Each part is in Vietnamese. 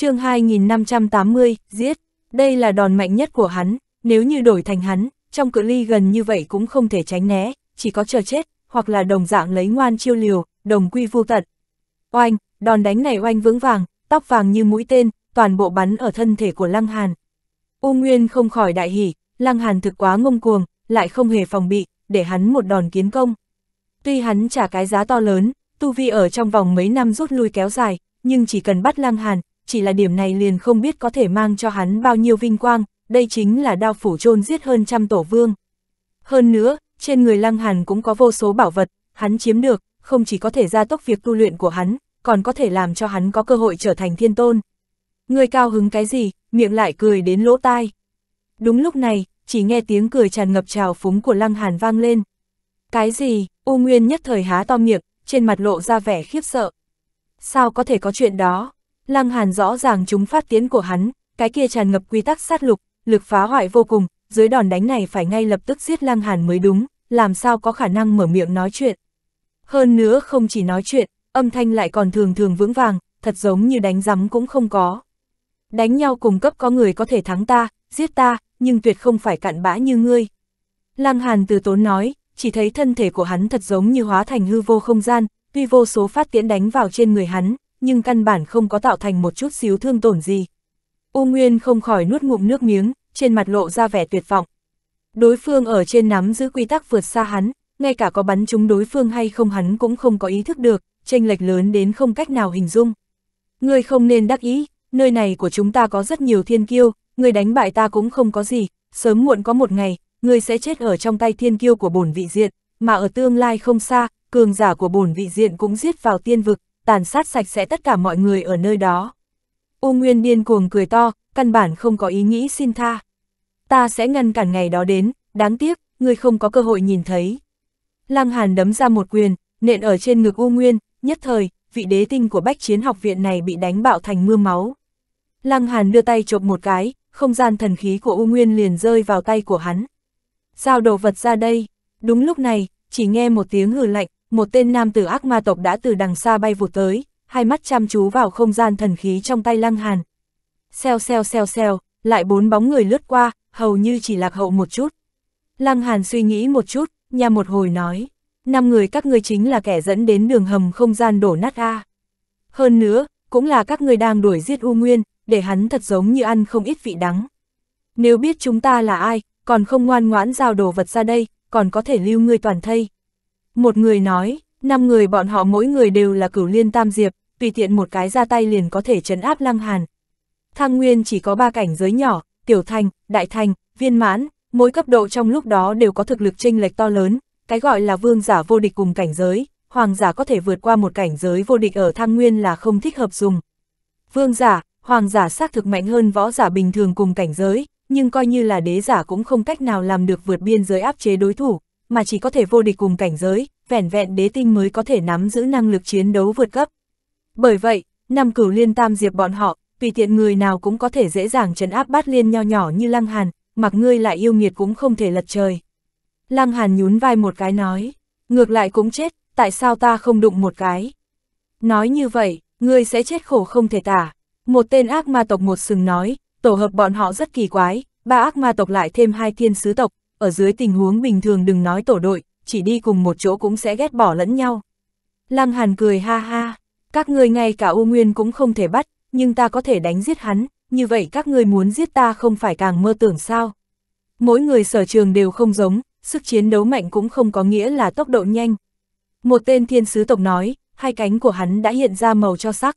chương 2580, giết, đây là đòn mạnh nhất của hắn, nếu như đổi thành hắn, trong cự ly gần như vậy cũng không thể tránh né, chỉ có chờ chết, hoặc là đồng dạng lấy ngoan chiêu liều, đồng quy vô tận. Oanh, đòn đánh này oanh vững vàng, tóc vàng như mũi tên, toàn bộ bắn ở thân thể của Lăng Hàn. U Nguyên không khỏi đại hỉ, Lăng Hàn thực quá ngông cuồng, lại không hề phòng bị, để hắn một đòn kiến công. Tuy hắn trả cái giá to lớn, tu vi ở trong vòng mấy năm rút lui kéo dài, nhưng chỉ cần bắt Lăng Hàn, chỉ là điểm này liền không biết có thể mang cho hắn bao nhiêu vinh quang, đây chính là đao phủ chôn giết hơn trăm tổ vương. Hơn nữa, trên người Lăng Hàn cũng có vô số bảo vật, hắn chiếm được, không chỉ có thể gia tốc việc tu luyện của hắn, còn có thể làm cho hắn có cơ hội trở thành thiên tôn. Người cao hứng cái gì, miệng lại cười đến lỗ tai. Đúng lúc này, chỉ nghe tiếng cười tràn ngập trào phúng của Lăng Hàn vang lên. Cái gì, U Nguyên nhất thời há to miệng, trên mặt lộ ra vẻ khiếp sợ. Sao có thể có chuyện đó? Lăng Hàn rõ ràng chúng phát tiến của hắn, cái kia tràn ngập quy tắc sát lục, lực phá hoại vô cùng, dưới đòn đánh này phải ngay lập tức giết Lăng Hàn mới đúng, làm sao có khả năng mở miệng nói chuyện. Hơn nữa không chỉ nói chuyện, âm thanh lại còn thường thường vững vàng, thật giống như đánh rắm cũng không có. Đánh nhau cùng cấp có người có thể thắng ta, giết ta, nhưng tuyệt không phải cạn bã như ngươi. Lăng Hàn từ tốn nói, chỉ thấy thân thể của hắn thật giống như hóa thành hư vô không gian, tuy vô số phát tiễn đánh vào trên người hắn, nhưng căn bản không có tạo thành một chút xíu thương tổn gì. U Nguyên không khỏi nuốt ngụm nước miếng, trên mặt lộ ra vẻ tuyệt vọng. Đối phương ở trên nắm giữ quy tắc vượt xa hắn, ngay cả có bắn chúng đối phương hay không hắn cũng không có ý thức được, tranh lệch lớn đến không cách nào hình dung. Ngươi không nên đắc ý, nơi này của chúng ta có rất nhiều thiên kiêu, ngươi đánh bại ta cũng không có gì, sớm muộn có một ngày, ngươi sẽ chết ở trong tay thiên kiêu của bổn vị diện, mà ở tương lai không xa, cường giả của bổn vị diện cũng giết vào tiên vực, tàn sát sạch sẽ tất cả mọi người ở nơi đó. U Nguyên điên cuồng cười to, căn bản không có ý nghĩ xin tha. Ta sẽ ngăn cản ngày đó đến, đáng tiếc, ngươi không có cơ hội nhìn thấy. Lăng Hàn đấm ra một quyền, nện ở trên ngực U Nguyên, nhất thời, vị đế tinh của bách chiến học viện này bị đánh bạo thành mưa máu. Lăng Hàn đưa tay chộp một cái, không gian thần khí của U Nguyên liền rơi vào tay của hắn. Giao đồ vật ra đây, đúng lúc này, chỉ nghe một tiếng hừ lạnh, một tên nam tử ác ma tộc đã từ đằng xa bay vụt tới, hai mắt chăm chú vào không gian thần khí trong tay lăng hàn. xeo xeo xeo xeo, lại bốn bóng người lướt qua, hầu như chỉ lạc hậu một chút. Lăng hàn suy nghĩ một chút, nhà một hồi nói, năm người các ngươi chính là kẻ dẫn đến đường hầm không gian đổ nát a. Hơn nữa, cũng là các ngươi đang đuổi giết U Nguyên, để hắn thật giống như ăn không ít vị đắng. Nếu biết chúng ta là ai, còn không ngoan ngoãn giao đồ vật ra đây, còn có thể lưu ngươi toàn thây. Một người nói, năm người bọn họ mỗi người đều là cửu liên tam diệp, tùy tiện một cái ra tay liền có thể chấn áp lăng hàn. Thang Nguyên chỉ có ba cảnh giới nhỏ, tiểu thành, đại thành, viên mãn, mỗi cấp độ trong lúc đó đều có thực lực chênh lệch to lớn, cái gọi là vương giả vô địch cùng cảnh giới, hoàng giả có thể vượt qua một cảnh giới vô địch ở Thang Nguyên là không thích hợp dùng. Vương giả, hoàng giả xác thực mạnh hơn võ giả bình thường cùng cảnh giới, nhưng coi như là đế giả cũng không cách nào làm được vượt biên giới áp chế đối thủ mà chỉ có thể vô địch cùng cảnh giới, vẻn vẹn đế tinh mới có thể nắm giữ năng lực chiến đấu vượt cấp. Bởi vậy, năm cửu liên tam diệp bọn họ, tùy tiện người nào cũng có thể dễ dàng trấn áp bát liên nho nhỏ như Lăng Hàn, mặc ngươi lại yêu nghiệt cũng không thể lật trời. Lăng Hàn nhún vai một cái nói, ngược lại cũng chết, tại sao ta không đụng một cái. Nói như vậy, ngươi sẽ chết khổ không thể tả. Một tên ác ma tộc một sừng nói, tổ hợp bọn họ rất kỳ quái, ba ác ma tộc lại thêm hai thiên sứ tộc, ở dưới tình huống bình thường đừng nói tổ đội, chỉ đi cùng một chỗ cũng sẽ ghét bỏ lẫn nhau. Lăng Hàn cười ha ha, các ngươi ngay cả U Nguyên cũng không thể bắt, nhưng ta có thể đánh giết hắn, như vậy các ngươi muốn giết ta không phải càng mơ tưởng sao. Mỗi người sở trường đều không giống, sức chiến đấu mạnh cũng không có nghĩa là tốc độ nhanh. Một tên thiên sứ tộc nói, hai cánh của hắn đã hiện ra màu cho sắc.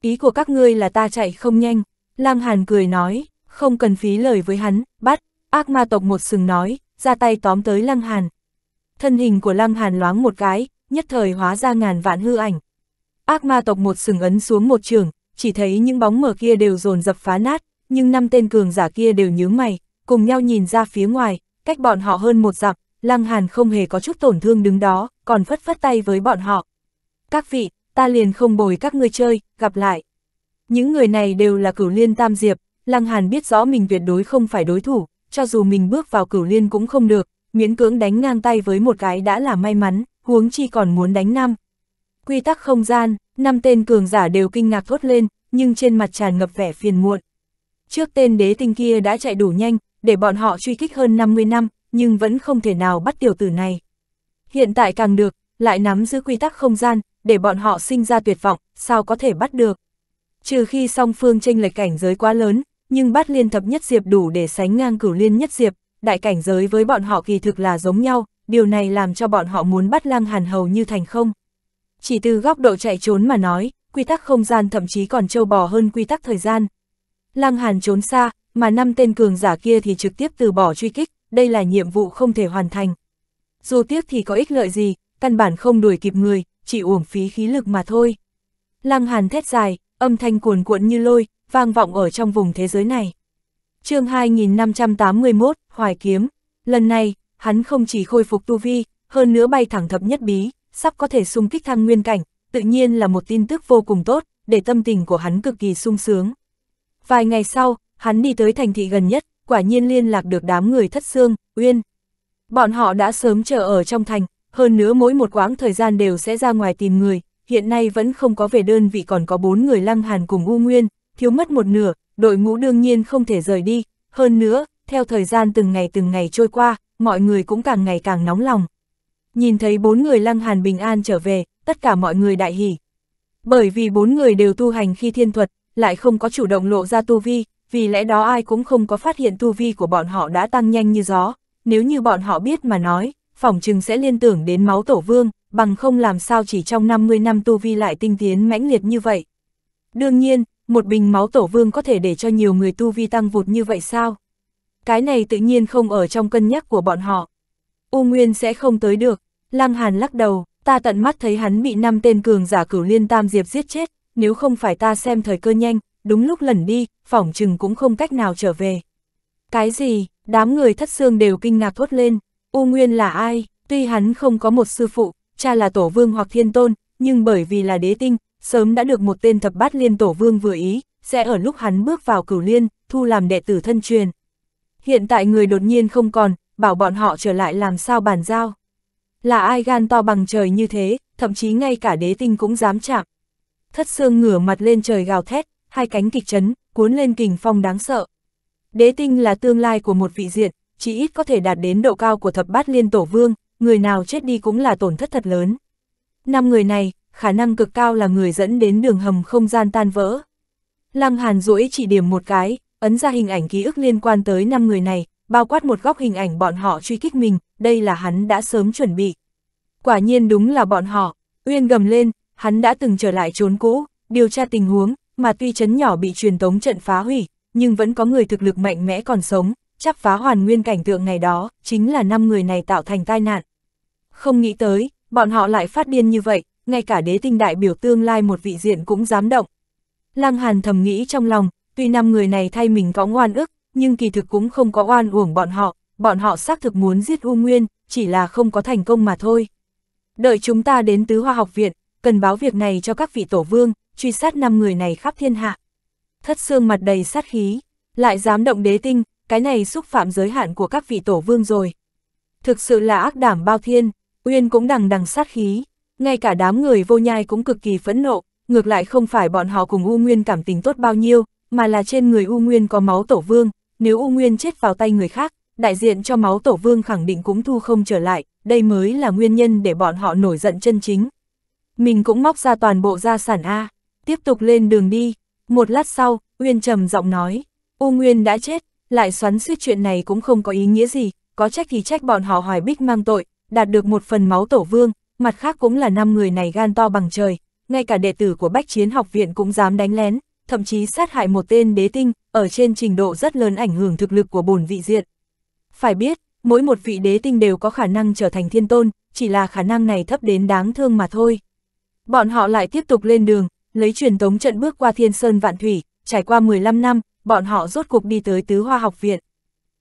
Ý của các ngươi là ta chạy không nhanh, Lăng Hàn cười nói, không cần phí lời với hắn, bắt. Ác ma tộc một sừng nói, ra tay tóm tới Lăng Hàn. Thân hình của Lăng Hàn loáng một cái, nhất thời hóa ra ngàn vạn hư ảnh. Ác ma tộc một sừng ấn xuống một trường, chỉ thấy những bóng mờ kia đều dồn dập phá nát, nhưng năm tên cường giả kia đều nhướng mày, cùng nhau nhìn ra phía ngoài, cách bọn họ hơn một dặm, Lăng Hàn không hề có chút tổn thương đứng đó, còn phất phất tay với bọn họ. Các vị, ta liền không bồi các ngươi chơi, gặp lại. Những người này đều là cửu liên tam diệp, Lăng Hàn biết rõ mình tuyệt đối không phải đối thủ, cho dù mình bước vào cửu liên cũng không được, miễn cưỡng đánh ngang tay với một cái đã là may mắn, huống chi còn muốn đánh năm. Quy tắc không gian, năm tên cường giả đều kinh ngạc thốt lên, nhưng trên mặt tràn ngập vẻ phiền muộn. Trước tên đế tinh kia đã chạy đủ nhanh, để bọn họ truy kích hơn 50 năm, nhưng vẫn không thể nào bắt tiểu tử này. Hiện tại càng được, lại nắm giữ quy tắc không gian, để bọn họ sinh ra tuyệt vọng, sao có thể bắt được. Trừ khi song phương tranh lệch cảnh giới quá lớn, nhưng bát liên thập nhất diệp đủ để sánh ngang cửu liên nhất diệp, đại cảnh giới với bọn họ kỳ thực là giống nhau, điều này làm cho bọn họ muốn bắt lang hàn hầu như thành không. Chỉ từ góc độ chạy trốn mà nói, quy tắc không gian thậm chí còn trâu bò hơn quy tắc thời gian. Lang hàn trốn xa, mà năm tên cường giả kia thì trực tiếp từ bỏ truy kích, đây là nhiệm vụ không thể hoàn thành. Dù tiếc thì có ích lợi gì, căn bản không đuổi kịp người, chỉ uổng phí khí lực mà thôi. Lăng hàn thét dài, âm thanh cuồn cuộn như lôi, vang vọng ở trong vùng thế giới này. chương 2581, Hoài Kiếm, lần này, hắn không chỉ khôi phục tu vi, hơn nữa bay thẳng thập nhất bí, sắp có thể xung kích thăng nguyên cảnh, tự nhiên là một tin tức vô cùng tốt, để tâm tình của hắn cực kỳ sung sướng. Vài ngày sau, hắn đi tới thành thị gần nhất, quả nhiên liên lạc được đám người thất xương, uyên. Bọn họ đã sớm chờ ở trong thành, hơn nữa mỗi một quãng thời gian đều sẽ ra ngoài tìm người, hiện nay vẫn không có về đơn vị còn có bốn người lăng hàn cùng U Nguyên, thiếu mất một nửa, đội ngũ đương nhiên không thể rời đi, hơn nữa, theo thời gian từng ngày từng ngày trôi qua, mọi người cũng càng ngày càng nóng lòng. Nhìn thấy bốn người Lăng Hàn bình an trở về, tất cả mọi người đại hỉ. Bởi vì bốn người đều tu hành khi thiên thuật, lại không có chủ động lộ ra tu vi, vì lẽ đó ai cũng không có phát hiện tu vi của bọn họ đã tăng nhanh như gió, nếu như bọn họ biết mà nói, phỏng chừng sẽ liên tưởng đến máu tổ vương, bằng không làm sao chỉ trong 50 năm tu vi lại tinh tiến mãnh liệt như vậy. Đương nhiên, một bình máu tổ vương có thể để cho nhiều người tu vi tăng vụt như vậy sao? Cái này tự nhiên không ở trong cân nhắc của bọn họ. U Nguyên sẽ không tới được, Lăng Hàn lắc đầu, ta tận mắt thấy hắn bị năm tên cường giả cửu liên tam diệp giết chết, nếu không phải ta xem thời cơ nhanh, đúng lúc lẩn đi, phỏng chừng cũng không cách nào trở về. Cái gì, đám người thất xương đều kinh ngạc thốt lên, U Nguyên là ai, tuy hắn không có một sư phụ, cha là tổ vương hoặc thiên tôn, nhưng bởi vì là đế tinh, sớm đã được một tên thập bát liên tổ vương vừa ý, sẽ ở lúc hắn bước vào cửu liên, thu làm đệ tử thân truyền. Hiện tại người đột nhiên không còn, bảo bọn họ trở lại làm sao bàn giao. Là ai gan to bằng trời như thế, thậm chí ngay cả đế tinh cũng dám chạm. Thất xương ngửa mặt lên trời gào thét, hai cánh kịch chấn, cuốn lên kình phong đáng sợ. Đế tinh là tương lai của một vị diện, chỉ ít có thể đạt đến độ cao của thập bát liên tổ vương, người nào chết đi cũng là tổn thất thật lớn. Năm người này, khả năng cực cao là người dẫn đến đường hầm không gian tan vỡ. Lăng Hàn duỗi chỉ điểm một cái, ấn ra hình ảnh ký ức liên quan tới 5 người này, bao quát một góc hình ảnh bọn họ truy kích mình, đây là hắn đã sớm chuẩn bị. Quả nhiên đúng là bọn họ, Uyên gầm lên, hắn đã từng trở lại trốn cũ, điều tra tình huống, mà tuy chấn nhỏ bị truyền tống trận phá hủy, nhưng vẫn có người thực lực mạnh mẽ còn sống, chắc phá hoàn nguyên cảnh tượng ngày đó, chính là năm người này tạo thành tai nạn. Không nghĩ tới, bọn họ lại phát điên như vậy, ngay cả đế tinh đại biểu tương lai một vị diện cũng dám động. Lăng Hàn thầm nghĩ trong lòng, tuy năm người này thay mình có ngoan ức, nhưng kỳ thực cũng không có oan uổng bọn họ, bọn họ xác thực muốn giết U Nguyên, chỉ là không có thành công mà thôi. Đợi chúng ta đến tứ hoa học viện, cần báo việc này cho các vị tổ vương, truy sát năm người này khắp thiên hạ. Thất xương mặt đầy sát khí, lại dám động đế tinh, cái này xúc phạm giới hạn của các vị tổ vương rồi. Thực sự là ác đảm bao thiên, Uyên cũng đằng đằng sát khí ngay cả đám người vô nhai cũng cực kỳ phẫn nộ, ngược lại không phải bọn họ cùng U Nguyên cảm tình tốt bao nhiêu, mà là trên người U Nguyên có máu tổ vương, nếu U Nguyên chết vào tay người khác, đại diện cho máu tổ vương khẳng định cũng thu không trở lại, đây mới là nguyên nhân để bọn họ nổi giận chân chính. Mình cũng móc ra toàn bộ gia sản A, tiếp tục lên đường đi, một lát sau, Uyên trầm giọng nói, U Nguyên đã chết, lại xoắn suýt chuyện này cũng không có ý nghĩa gì, có trách thì trách bọn họ hoài bích mang tội, đạt được một phần máu tổ vương, mặt khác cũng là năm người này gan to bằng trời, ngay cả đệ tử của Bách Chiến học viện cũng dám đánh lén, thậm chí sát hại một tên đế tinh, ở trên trình độ rất lớn ảnh hưởng thực lực của bổn vị diện. Phải biết, mỗi một vị đế tinh đều có khả năng trở thành thiên tôn, chỉ là khả năng này thấp đến đáng thương mà thôi. Bọn họ lại tiếp tục lên đường, lấy truyền tống trận bước qua thiên sơn vạn thủy, trải qua 15 năm, bọn họ rốt cục đi tới tứ hoa học viện.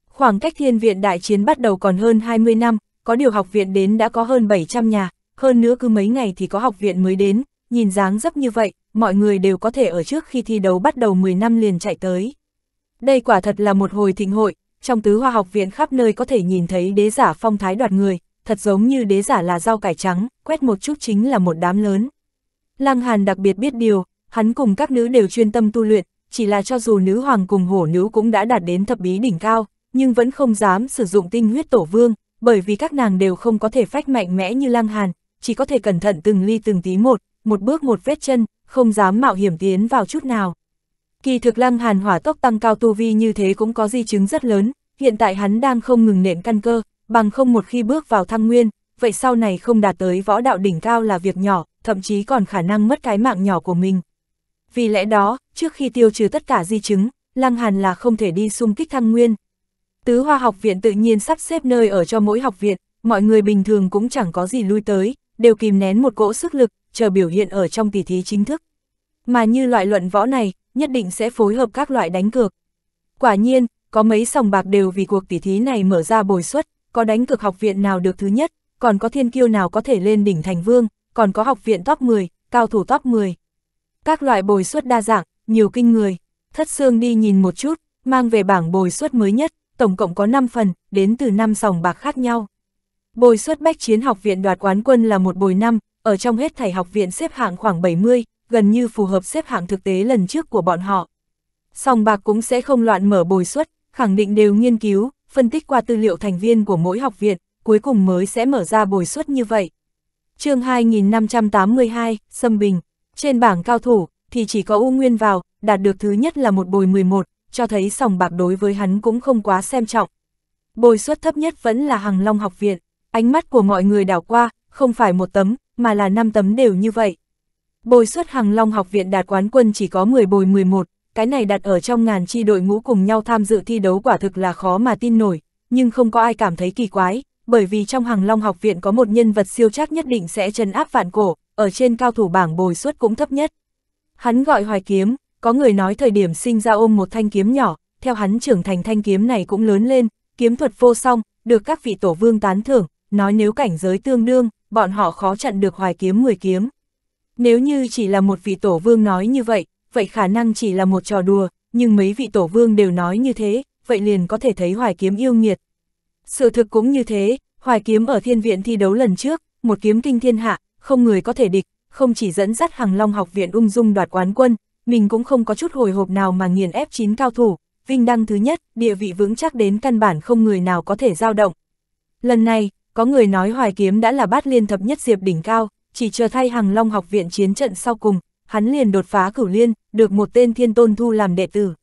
Khoảng cách thiên viện đại chiến bắt đầu còn hơn 20 năm, có điều học viện đến đã có hơn 700 nhà, hơn nữa cứ mấy ngày thì có học viện mới đến, nhìn dáng dấp như vậy, mọi người đều có thể ở trước khi thi đấu bắt đầu 10 năm liền chạy tới. Đây quả thật là một hồi thịnh hội, trong tứ hoa học viện khắp nơi có thể nhìn thấy đế giả phong thái đoạt người, thật giống như đế giả là rau cải trắng, quét một chút chính là một đám lớn. Lăng Hàn đặc biệt biết điều, hắn cùng các nữ đều chuyên tâm tu luyện, chỉ là cho dù nữ hoàng cùng hổ nữ cũng đã đạt đến thập bí đỉnh cao, nhưng vẫn không dám sử dụng tinh huyết tổ vương, bởi vì các nàng đều không có thể phách mạnh mẽ như Lăng Hàn, chỉ có thể cẩn thận từng ly từng tí một, một bước một vết chân, không dám mạo hiểm tiến vào chút nào. Kỳ thực lăng hàn hỏa tốc tăng cao tu vi như thế cũng có di chứng rất lớn, hiện tại hắn đang không ngừng nện căn cơ, bằng không một khi bước vào thăng nguyên, vậy sau này không đạt tới võ đạo đỉnh cao là việc nhỏ, thậm chí còn khả năng mất cái mạng nhỏ của mình. Vì lẽ đó, trước khi tiêu trừ tất cả di chứng, lăng hàn là không thể đi xung kích thăng nguyên. Tứ Hoa học viện tự nhiên sắp xếp nơi ở cho mỗi học viện, mọi người bình thường cũng chẳng có gì lui tới, đều kìm nén một cỗ sức lực, chờ biểu hiện ở trong tỷ thí chính thức. Mà như loại luận võ này, nhất định sẽ phối hợp các loại đánh cược. Quả nhiên, có mấy sòng bạc đều vì cuộc tỷ thí này mở ra bồi suất, có đánh cược học viện nào được thứ nhất, còn có thiên kiêu nào có thể lên đỉnh thành vương, còn có học viện top 10, cao thủ top 10. Các loại bồi suất đa dạng, nhiều kinh người. Thất xương đi nhìn một chút, mang về bảng bồi suất mới nhất, tổng cộng có 5 phần, đến từ 5 sòng bạc khác nhau. Bồi xuất bách chiến học viện đoạt quán quân là một bồi năm, ở trong hết thảy học viện xếp hạng khoảng 70, gần như phù hợp xếp hạng thực tế lần trước của bọn họ. Song bạc cũng sẽ không loạn mở bồi xuất, khẳng định đều nghiên cứu, phân tích qua tư liệu thành viên của mỗi học viện, cuối cùng mới sẽ mở ra bồi xuất như vậy. chương 2582, Sâm Bình, trên bảng cao thủ, thì chỉ có U Nguyên vào, đạt được thứ nhất là một bồi 11, cho thấy sòng bạc đối với hắn cũng không quá xem trọng. Bồi suất thấp nhất vẫn là Hằng Long học viện ánh mắt của mọi người đảo qua, không phải một tấm, mà là năm tấm đều như vậy. Bồi xuất Hằng long học viện đạt quán quân chỉ có 10 bồi 11, cái này đặt ở trong ngàn chi đội ngũ cùng nhau tham dự thi đấu quả thực là khó mà tin nổi, nhưng không có ai cảm thấy kỳ quái, bởi vì trong Hằng long học viện có một nhân vật siêu chắc nhất định sẽ chân áp vạn cổ, ở trên cao thủ bảng bồi suất cũng thấp nhất. Hắn gọi hoài kiếm, có người nói thời điểm sinh ra ôm một thanh kiếm nhỏ, theo hắn trưởng thành thanh kiếm này cũng lớn lên, kiếm thuật vô song, được các vị tổ vương tán thưởng, nói nếu cảnh giới tương đương, bọn họ khó chặn được hoài kiếm 10 kiếm. Nếu như chỉ là một vị tổ vương nói như vậy, vậy khả năng chỉ là một trò đùa, nhưng mấy vị tổ vương đều nói như thế, vậy liền có thể thấy hoài kiếm yêu nghiệt. Sự thực cũng như thế, hoài kiếm ở thiên viện thi đấu lần trước, một kiếm kinh thiên hạ, không người có thể địch, không chỉ dẫn dắt hàng long học viện ung dung đoạt quán quân, mình cũng không có chút hồi hộp nào mà nghiền ép chín cao thủ, vinh đăng thứ nhất, địa vị vững chắc đến căn bản không người nào có thể dao động. Lần này, có người nói hoài kiếm đã là bát liên thập nhất diệp đỉnh cao, chỉ chờ thay hàng long học viện chiến trận sau cùng, hắn liền đột phá cửu liên, được một tên thiên tôn thu làm đệ tử.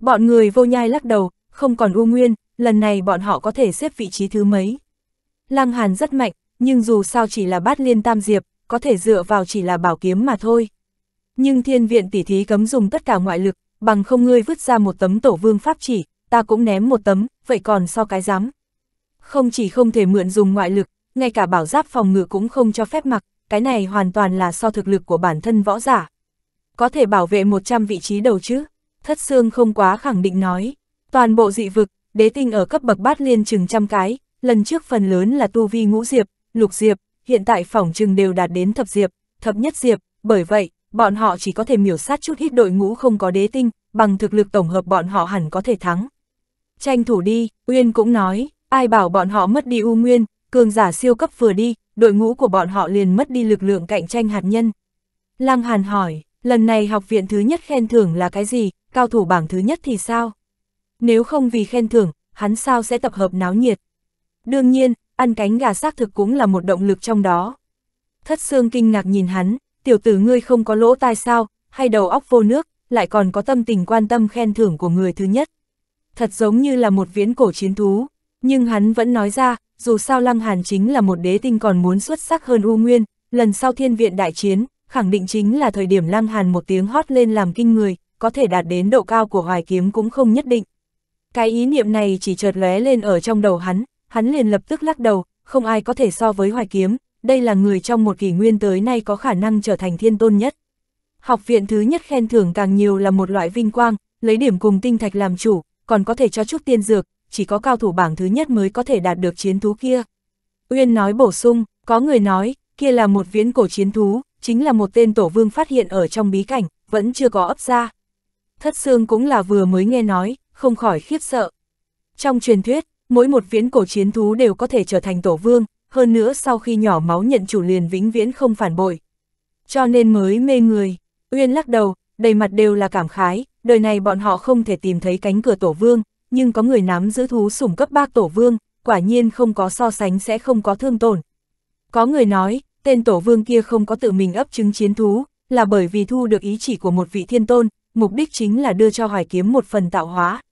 Bọn người vô nhai lắc đầu, không còn u nguyên, lần này bọn họ có thể xếp vị trí thứ mấy. Lăng Hàn rất mạnh, nhưng dù sao chỉ là bát liên tam diệp, có thể dựa vào chỉ là bảo kiếm mà thôi. Nhưng thiên viện tỷ thí cấm dùng tất cả ngoại lực, bằng không ngươi vứt ra một tấm tổ vương pháp chỉ, ta cũng ném một tấm, vậy còn so cái dám không chỉ không thể mượn dùng ngoại lực, ngay cả bảo giáp phòng ngự cũng không cho phép mặc, cái này hoàn toàn là so thực lực của bản thân võ giả. Có thể bảo vệ 100 vị trí đầu chứ? Thất xương không quá khẳng định nói. Toàn bộ dị vực, đế tinh ở cấp bậc bát liên chừng trăm cái, lần trước phần lớn là tu vi ngũ diệp, lục diệp, hiện tại phòng chừng đều đạt đến thập diệp, thập nhất diệp, bởi vậy, bọn họ chỉ có thể miểu sát chút ít đội ngũ không có đế tinh, bằng thực lực tổng hợp bọn họ hẳn có thể thắng. Tranh thủ đi, Uyên cũng nói, Ai bảo bọn họ mất đi U Nguyên, cường giả siêu cấp vừa đi, đội ngũ của bọn họ liền mất đi lực lượng cạnh tranh hạt nhân. Lăng Hàn hỏi, lần này học viện thứ nhất khen thưởng là cái gì, cao thủ bảng thứ nhất thì sao? Nếu không vì khen thưởng, hắn sao sẽ tập hợp náo nhiệt? Đương nhiên, ăn cánh gà xác thực cũng là một động lực trong đó. Thất xương kinh ngạc nhìn hắn, tiểu tử ngươi không có lỗ tai sao, hay đầu óc vô nước, lại còn có tâm tình quan tâm khen thưởng của người thứ nhất. Thật giống như là một viễn cổ chiến thú. Nhưng hắn vẫn nói ra, dù sao Lăng Hàn chính là một đế tinh còn muốn xuất sắc hơn U Nguyên, lần sau thiên viện đại chiến, khẳng định chính là thời điểm Lăng Hàn một tiếng hót lên làm kinh người, có thể đạt đến độ cao của hoài kiếm cũng không nhất định. Cái ý niệm này chỉ chợt lóe lên ở trong đầu hắn, hắn liền lập tức lắc đầu, không ai có thể so với hoài kiếm, đây là người trong một kỷ nguyên tới nay có khả năng trở thành thiên tôn nhất. Học viện thứ nhất khen thưởng càng nhiều là một loại vinh quang, lấy điểm cùng tinh thạch làm chủ, còn có thể cho chút tiên dược, chỉ có cao thủ bảng thứ nhất mới có thể đạt được chiến thú kia. Uyên nói bổ sung, có người nói, kia là một viễn cổ chiến thú, chính là một tên tổ vương phát hiện ở trong bí cảnh, vẫn chưa có ấp ra. Thất Sương cũng là vừa mới nghe nói, không khỏi khiếp sợ. Trong truyền thuyết, mỗi một viễn cổ chiến thú đều có thể trở thành tổ vương, hơn nữa sau khi nhỏ máu nhận chủ liền vĩnh viễn không phản bội. Cho nên mới mê người, Uyên lắc đầu, đầy mặt đều là cảm khái, đời này bọn họ không thể tìm thấy cánh cửa tổ vương, nhưng có người nắm giữ thú sủng cấp ba tổ vương, quả nhiên không có so sánh sẽ không có thương tổn. Có người nói, tên tổ vương kia không có tự mình ấp trứng chiến thú, là bởi vì thu được ý chỉ của một vị thiên tôn, mục đích chính là đưa cho hoài kiếm một phần tạo hóa.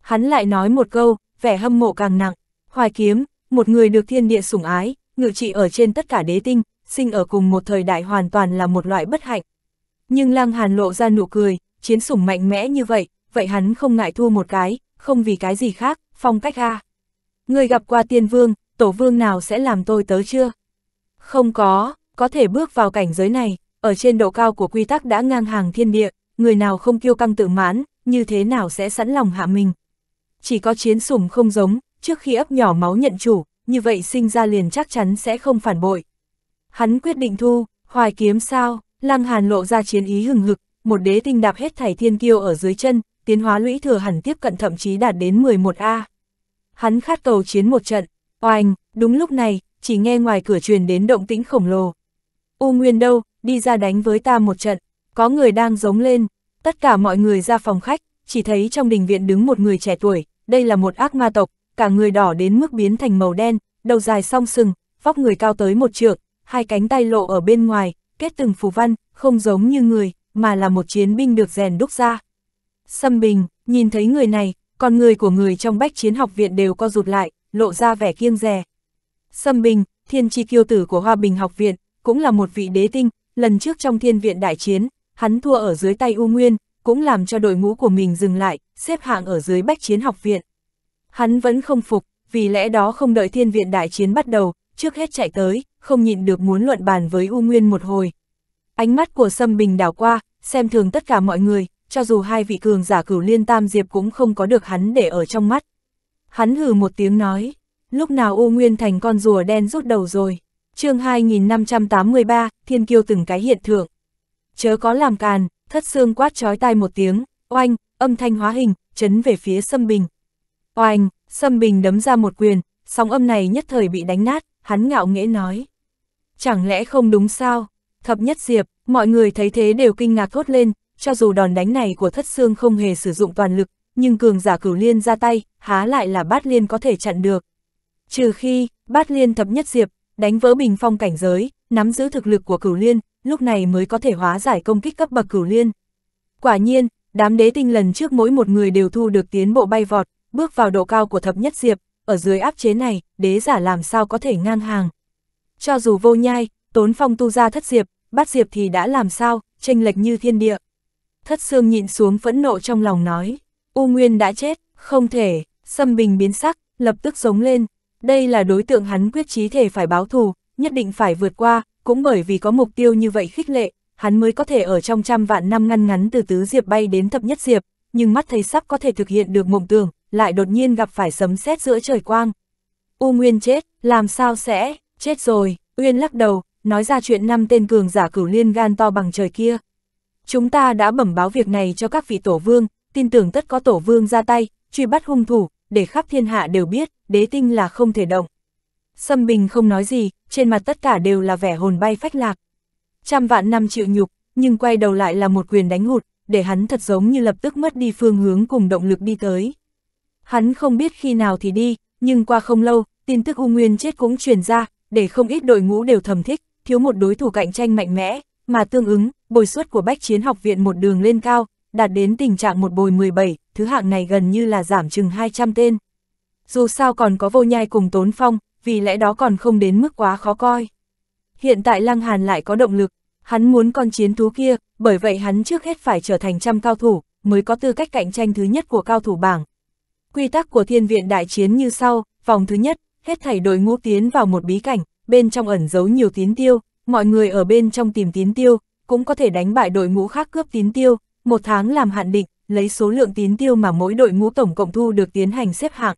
Hắn lại nói một câu, vẻ hâm mộ càng nặng, hoài kiếm, một người được thiên địa sủng ái, ngự trị ở trên tất cả đế tinh, sinh ở cùng một thời đại hoàn toàn là một loại bất hạnh. Nhưng Lăng Hàn lộ ra nụ cười, chiến sủng mạnh mẽ như vậy, vậy hắn không ngại thua một cái, không vì cái gì khác, phong cách a. Người gặp qua tiên vương, tổ vương nào sẽ làm tôi tới chưa? Không có, có thể bước vào cảnh giới này, ở trên độ cao của quy tắc đã ngang hàng thiên địa, người nào không kiêu căng tự mãn, như thế nào sẽ sẵn lòng hạ mình. Chỉ có chiến sủng không giống, trước khi ấp nhỏ máu nhận chủ, như vậy sinh ra liền chắc chắn sẽ không phản bội. Hắn quyết định thu, hoài kiếm sao, lăng hàn lộ ra chiến ý hừng hực, một đế tinh đạp hết thảy thiên kiêu ở dưới chân, tiến hóa lũy thừa hẳn tiếp cận thậm chí đạt đến 11A. Hắn khát cầu chiến một trận, oanh, đúng lúc này, chỉ nghe ngoài cửa truyền đến động tĩnh khổng lồ. U Nguyên đâu, đi ra đánh với ta một trận, có người đang giống lên, tất cả mọi người ra phòng khách, chỉ thấy trong đình viện đứng một người trẻ tuổi, đây là một ác ma tộc, cả người đỏ đến mức biến thành màu đen, đầu dài song sừng, vóc người cao tới một trượng, hai cánh tay lộ ở bên ngoài, kết từng phù văn, không giống như người, mà là một chiến binh được rèn đúc ra. Xâm Bình, nhìn thấy người này, con người của người trong bách chiến học viện đều co rụt lại, lộ ra vẻ kiêng rè. Xâm Bình, thiên tri kiêu tử của Hoa Bình học viện, cũng là một vị đế tinh, lần trước trong thiên viện đại chiến, hắn thua ở dưới tay U Nguyên, cũng làm cho đội ngũ của mình dừng lại, xếp hạng ở dưới bách chiến học viện. Hắn vẫn không phục, vì lẽ đó không đợi thiên viện đại chiến bắt đầu, trước hết chạy tới, không nhịn được muốn luận bàn với U Nguyên một hồi. Ánh mắt của Sâm Bình đảo qua, xem thường tất cả mọi người, cho dù hai vị cường giả cửu liên tam diệp cũng không có được hắn để ở trong mắt. Hắn hừ một tiếng nói, lúc nào U Nguyên thành con rùa đen rút đầu rồi, chương 2583, thiên kiêu từng cái hiện thượng. Chớ có làm càn, thất xương quát trói tai một tiếng, oanh, âm thanh hóa hình, chấn về phía Sâm Bình. Oanh, Sâm Bình đấm ra một quyền, sóng âm này nhất thời bị đánh nát, hắn ngạo nghễ nói. Chẳng lẽ không đúng sao? Thập nhất diệp, mọi người thấy thế đều kinh ngạc thốt lên, cho dù đòn đánh này của thất xương không hề sử dụng toàn lực, nhưng cường giả cửu liên ra tay, há lại là bát liên có thể chặn được. Trừ khi, bát liên thập nhất diệp, đánh vỡ bình phong cảnh giới, nắm giữ thực lực của cửu liên, lúc này mới có thể hóa giải công kích cấp bậc cửu liên. Quả nhiên, đám đế tinh lần trước mỗi một người đều thu được tiến bộ bay vọt, bước vào độ cao của thập nhất diệp, ở dưới áp chế này, đế giả làm sao có thể ngang hàng. Cho dù vô nhai, tốn phong tu ra thất diệp, bát diệp thì đã làm sao, tranh lệch như thiên địa thất xương nhịn xuống phẫn nộ trong lòng nói, U Nguyên đã chết, không thể, Sâm Bình biến sắc, lập tức giống lên, đây là đối tượng hắn quyết chí thể phải báo thù, nhất định phải vượt qua, cũng bởi vì có mục tiêu như vậy khích lệ, hắn mới có thể ở trong trăm vạn năm ngăn ngắn từ tứ diệp bay đến thập nhất diệp, nhưng mắt thấy sắp có thể thực hiện được mộng tưởng, lại đột nhiên gặp phải sấm sét giữa trời quang. U Nguyên chết, làm sao sẽ, chết rồi, Uyên lắc đầu, nói ra chuyện năm tên cường giả cửu liên gan to bằng trời kia. Chúng ta đã bẩm báo việc này cho các vị tổ vương, tin tưởng tất có tổ vương ra tay, truy bắt hung thủ, để khắp thiên hạ đều biết, đế tinh là không thể động. Sâm Bình không nói gì, trên mặt tất cả đều là vẻ hồn bay phách lạc. Trăm vạn năm chịu nhục, nhưng quay đầu lại là một quyền đánh hụt, để hắn thật giống như lập tức mất đi phương hướng cùng động lực đi tới. Hắn không biết khi nào thì đi, nhưng qua không lâu, tin tức U Nguyên chết cũng truyền ra, để không ít đội ngũ đều thầm thích, thiếu một đối thủ cạnh tranh mạnh mẽ, mà tương ứng, bồi suất của bách chiến học viện một đường lên cao, đạt đến tình trạng một bồi 17, thứ hạng này gần như là giảm chừng 200 tên. Dù sao còn có vô nhai cùng tốn phong, vì lẽ đó còn không đến mức quá khó coi. Hiện tại Lăng Hàn lại có động lực, hắn muốn con chiến thú kia, bởi vậy hắn trước hết phải trở thành trăm cao thủ, mới có tư cách cạnh tranh thứ nhất của cao thủ bảng. Quy tắc của thiên viện đại chiến như sau, vòng thứ nhất, hết thảy đội ngũ tiến vào một bí cảnh, bên trong ẩn giấu nhiều tín tiêu, mọi người ở bên trong tìm tín tiêu, cũng có thể đánh bại đội ngũ khác cướp tín tiêu, một tháng làm hạn định, lấy số lượng tín tiêu mà mỗi đội ngũ tổng cộng thu được tiến hành xếp hạng.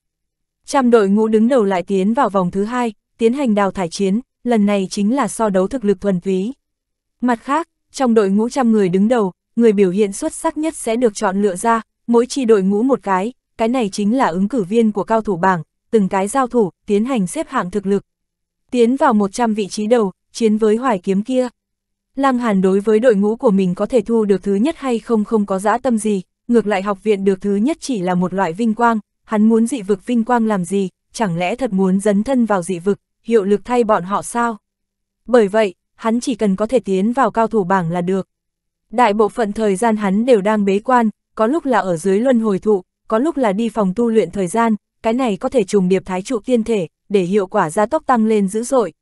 Trăm đội ngũ đứng đầu lại tiến vào vòng thứ hai, tiến hành đào thải chiến, lần này chính là so đấu thực lực thuần túy. Mặt khác, trong đội ngũ trăm người đứng đầu, người biểu hiện xuất sắc nhất sẽ được chọn lựa ra, mỗi chi đội ngũ một cái, cái này chính là ứng cử viên của cao thủ bảng, từng cái giao thủ, tiến hành xếp hạng thực lực. Tiến vào 100 vị trí đầu, chiến với hoài kiếm kia. Lăng Hàn đối với đội ngũ của mình có thể thu được thứ nhất hay không không có dã tâm gì, ngược lại học viện được thứ nhất chỉ là một loại vinh quang, hắn muốn dị vực vinh quang làm gì, chẳng lẽ thật muốn dấn thân vào dị vực, hiệu lực thay bọn họ sao? Bởi vậy, hắn chỉ cần có thể tiến vào cao thủ bảng là được. Đại bộ phận thời gian hắn đều đang bế quan, có lúc là ở dưới luân hồi thụ, có lúc là đi phòng tu luyện thời gian, cái này có thể trùng điệp thái trụ tiên thể, để hiệu quả gia tốc tăng lên dữ dội.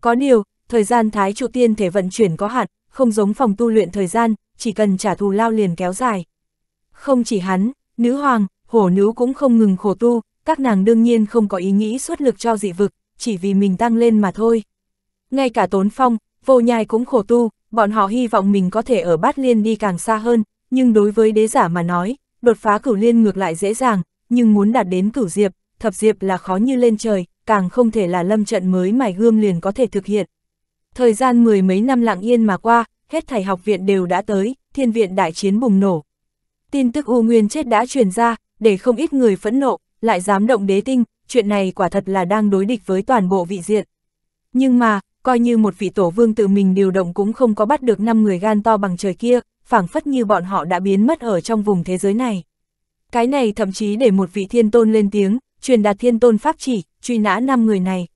Có điều, thời gian Thái trụ tiên thể vận chuyển có hạn, không giống phòng tu luyện thời gian, chỉ cần trả thù lao liền kéo dài. Không chỉ hắn, nữ hoàng, hổ nữ cũng không ngừng khổ tu, các nàng đương nhiên không có ý nghĩ xuất lực cho dị vực, chỉ vì mình tăng lên mà thôi. Ngay cả tốn phong, vô nhai cũng khổ tu, bọn họ hy vọng mình có thể ở bát liên đi càng xa hơn, nhưng đối với đế giả mà nói, đột phá cửu liên ngược lại dễ dàng, nhưng muốn đạt đến cửu diệp, thập diệp là khó như lên trời, càng không thể là lâm trận mới mài gươm liền có thể thực hiện, Thời gian mười mấy năm lặng yên mà qua, hết thảy học viện đều đã tới, thiên viện đại chiến bùng nổ. Tin tức U Nguyên chết đã truyền ra, để không ít người phẫn nộ, lại dám động đế tinh, chuyện này quả thật là đang đối địch với toàn bộ vị diện. Nhưng mà, coi như một vị tổ vương tự mình điều động cũng không có bắt được năm người gan to bằng trời kia, phảng phất như bọn họ đã biến mất ở trong vùng thế giới này. Cái này thậm chí để một vị thiên tôn lên tiếng, truyền đạt thiên tôn pháp chỉ, truy nã năm người này.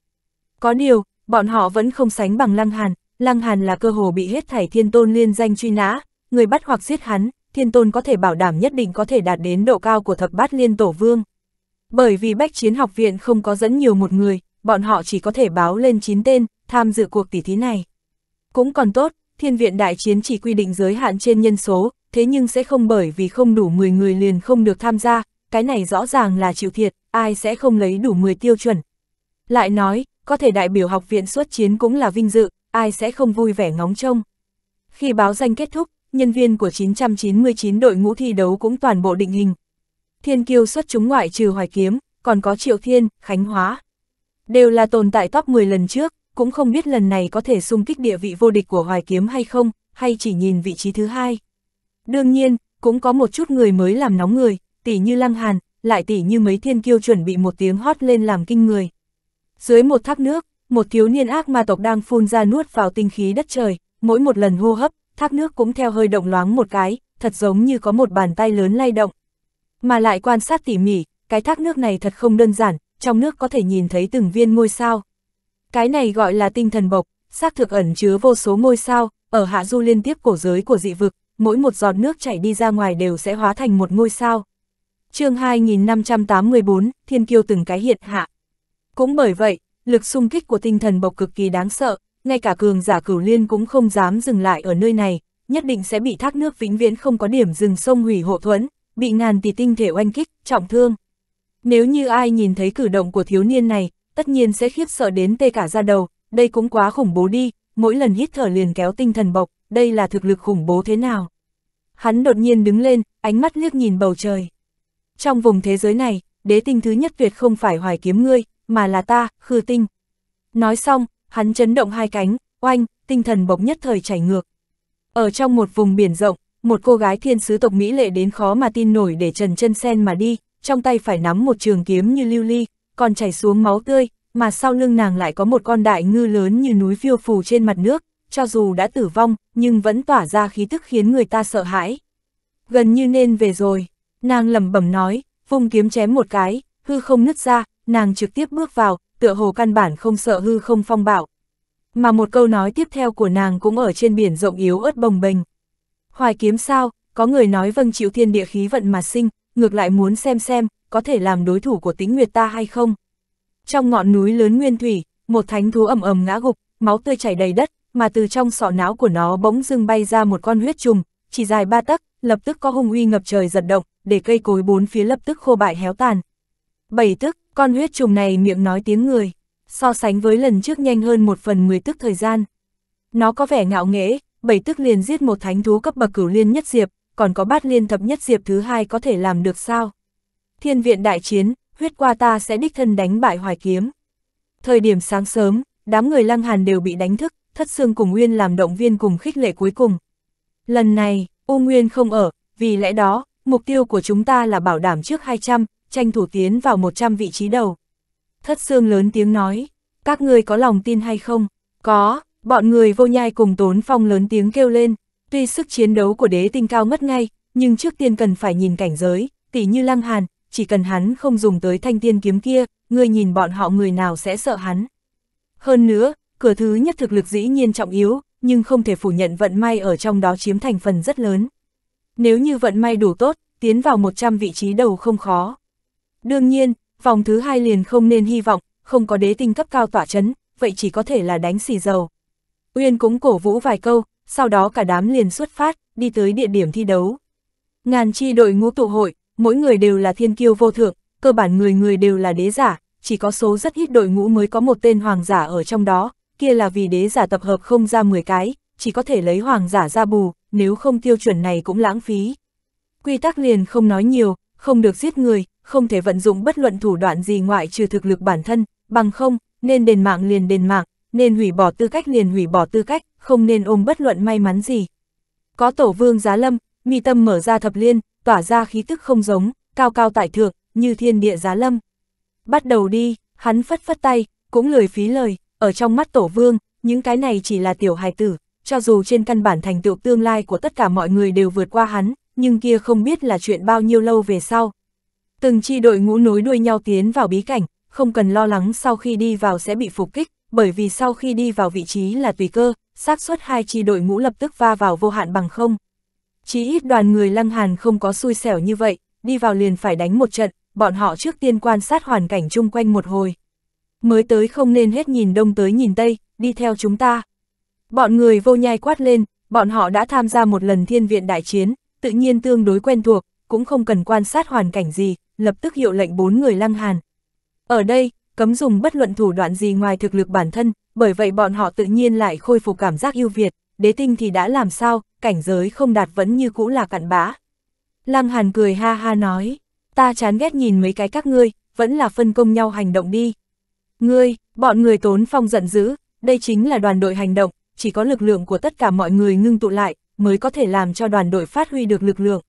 Có điều, bọn họ vẫn không sánh bằng Lăng Hàn, Lăng Hàn là cơ hồ bị hết thảy thiên tôn liên danh truy nã, người bắt hoặc giết hắn, thiên tôn có thể bảo đảm nhất định có thể đạt đến độ cao của thập bát liên tổ vương. Bởi vì bách chiến học viện không có dẫn nhiều một người, bọn họ chỉ có thể báo lên 9 tên, tham dự cuộc tỷ thí này. Cũng còn tốt, thiên viện đại chiến chỉ quy định giới hạn trên nhân số, thế nhưng sẽ không bởi vì không đủ 10 người liền không được tham gia, cái này rõ ràng là chịu thiệt, ai sẽ không lấy đủ 10 tiêu chuẩn. Lại nói, có thể đại biểu học viện xuất chiến cũng là vinh dự, ai sẽ không vui vẻ ngóng trông. Khi báo danh kết thúc, nhân viên của 999 đội ngũ thi đấu cũng toàn bộ định hình. Thiên kiêu xuất chúng ngoại trừ Hoài Kiếm, còn có Triệu Thiên, Khánh Hóa. Đều là tồn tại top 10 lần trước, cũng không biết lần này có thể xung kích địa vị vô địch của Hoài Kiếm hay không, hay chỉ nhìn vị trí thứ hai. Đương nhiên, cũng có một chút người mới làm nóng người, tỉ như Lăng Hàn, lại tỉ như mấy thiên kiêu chuẩn bị một tiếng hót lên làm kinh người. Dưới một thác nước, một thiếu niên ác ma tộc đang phun ra nuốt vào tinh khí đất trời, mỗi một lần hô hấp, thác nước cũng theo hơi động loáng một cái, thật giống như có một bàn tay lớn lay động. Mà lại quan sát tỉ mỉ, cái thác nước này thật không đơn giản, trong nước có thể nhìn thấy từng viên ngôi sao. Cái này gọi là tinh thần bộc, xác thực ẩn chứa vô số ngôi sao, ở hạ du liên tiếp cổ giới của dị vực, mỗi một giọt nước chảy đi ra ngoài đều sẽ hóa thành một ngôi sao. chương 2584, Thiên Kiêu từng cái hiện hạ. Cũng bởi vậy, lực xung kích của tinh thần bộc cực kỳ đáng sợ, ngay cả cường giả cửu liên cũng không dám dừng lại ở nơi này, nhất định sẽ bị thác nước vĩnh viễn không có điểm dừng sông hủy hộ thuẫn, bị ngàn tỷ tinh thể oanh kích, trọng thương. Nếu như ai nhìn thấy cử động của thiếu niên này, tất nhiên sẽ khiếp sợ đến tê cả da đầu, đây cũng quá khủng bố đi, mỗi lần hít thở liền kéo tinh thần bộc, đây là thực lực khủng bố thế nào. Hắn đột nhiên đứng lên, ánh mắt liếc nhìn bầu trời. Trong vùng thế giới này, đế tinh thứ nhất tuyệt không phải hoài kiếm ngươi, mà là ta, khư tinh. Nói xong, hắn chấn động hai cánh, oanh, tinh thần bỗng nhất thời chảy ngược. Ở trong một vùng biển rộng, một cô gái thiên sứ tộc Mỹ lệ đến khó mà tin nổi để trần chân sen mà đi, trong tay phải nắm một trường kiếm như lưu ly, còn chảy xuống máu tươi, mà sau lưng nàng lại có một con đại ngư lớn như núi phiêu phù trên mặt nước, cho dù đã tử vong, nhưng vẫn tỏa ra khí tức khiến người ta sợ hãi. Gần như nên về rồi, nàng lẩm bẩm nói, vùng kiếm chém một cái, hư không nứt ra, nàng trực tiếp bước vào, tựa hồ căn bản không sợ hư không phong bạo. Mà một câu nói tiếp theo của nàng cũng ở trên biển rộng yếu ớt bồng bềnh. Hoài kiếm sao, có người nói vâng chịu thiên địa khí vận mà sinh, ngược lại muốn xem xem, có thể làm đối thủ của tính nguyệt ta hay không. Trong ngọn núi lớn nguyên thủy, một thánh thú ầm ầm ngã gục, máu tươi chảy đầy đất, mà từ trong sọ não của nó bỗng dưng bay ra một con huyết trùng, chỉ dài ba tấc, lập tức có hung uy ngập trời giật động, để cây cối bốn phía lập tức khô bại héo tàn. Bảy tức, con huyết trùng này miệng nói tiếng người, so sánh với lần trước nhanh hơn một phần mười tức thời gian. Nó có vẻ ngạo nghễ, bảy tức liền giết một thánh thú cấp bậc cửu liên nhất diệp, còn có bát liên thập nhất diệp thứ hai có thể làm được sao? Thiên viện đại chiến, huyết qua ta sẽ đích thân đánh bại hoài kiếm. Thời điểm sáng sớm, đám người lăng hàn đều bị đánh thức, thất xương cùng Nguyên làm động viên cùng khích lệ cuối cùng. Lần này, U Nguyên không ở, vì lẽ đó, mục tiêu của chúng ta là bảo đảm trước 200, tranh thủ tiến vào 100 vị trí đầu. Thất xương lớn tiếng nói, các người có lòng tin hay không? Có, bọn người vô nhai cùng tốn phong lớn tiếng kêu lên, tuy sức chiến đấu của đế tinh cao mất ngay, nhưng trước tiên cần phải nhìn cảnh giới, tỷ như lăng hàn, chỉ cần hắn không dùng tới thanh tiên kiếm kia, người nhìn bọn họ người nào sẽ sợ hắn. Hơn nữa, cửa thứ nhất thực lực dĩ nhiên trọng yếu, nhưng không thể phủ nhận vận may ở trong đó chiếm thành phần rất lớn. Nếu như vận may đủ tốt, tiến vào 100 vị trí đầu không khó. Đương nhiên, vòng thứ hai liền không nên hy vọng, không có đế tinh cấp cao tỏa chấn, vậy chỉ có thể là đánh xì dầu. Uyên cũng cổ vũ vài câu, sau đó cả đám liền xuất phát, đi tới địa điểm thi đấu. Ngàn chi đội ngũ tụ hội, mỗi người đều là thiên kiêu vô thượng, cơ bản người người đều là đế giả, chỉ có số rất ít đội ngũ mới có một tên hoàng giả ở trong đó, kia là vì đế giả tập hợp không ra 10 cái, chỉ có thể lấy hoàng giả ra bù, nếu không tiêu chuẩn này cũng lãng phí. Quy tắc liền không nói nhiều, không được giết người, không thể vận dụng bất luận thủ đoạn gì ngoại trừ thực lực bản thân, bằng không, nên đền mạng liền đền mạng, nên hủy bỏ tư cách liền hủy bỏ tư cách, không nên ôm bất luận may mắn gì. Có tổ vương giá lâm, mi tâm mở ra thập liên, tỏa ra khí tức không giống, cao cao tại thượng, như thiên địa giá lâm. Bắt đầu đi, hắn phất phất tay, cũng lười phí lời, ở trong mắt tổ vương, những cái này chỉ là tiểu hài tử, cho dù trên căn bản thành tựu tương lai của tất cả mọi người đều vượt qua hắn, nhưng kia không biết là chuyện bao nhiêu lâu về sau, Từng chi đội ngũ nối đuôi nhau tiến vào bí cảnh, không cần lo lắng sau khi đi vào sẽ bị phục kích, bởi vì sau khi đi vào vị trí là tùy cơ, xác suất hai chi đội ngũ lập tức va vào vô hạn bằng không. Chỉ ít đoàn người lăng hàn không có xui xẻo như vậy, đi vào liền phải đánh một trận, bọn họ trước tiên quan sát hoàn cảnh chung quanh một hồi. Mới tới không nên hết nhìn đông tới nhìn tây, đi theo chúng ta. Bọn người vô nhai quát lên, bọn họ đã tham gia một lần thiên viện đại chiến, tự nhiên tương đối quen thuộc, cũng không cần quan sát hoàn cảnh gì, lập tức hiệu lệnh bốn người lăng hàn. Ở đây, cấm dùng bất luận thủ đoạn gì ngoài thực lực bản thân, bởi vậy bọn họ tự nhiên lại khôi phục cảm giác ưu việt, đế tinh thì đã làm sao, cảnh giới không đạt vẫn như cũ là cặn bã. Lăng Hàn cười ha ha nói, ta chán ghét nhìn mấy cái các ngươi, vẫn là phân công nhau hành động đi. Ngươi, bọn người tốn phong giận dữ, đây chính là đoàn đội hành động, chỉ có lực lượng của tất cả mọi người ngưng tụ lại, mới có thể làm cho đoàn đội phát huy được lực lượng.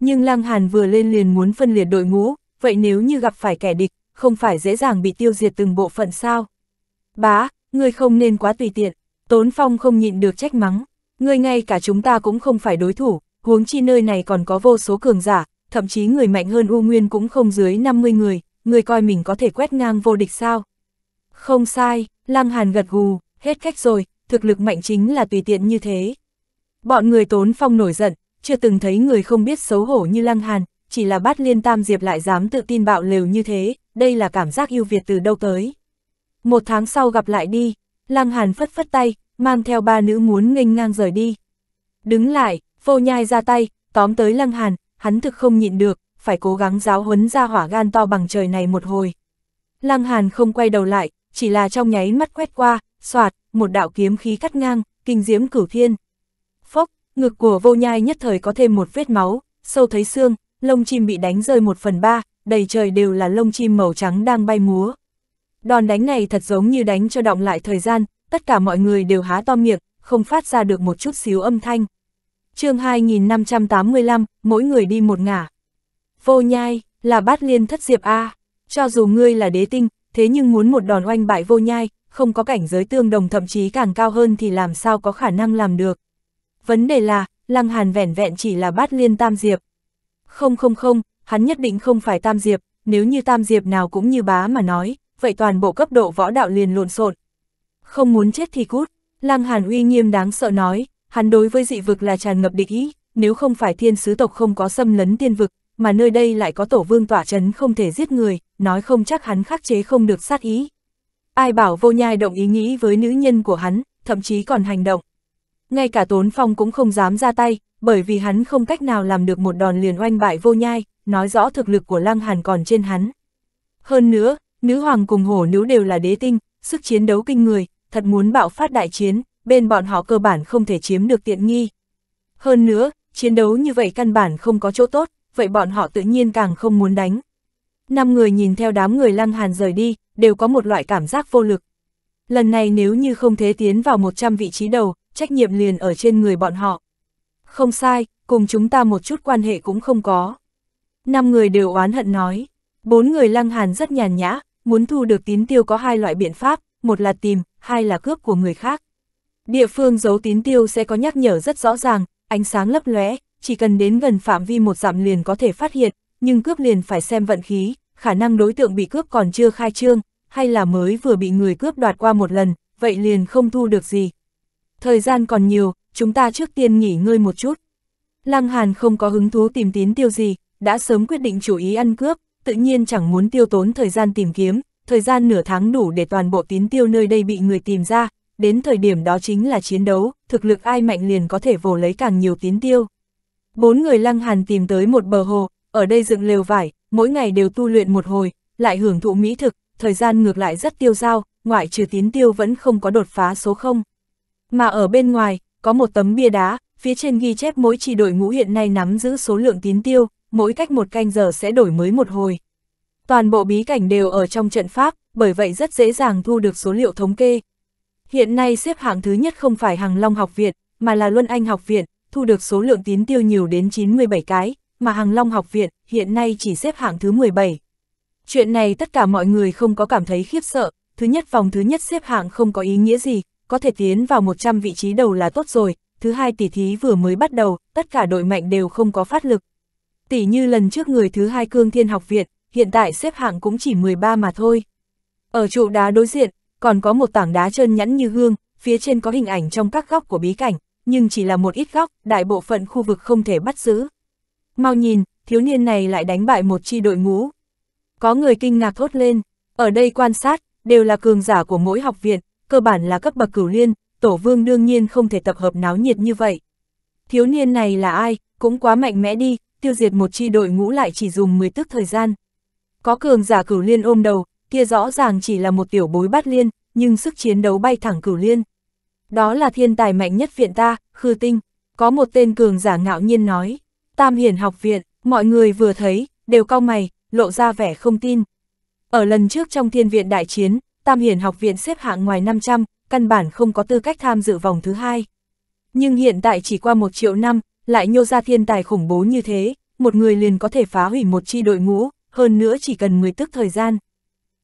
Nhưng Lăng Hàn vừa lên liền muốn phân liệt đội ngũ, vậy nếu như gặp phải kẻ địch, không phải dễ dàng bị tiêu diệt từng bộ phận sao? Bá, ngươi không nên quá tùy tiện, Tốn Phong không nhịn được trách mắng, ngươi ngay cả chúng ta cũng không phải đối thủ, huống chi nơi này còn có vô số cường giả, thậm chí người mạnh hơn U Nguyên cũng không dưới 50 người, ngươi coi mình có thể quét ngang vô địch sao? Không sai, Lăng Hàn gật gù, hết cách rồi, thực lực mạnh chính là tùy tiện như thế. Bọn người Tốn Phong nổi giận, chưa từng thấy người không biết xấu hổ như Lăng Hàn, chỉ là bát liên tam diệp lại dám tự tin bạo lều như thế, đây là cảm giác yêu Việt từ đâu tới. Một tháng sau gặp lại đi, Lăng Hàn phất phất tay, mang theo ba nữ muốn nghênh ngang rời đi. Đứng lại, vô nhai ra tay, tóm tới Lăng Hàn, hắn thực không nhịn được, phải cố gắng giáo huấn ra hỏa gan to bằng trời này một hồi. Lăng Hàn không quay đầu lại, chỉ là trong nháy mắt quét qua, soạt, một đạo kiếm khí cắt ngang, kinh diễm cửu thiên. Ngực của vô nhai nhất thời có thêm một vết máu, sâu thấy xương, lông chim bị đánh rơi một phần ba, đầy trời đều là lông chim màu trắng đang bay múa. Đòn đánh này thật giống như đánh cho động lại thời gian, tất cả mọi người đều há to miệng, không phát ra được một chút xíu âm thanh. chương 2585, mỗi người đi một ngả. Vô nhai, là bát liên thất diệp A. Cho dù ngươi là đế tinh, thế nhưng muốn một đòn oanh bại vô nhai, không có cảnh giới tương đồng thậm chí càng cao hơn thì làm sao có khả năng làm được. Vấn đề là, Lăng Hàn vẻn vẹn chỉ là bát liên tam diệp. Không không không, hắn nhất định không phải tam diệp, nếu như tam diệp nào cũng như bá mà nói, vậy toàn bộ cấp độ võ đạo liền lộn xộn. Không muốn chết thì cút, Lăng Hàn uy nghiêm đáng sợ nói, hắn đối với dị vực là tràn ngập địch ý, nếu không phải thiên sứ tộc không có xâm lấn tiên vực, mà nơi đây lại có tổ vương tỏa chấn không thể giết người, nói không chắc hắn khắc chế không được sát ý. Ai bảo vô nhai động ý nghĩ với nữ nhân của hắn, thậm chí còn hành động. Ngay cả Tốn Phong cũng không dám ra tay, bởi vì hắn không cách nào làm được một đòn liền oanh bại vô nhai, nói rõ thực lực của Lăng Hàn còn trên hắn. Hơn nữa, nữ hoàng cùng hổ nữ đều là đế tinh, sức chiến đấu kinh người, thật muốn bạo phát đại chiến, bên bọn họ cơ bản không thể chiếm được tiện nghi. Hơn nữa, chiến đấu như vậy căn bản không có chỗ tốt, vậy bọn họ tự nhiên càng không muốn đánh. Năm người nhìn theo đám người Lăng Hàn rời đi, đều có một loại cảm giác vô lực. Lần này nếu như không thế tiến vào 100 vị trí đầu, trách nhiệm liền ở trên người bọn họ. Không sai, cùng chúng ta một chút quan hệ cũng không có. Năm người đều oán hận nói, bốn người lăng hàn rất nhàn nhã, muốn thu được tín tiêu có hai loại biện pháp, một là tìm, hai là cướp của người khác. Địa phương giấu tín tiêu sẽ có nhắc nhở rất rõ ràng, ánh sáng lấp lóe, chỉ cần đến gần phạm vi một dặm liền có thể phát hiện, nhưng cướp liền phải xem vận khí, khả năng đối tượng bị cướp còn chưa khai trương, hay là mới vừa bị người cướp đoạt qua một lần, vậy liền không thu được gì, thời gian còn nhiều, chúng ta trước tiên nghỉ ngơi một chút. Lăng Hàn không có hứng thú tìm tín tiêu gì, đã sớm quyết định chủ ý ăn cướp, tự nhiên chẳng muốn tiêu tốn thời gian tìm kiếm, thời gian nửa tháng đủ để toàn bộ tín tiêu nơi đây bị người tìm ra, đến thời điểm đó chính là chiến đấu, thực lực ai mạnh liền có thể vồ lấy càng nhiều tín tiêu. Bốn người Lăng Hàn tìm tới một bờ hồ, ở đây dựng lều vải, mỗi ngày đều tu luyện một hồi, lại hưởng thụ mỹ thực, thời gian ngược lại rất tiêu dao, ngoại trừ tín tiêu vẫn không có đột phá số 0. Mà ở bên ngoài, có một tấm bia đá, phía trên ghi chép mỗi chi đội ngũ hiện nay nắm giữ số lượng tín tiêu, mỗi cách một canh giờ sẽ đổi mới một hồi. Toàn bộ bí cảnh đều ở trong trận pháp, bởi vậy rất dễ dàng thu được số liệu thống kê. Hiện nay xếp hạng thứ nhất không phải Hằng Long Học Viện, mà là Luân Anh Học Viện, thu được số lượng tín tiêu nhiều đến 97 cái, mà Hằng Long Học Viện hiện nay chỉ xếp hạng thứ 17. Chuyện này tất cả mọi người không có cảm thấy khiếp sợ, thứ nhất vòng thứ nhất xếp hạng không có ý nghĩa gì, có thể tiến vào 100 vị trí đầu là tốt rồi, thứ hai tỷ thí vừa mới bắt đầu, tất cả đội mạnh đều không có phát lực. Tỷ như lần trước người thứ hai Cương Thiên học viện, hiện tại xếp hạng cũng chỉ 13 mà thôi. Ở trụ đá đối diện, còn có một tảng đá trơn nhẵn như gương, phía trên có hình ảnh trong các góc của bí cảnh, nhưng chỉ là một ít góc, đại bộ phận khu vực không thể bắt giữ. Mau nhìn, thiếu niên này lại đánh bại một chi đội ngũ. Có người kinh ngạc thốt lên, ở đây quan sát, đều là cường giả của mỗi học viện, cơ bản là cấp bậc cửu liên, tổ vương đương nhiên không thể tập hợp náo nhiệt như vậy. Thiếu niên này là ai, cũng quá mạnh mẽ đi, tiêu diệt một chi đội ngũ lại chỉ dùng 10 tức thời gian. Có cường giả cửu liên ôm đầu, kia rõ ràng chỉ là một tiểu bối bát liên, nhưng sức chiến đấu bay thẳng cửu liên. Đó là thiên tài mạnh nhất viện ta, khư tinh. Có một tên cường giả ngạo nhiên nói, tam hiển học viện, mọi người vừa thấy, đều cau mày, lộ ra vẻ không tin. Ở lần trước trong thiên viện đại chiến, Tam Hiển học viện xếp hạng ngoài 500, căn bản không có tư cách tham dự vòng thứ hai. Nhưng hiện tại chỉ qua một triệu năm, lại nhô ra thiên tài khủng bố như thế, một người liền có thể phá hủy một chi đội ngũ, hơn nữa chỉ cần 10 tức thời gian.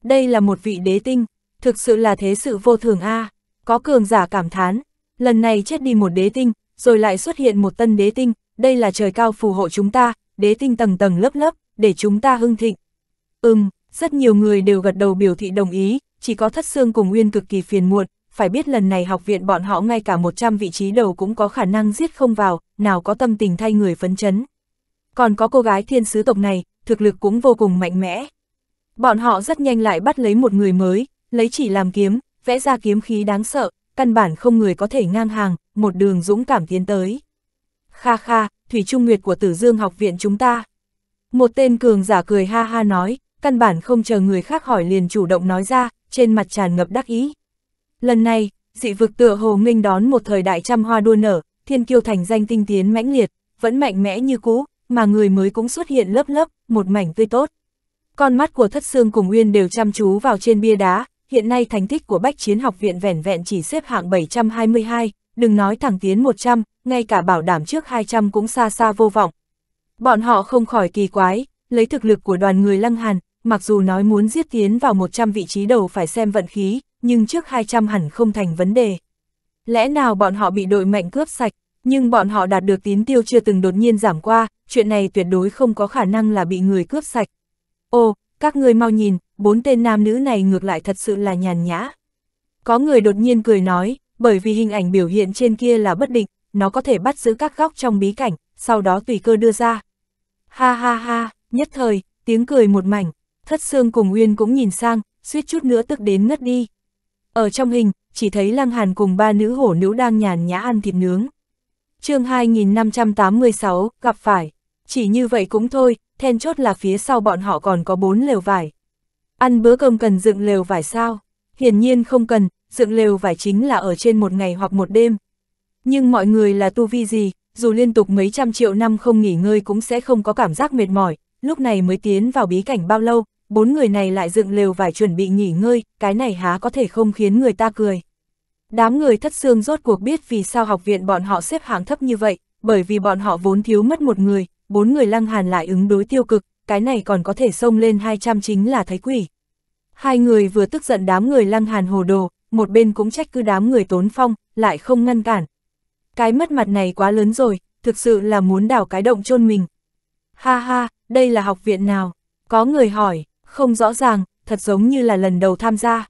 Đây là một vị đế tinh, thực sự là thế sự vô thường a à. có cường giả cảm thán, lần này chết đi một đế tinh, rồi lại xuất hiện một tân đế tinh, đây là trời cao phù hộ chúng ta, đế tinh tầng tầng lớp lớp, để chúng ta hưng thịnh. Ừm, rất nhiều người đều gật đầu biểu thị đồng ý, chỉ có thất xương cùng nguyên cực kỳ phiền muộn, phải biết lần này học viện bọn họ ngay cả 100 vị trí đầu cũng có khả năng giết không vào, nào có tâm tình thay người phấn chấn. Còn có cô gái thiên sứ tộc này, thực lực cũng vô cùng mạnh mẽ. Bọn họ rất nhanh lại bắt lấy một người mới, lấy chỉ làm kiếm, vẽ ra kiếm khí đáng sợ, căn bản không người có thể ngang hàng, một đường dũng cảm tiến tới. Kha kha, Thủy Trung Nguyệt của Tử Dương học viện chúng ta. Một tên cường giả cười ha ha nói, căn bản không chờ người khác hỏi liền chủ động nói ra, trên mặt tràn ngập đắc ý. Lần này, dị vực tựa hồ nghênh đón một thời đại trăm hoa đua nở, thiên kiêu thành danh tinh tiến mãnh liệt, vẫn mạnh mẽ như cũ, mà người mới cũng xuất hiện lớp lớp, một mảnh tươi tốt. Con mắt của Thất Sương cùng Uyên đều chăm chú vào trên bia đá, hiện nay thành tích của Bách Chiến học viện vẻn vẹn chỉ xếp hạng 722, đừng nói thẳng tiến 100, ngay cả bảo đảm trước 200 cũng xa xa vô vọng. Bọn họ không khỏi kỳ quái, lấy thực lực của đoàn người Lăng Hàn, mặc dù nói muốn giết tiến vào 100 vị trí đầu phải xem vận khí, nhưng trước 200 hẳn không thành vấn đề. Lẽ nào bọn họ bị đội mạnh cướp sạch, nhưng bọn họ đạt được tín tiêu chưa từng đột nhiên giảm qua, chuyện này tuyệt đối không có khả năng là bị người cướp sạch. Ô, các ngươi mau nhìn, bốn tên nam nữ này ngược lại thật sự là nhàn nhã. Có người đột nhiên cười nói, bởi vì hình ảnh biểu hiện trên kia là bất định, nó có thể bắt giữ các góc trong bí cảnh, sau đó tùy cơ đưa ra. Ha ha ha, nhất thời, tiếng cười một mảnh, Thất Sương cùng Uyên cũng nhìn sang, suýt chút nữa tức đến ngất đi. Ở trong hình, chỉ thấy Lăng Hàn cùng ba nữ hổ nữ đang nhàn nhã ăn thịt nướng. chương 2586, gặp phải. Chỉ như vậy cũng thôi, then chốt là phía sau bọn họ còn có bốn lều vải. Ăn bữa cơm cần dựng lều vải sao? Hiển nhiên không cần, dựng lều vải chính là ở trên một ngày hoặc một đêm. Nhưng mọi người là tu vi gì, dù liên tục mấy trăm triệu năm không nghỉ ngơi cũng sẽ không có cảm giác mệt mỏi, lúc này mới tiến vào bí cảnh bao lâu, bốn người này lại dựng lều vải chuẩn bị nghỉ ngơi, cái này há có thể không khiến người ta cười. Đám người thất xương rốt cuộc biết vì sao học viện bọn họ xếp hạng thấp như vậy, bởi vì bọn họ vốn thiếu mất một người, bốn người lăng hàn lại ứng đối tiêu cực, cái này còn có thể xông lên 200 chính là thấy quỷ. Hai người vừa tức giận đám người lăng hàn hồ đồ, một bên cũng trách cứ đám người tốn phong, lại không ngăn cản. Cái mất mặt này quá lớn rồi, thực sự là muốn đào cái động chôn mình. Ha ha, đây là học viện nào? Có người hỏi, không rõ ràng, thật giống như là lần đầu tham gia.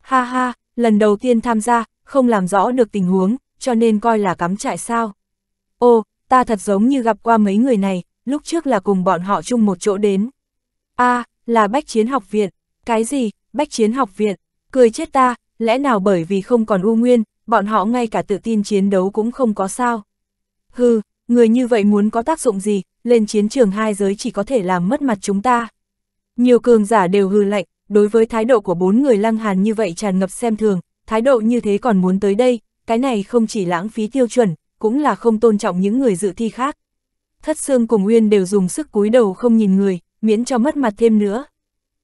Ha ha, lần đầu tiên tham gia, không làm rõ được tình huống, cho nên coi là cắm trại sao. Ô, ta thật giống như gặp qua mấy người này, lúc trước là cùng bọn họ chung một chỗ đến. a à, là bách chiến học viện, cái gì, bách chiến học viện, cười chết ta, lẽ nào bởi vì không còn u nguyên, bọn họ ngay cả tự tin chiến đấu cũng không có sao. Hừ, người như vậy muốn có tác dụng gì, lên chiến trường hai giới chỉ có thể làm mất mặt chúng ta. Nhiều cường giả đều hư lạnh, đối với thái độ của bốn người lăng hàn như vậy tràn ngập xem thường, thái độ như thế còn muốn tới đây, cái này không chỉ lãng phí tiêu chuẩn, cũng là không tôn trọng những người dự thi khác. Thất xương cùng Uyên đều dùng sức cúi đầu không nhìn người, miễn cho mất mặt thêm nữa.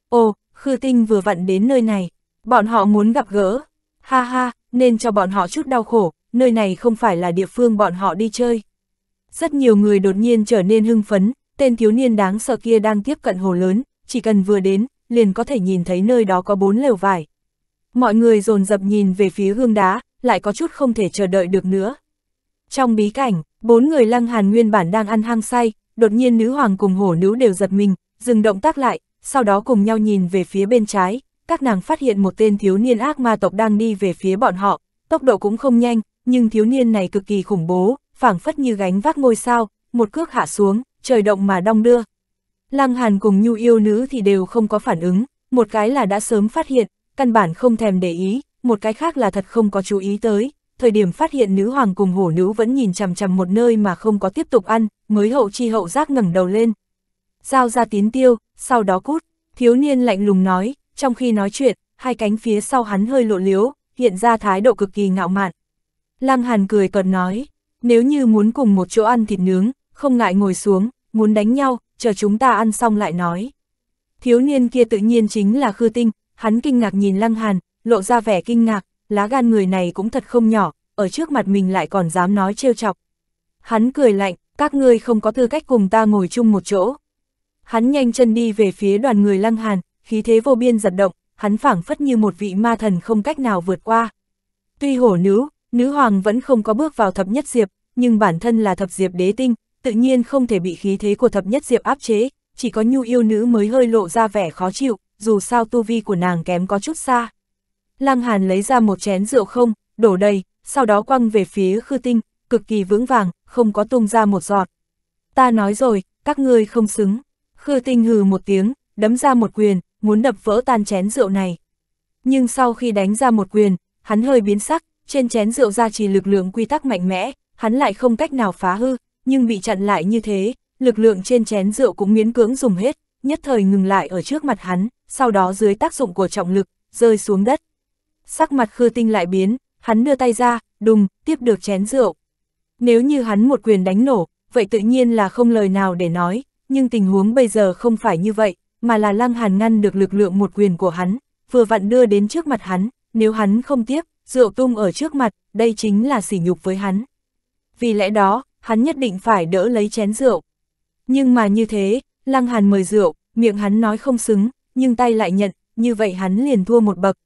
Ồ, Khư Tinh vừa vặn đến nơi này, bọn họ muốn gặp gỡ. Ha ha, nên cho bọn họ chút đau khổ, nơi này không phải là địa phương bọn họ đi chơi. Rất nhiều người đột nhiên trở nên hưng phấn, tên thiếu niên đáng sợ kia đang tiếp cận hồ lớn, chỉ cần vừa đến, liền có thể nhìn thấy nơi đó có bốn lều vải. Mọi người dồn dập nhìn về phía hương đá, lại có chút không thể chờ đợi được nữa. Trong bí cảnh, bốn người lăng hàn nguyên bản đang ăn hang say, đột nhiên nữ hoàng cùng hổ nữ đều giật mình, dừng động tác lại, sau đó cùng nhau nhìn về phía bên trái, các nàng phát hiện một tên thiếu niên ác ma tộc đang đi về phía bọn họ, tốc độ cũng không nhanh, nhưng thiếu niên này cực kỳ khủng bố, phảng phất như gánh vác ngôi sao, một cước hạ xuống, trời động mà đong đưa, Lăng Hàn cùng nhu yêu nữ thì đều không có phản ứng, một cái là đã sớm phát hiện, căn bản không thèm để ý, một cái khác là thật không có chú ý tới, thời điểm phát hiện nữ hoàng cùng hổ nữ vẫn nhìn chằm chằm một nơi mà không có tiếp tục ăn, mới hậu chi hậu giác ngẩng đầu lên. Giao ra tín tiêu, sau đó cút, thiếu niên lạnh lùng nói, trong khi nói chuyện, hai cánh phía sau hắn hơi lộ liếu, hiện ra thái độ cực kỳ ngạo mạn. Lăng Hàn cười cợt nói, nếu như muốn cùng một chỗ ăn thịt nướng, không ngại ngồi xuống, muốn đánh nhau, chờ chúng ta ăn xong lại nói. Thiếu niên kia tự nhiên chính là khư tinh, hắn kinh ngạc nhìn lăng hàn, lộ ra vẻ kinh ngạc, lá gan người này cũng thật không nhỏ, ở trước mặt mình lại còn dám nói trêu chọc. Hắn cười lạnh, các ngươi không có tư cách cùng ta ngồi chung một chỗ. Hắn nhanh chân đi về phía đoàn người lăng hàn, khí thế vô biên giật động, hắn phảng phất như một vị ma thần không cách nào vượt qua. Tuy hổ nữ, nữ hoàng vẫn không có bước vào thập nhất diệp, nhưng bản thân là thập diệp đế tinh, tự nhiên không thể bị khí thế của thập nhất diệp áp chế, chỉ có nhu yêu nữ mới hơi lộ ra vẻ khó chịu, dù sao tu vi của nàng kém có chút xa. Lăng Hàn lấy ra một chén rượu không, đổ đầy, sau đó quăng về phía khư tinh, cực kỳ vững vàng, không có tung ra một giọt. Ta nói rồi, các ngươi không xứng. Khư tinh hừ một tiếng, đấm ra một quyền, muốn đập vỡ tan chén rượu này. Nhưng sau khi đánh ra một quyền, hắn hơi biến sắc, trên chén rượu ra chỉ lực lượng quy tắc mạnh mẽ, hắn lại không cách nào phá hư, nhưng bị chặn lại như thế, lực lượng trên chén rượu cũng miễn cưỡng dùng hết, nhất thời ngừng lại ở trước mặt hắn, sau đó dưới tác dụng của trọng lực, rơi xuống đất. Sắc mặt khư tinh lại biến, hắn đưa tay ra, đùng, tiếp được chén rượu. Nếu như hắn một quyền đánh nổ, vậy tự nhiên là không lời nào để nói, nhưng tình huống bây giờ không phải như vậy, mà là lăng hàn ngăn được lực lượng một quyền của hắn, vừa vặn đưa đến trước mặt hắn, nếu hắn không tiếp, rượu tung ở trước mặt, đây chính là sỉ nhục với hắn. Vì lẽ đó, hắn nhất định phải đỡ lấy chén rượu. Nhưng mà như thế, Lăng Hàn mời rượu, miệng hắn nói không xứng, nhưng tay lại nhận, như vậy hắn liền thua một bậc.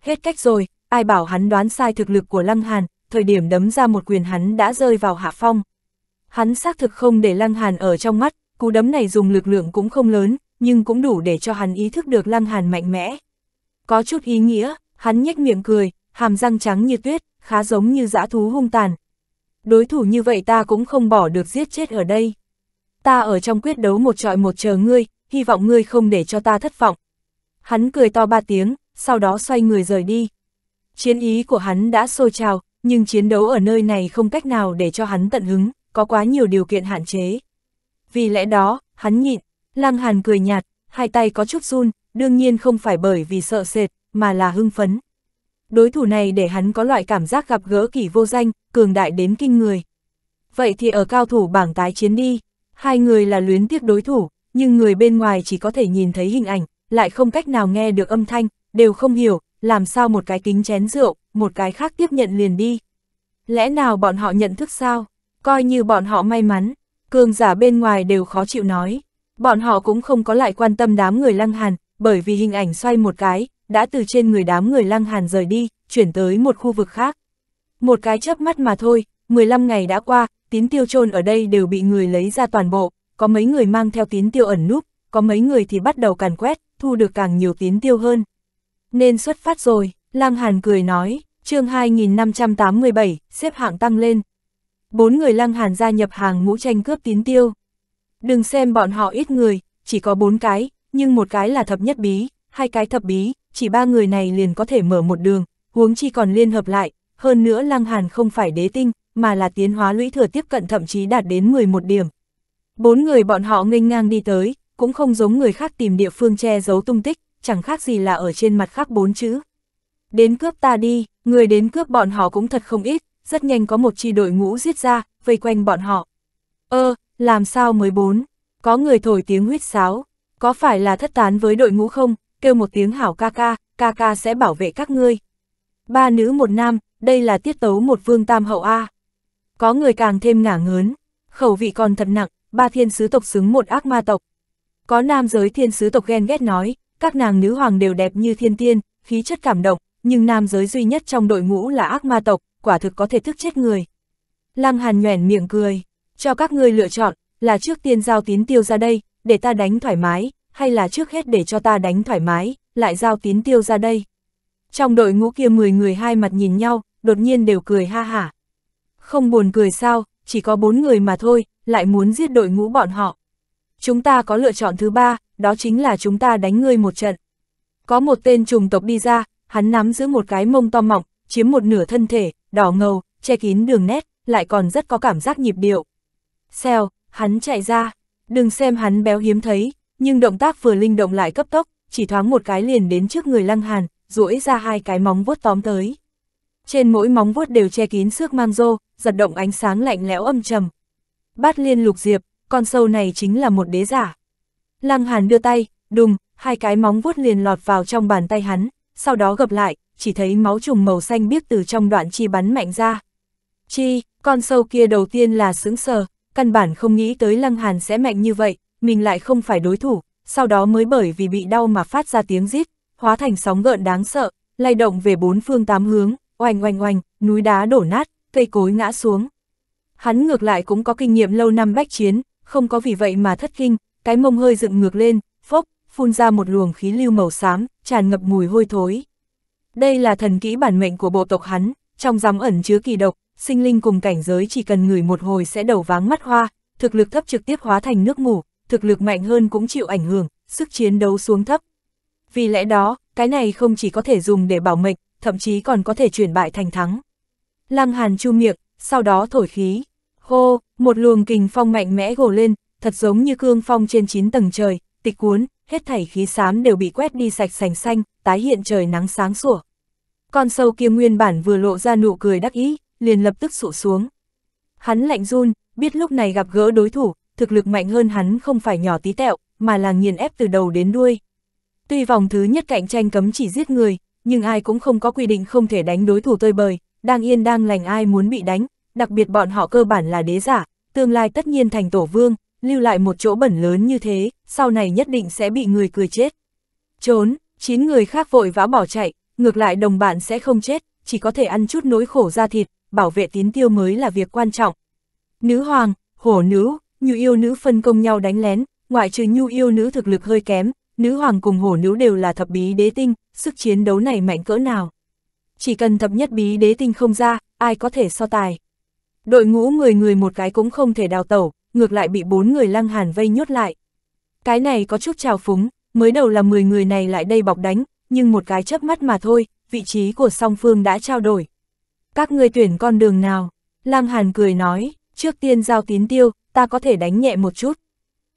Hết cách rồi, ai bảo hắn đoán sai thực lực của Lăng Hàn, thời điểm đấm ra một quyền hắn đã rơi vào hạ phong. Hắn xác thực không để Lăng Hàn ở trong mắt, cú đấm này dùng lực lượng cũng không lớn, nhưng cũng đủ để cho hắn ý thức được Lăng Hàn mạnh mẽ. Có chút ý nghĩa, hắn nhếch miệng cười, hàm răng trắng như tuyết, khá giống như dã thú hung tàn, đối thủ như vậy ta cũng không bỏ được giết chết ở đây. Ta ở trong quyết đấu một trọi một chờ ngươi, hy vọng ngươi không để cho ta thất vọng. Hắn cười to ba tiếng, sau đó xoay người rời đi. Chiến ý của hắn đã sôi trào, nhưng chiến đấu ở nơi này không cách nào để cho hắn tận hứng, có quá nhiều điều kiện hạn chế. Vì lẽ đó, hắn nhịn, Lăng Hàn cười nhạt, hai tay có chút run, đương nhiên không phải bởi vì sợ sệt, mà là hưng phấn đối thủ này để hắn có loại cảm giác gặp gỡ kỳ vô danh, cường đại đến kinh người. Vậy thì ở cao thủ bảng tái chiến đi, hai người là luyến tiếc đối thủ, nhưng người bên ngoài chỉ có thể nhìn thấy hình ảnh, lại không cách nào nghe được âm thanh, đều không hiểu, làm sao một cái kính chén rượu, một cái khác tiếp nhận liền đi. Lẽ nào bọn họ nhận thức sao? Coi như bọn họ may mắn, cường giả bên ngoài đều khó chịu nói. Bọn họ cũng không có lại quan tâm đám người lăng hàn, bởi vì hình ảnh xoay một cái, đã từ trên người đám người lăng hàn rời đi, chuyển tới một khu vực khác. Một cái chớp mắt mà thôi, 15 ngày đã qua, tín tiêu trôn ở đây đều bị người lấy ra toàn bộ, có mấy người mang theo tín tiêu ẩn núp, có mấy người thì bắt đầu càn quét, thu được càng nhiều tín tiêu hơn. Nên xuất phát rồi, Lăng Hàn cười nói, chương 2587, xếp hạng tăng lên. Bốn người Lăng Hàn gia nhập hàng ngũ tranh cướp tín tiêu. Đừng xem bọn họ ít người, chỉ có bốn cái, nhưng một cái là thập nhất bí, hai cái thập bí, chỉ ba người này liền có thể mở một đường, huống chi còn liên hợp lại, hơn nữa Lăng Hàn không phải đế tinh, mà là tiến hóa lũy thừa tiếp cận thậm chí đạt đến 11 điểm. Bốn người bọn họ nghênh ngang đi tới, cũng không giống người khác tìm địa phương che giấu tung tích, chẳng khác gì là ở trên mặt khác bốn chữ. Đến cướp ta đi, người đến cướp bọn họ cũng thật không ít, rất nhanh có một chi đội ngũ giết ra, vây quanh bọn họ. Ơ, ờ, làm sao mới bốn? Có người thổi tiếng huyết sáo, có phải là thất tán với đội ngũ không? kêu một tiếng hảo ca ca, ca ca sẽ bảo vệ các ngươi. Ba nữ một nam, đây là tiết tấu một vương tam hậu A. Có người càng thêm ngả ngớn, khẩu vị còn thật nặng, ba thiên sứ tộc xứng một ác ma tộc. Có nam giới thiên sứ tộc ghen ghét nói, các nàng nữ hoàng đều đẹp như thiên tiên, khí chất cảm động, nhưng nam giới duy nhất trong đội ngũ là ác ma tộc, quả thực có thể thức chết người. Lăng Hàn nhoẻn miệng cười, cho các ngươi lựa chọn, là trước tiên giao tín tiêu ra đây, để ta đánh thoải mái, hay là trước hết để cho ta đánh thoải mái, lại giao tiến tiêu ra đây. Trong đội ngũ kia 10 người hai mặt nhìn nhau, đột nhiên đều cười ha hả. Không buồn cười sao, chỉ có bốn người mà thôi, lại muốn giết đội ngũ bọn họ. Chúng ta có lựa chọn thứ ba, đó chính là chúng ta đánh ngươi một trận. Có một tên trùng tộc đi ra, hắn nắm giữ một cái mông to mọng, chiếm một nửa thân thể, đỏ ngầu, che kín đường nét, lại còn rất có cảm giác nhịp điệu. Xèo, hắn chạy ra, đừng xem hắn béo hiếm thấy, nhưng động tác vừa linh động lại cấp tốc, chỉ thoáng một cái liền đến trước người Lăng Hàn, duỗi ra hai cái móng vuốt tóm tới. Trên mỗi móng vuốt đều che kín xước man rô, giật động ánh sáng lạnh lẽo âm trầm. Bát liên lục diệp, con sâu này chính là một đế giả. Lăng Hàn đưa tay, đùng, hai cái móng vuốt liền lọt vào trong bàn tay hắn, sau đó gập lại, chỉ thấy máu trùng màu xanh biếc từ trong đoạn chi bắn mạnh ra. Chi, con sâu kia đầu tiên là sững sờ, căn bản không nghĩ tới Lăng Hàn sẽ mạnh như vậy, mình lại không phải đối thủ, sau đó mới bởi vì bị đau mà phát ra tiếng rít, hóa thành sóng gợn đáng sợ, lay động về bốn phương tám hướng, oanh oanh oanh, núi đá đổ nát, cây cối ngã xuống. Hắn ngược lại cũng có kinh nghiệm lâu năm bách chiến, không có vì vậy mà thất kinh, cái mông hơi dựng ngược lên, phốc, phun ra một luồng khí lưu màu xám, tràn ngập mùi hôi thối. Đây là thần kỹ bản mệnh của bộ tộc hắn, trong giám ẩn chứa kỳ độc, sinh linh cùng cảnh giới chỉ cần ngửi một hồi sẽ đầu váng mắt hoa, thực lực thấp trực tiếp hóa thành nước ngủ, thực lực mạnh hơn cũng chịu ảnh hưởng, sức chiến đấu xuống thấp. Vì lẽ đó, cái này không chỉ có thể dùng để bảo mệnh, thậm chí còn có thể chuyển bại thành thắng. Lăng Hàn chu miệng, sau đó thổi khí. Hô, một luồng kình phong mạnh mẽ gồ lên, thật giống như cương phong trên 9 tầng trời, tịch cuốn, hết thảy khí xám đều bị quét đi sạch sành xanh, tái hiện trời nắng sáng sủa. Con sâu kia nguyên bản vừa lộ ra nụ cười đắc ý, liền lập tức sụ xuống. Hắn lạnh run, biết lúc này gặp gỡ đối thủ, thực lực mạnh hơn hắn không phải nhỏ tí tẹo, mà là nghiền ép từ đầu đến đuôi. Tuy vòng thứ nhất cạnh tranh cấm chỉ giết người, nhưng ai cũng không có quy định không thể đánh đối thủ tơi bời, đang yên đang lành ai muốn bị đánh, đặc biệt bọn họ cơ bản là đế giả, tương lai tất nhiên thành tổ vương, lưu lại một chỗ bẩn lớn như thế, sau này nhất định sẽ bị người cười chết. Trốn, 9 người khác vội vã bỏ chạy, ngược lại đồng bạn sẽ không chết, chỉ có thể ăn chút nỗi khổ ra thịt, bảo vệ tín tiêu mới là việc quan trọng. Nữ hoàng, hổ nữ, nhu yêu nữ phân công nhau đánh lén, ngoại trừ nhu yêu nữ thực lực hơi kém, nữ hoàng cùng hổ nữ đều là thập bí đế tinh, sức chiến đấu này mạnh cỡ nào. Chỉ cần thập nhất bí đế tinh không ra, ai có thể so tài. Đội ngũ người người một cái cũng không thể đào tẩu, ngược lại bị bốn người lăng hàn vây nhốt lại. Cái này có chút trào phúng, mới đầu là 10 người này lại đây bọc đánh, nhưng một cái chớp mắt mà thôi, vị trí của song phương đã trao đổi. Các người tuyển con đường nào? Lăng Hàn cười nói, trước tiên giao tín tiêu, ta có thể đánh nhẹ một chút.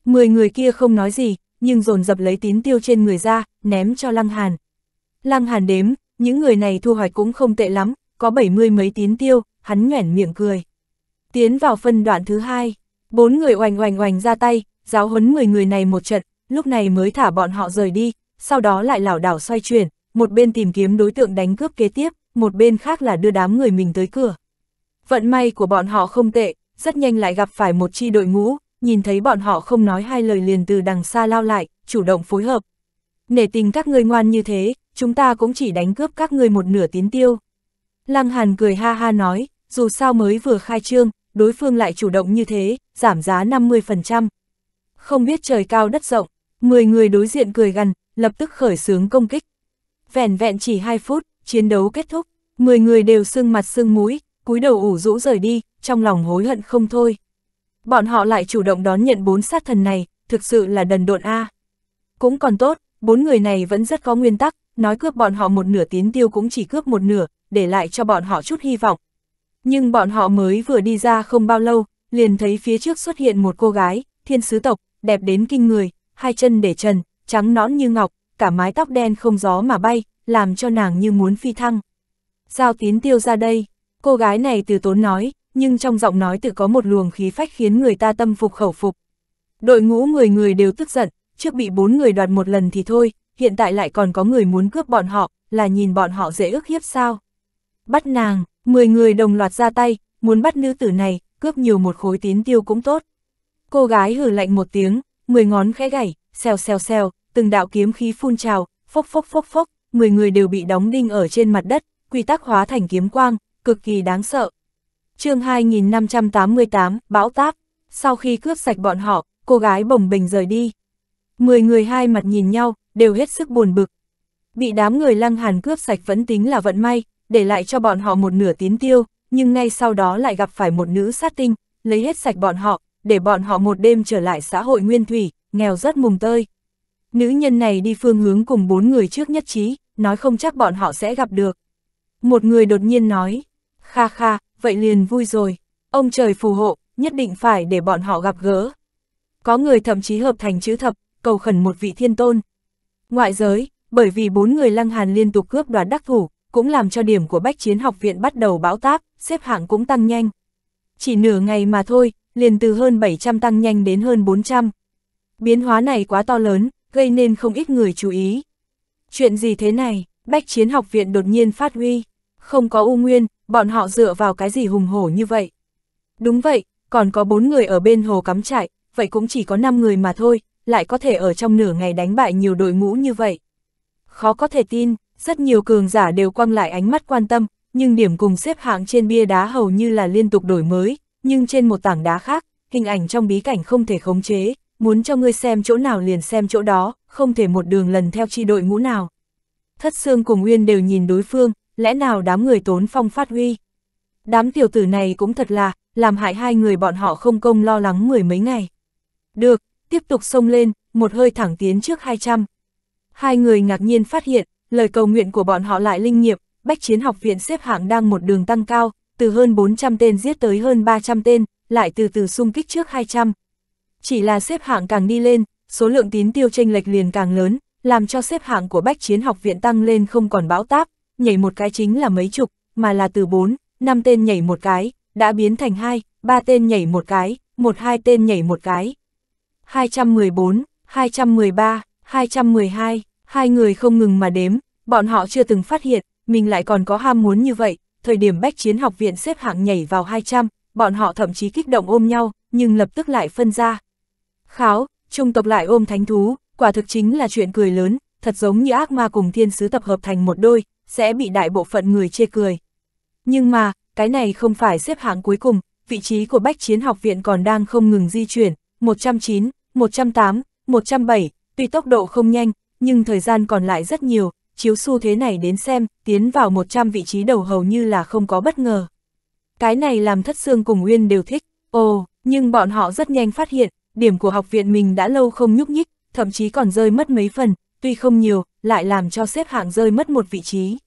Mười người kia không nói gì, nhưng dồn dập lấy tín tiêu trên người ra, ném cho Lăng Hàn. Lăng Hàn đếm, những người này thu hoạch cũng không tệ lắm, có bảy mươi mấy tín tiêu, hắn nhoẻn miệng cười. Tiến vào phân đoạn thứ hai, bốn người oành oành oành ra tay, giáo huấn mười người này một trận, lúc này mới thả bọn họ rời đi, sau đó lại lảo đảo xoay chuyển, một bên tìm kiếm đối tượng đánh cướp kế tiếp, một bên khác là đưa đám người mình tới cửa. Vận may của bọn họ không tệ, rất nhanh lại gặp phải một chi đội ngũ, nhìn thấy bọn họ không nói hai lời liền từ đằng xa lao lại, chủ động phối hợp. Nể tình các ngươi ngoan như thế, chúng ta cũng chỉ đánh cướp các ngươi một nửa tín tiêu. Lăng Hàn cười ha ha nói, dù sao mới vừa khai trương, đối phương lại chủ động như thế, giảm giá 50%. Không biết trời cao đất rộng, 10 người đối diện cười gần lập tức khởi xướng công kích. vẹn vẹn chỉ 2 phút, chiến đấu kết thúc, 10 người đều sưng mặt sưng mũi, cúi đầu ủ rũ rời đi, trong lòng hối hận không thôi. Bọn họ lại chủ động đón nhận bốn sát thần này, thực sự là đần độn A. Cũng còn tốt, bốn người này vẫn rất có nguyên tắc, nói cướp bọn họ một nửa tiến tiêu cũng chỉ cướp một nửa, để lại cho bọn họ chút hy vọng. Nhưng bọn họ mới vừa đi ra không bao lâu, liền thấy phía trước xuất hiện một cô gái, thiên sứ tộc, đẹp đến kinh người, hai chân để trần, trắng nõn như ngọc, cả mái tóc đen không gió mà bay, làm cho nàng như muốn phi thăng. Giao tiến tiêu ra đây. Cô gái này từ tốn nói, nhưng trong giọng nói tự có một luồng khí phách khiến người ta tâm phục khẩu phục. Đội ngũ người người đều tức giận, trước bị bốn người đoạt một lần thì thôi, hiện tại lại còn có người muốn cướp bọn họ, là nhìn bọn họ dễ ước hiếp sao. Bắt nàng, 10 người đồng loạt ra tay, muốn bắt nữ tử này, cướp nhiều một khối tín tiêu cũng tốt. Cô gái hử lạnh một tiếng, 10 ngón khẽ gảy, xèo xèo xèo, từng đạo kiếm khí phun trào, phốc phốc phốc phốc, 10 người đều bị đóng đinh ở trên mặt đất, quy tắc hóa thành kiếm quang, cực kỳ đáng sợ. chương 2588, bão táp, sau khi cướp sạch bọn họ, cô gái bồng bình rời đi. Mười người hai mặt nhìn nhau, đều hết sức buồn bực. Bị đám người lăng hàn cướp sạch vẫn tính là vận may, để lại cho bọn họ một nửa tín tiêu, nhưng ngay sau đó lại gặp phải một nữ sát tinh, lấy hết sạch bọn họ, để bọn họ một đêm trở lại xã hội nguyên thủy, nghèo rất mùng tơi. Nữ nhân này đi phương hướng cùng bốn người trước nhất trí, nói không chắc bọn họ sẽ gặp được. Một người đột nhiên nói, kha kha, vậy liền vui rồi, ông trời phù hộ, nhất định phải để bọn họ gặp gỡ. Có người thậm chí hợp thành chữ thập, cầu khẩn một vị thiên tôn. Ngoại giới, bởi vì bốn người lăng hàn liên tục cướp đoạt đắc thủ, cũng làm cho điểm của bách chiến học viện bắt đầu bão táp, xếp hạng cũng tăng nhanh. Chỉ nửa ngày mà thôi, liền từ hơn 700 tăng nhanh đến hơn 400. Biến hóa này quá to lớn, gây nên không ít người chú ý. Chuyện gì thế này, bách chiến học viện đột nhiên phát huy không có U Nguyên, bọn họ dựa vào cái gì hùng hổ như vậy. Đúng vậy, còn có bốn người ở bên hồ cắm trại, vậy cũng chỉ có năm người mà thôi, lại có thể ở trong nửa ngày đánh bại nhiều đội ngũ như vậy. Khó có thể tin, rất nhiều cường giả đều quăng lại ánh mắt quan tâm, nhưng điểm cùng xếp hạng trên bia đá hầu như là liên tục đổi mới, nhưng trên một tảng đá khác, hình ảnh trong bí cảnh không thể khống chế, muốn cho ngươi xem chỗ nào liền xem chỗ đó, không thể một đường lần theo chi đội ngũ nào. Thất xương cùng nguyên đều nhìn đối phương, lẽ nào đám người tốn phong phát huy? Đám tiểu tử này cũng thật là, làm hại hai người bọn họ không công lo lắng mười mấy ngày. Được, tiếp tục xông lên, một hơi thẳng tiến trước 200. Hai người ngạc nhiên phát hiện, lời cầu nguyện của bọn họ lại linh nghiệm, bách chiến học viện xếp hạng đang một đường tăng cao, từ hơn 400 tên giết tới hơn 300 tên, lại từ từ xung kích trước 200. Chỉ là xếp hạng càng đi lên, số lượng tín tiêu tranh lệch liền càng lớn, làm cho xếp hạng của bách chiến học viện tăng lên không còn bão táp, nhảy một cái chính là mấy chục, mà là từ 4, 5 tên nhảy một cái, đã biến thành 2, 3 tên nhảy một cái, 1 2 tên nhảy một cái. 214, 213, 212, hai người không ngừng mà đếm, bọn họ chưa từng phát hiện, mình lại còn có ham muốn như vậy, thời điểm bách chiến học viện xếp hạng nhảy vào 200, bọn họ thậm chí kích động ôm nhau, nhưng lập tức lại phân ra. Kháo, trung tộc lại ôm thánh thú, quả thực chính là chuyện cười lớn, thật giống như ác ma cùng thiên sứ tập hợp thành một đôi, sẽ bị đại bộ phận người chê cười. Nhưng mà, cái này không phải xếp hạng cuối cùng, vị trí của Bách Chiến Học Viện còn đang không ngừng di chuyển, 109, 108, 107, tuy tốc độ không nhanh, nhưng thời gian còn lại rất nhiều, chiếu xu thế này đến xem, tiến vào 100 vị trí đầu hầu như là không có bất ngờ. Cái này làm thất xương cùng Uyên đều thích, ồ, nhưng bọn họ rất nhanh phát hiện, điểm của học viện mình đã lâu không nhúc nhích, thậm chí còn rơi mất mấy phần, tuy không nhiều, lại làm cho xếp hạng rơi mất một vị trí.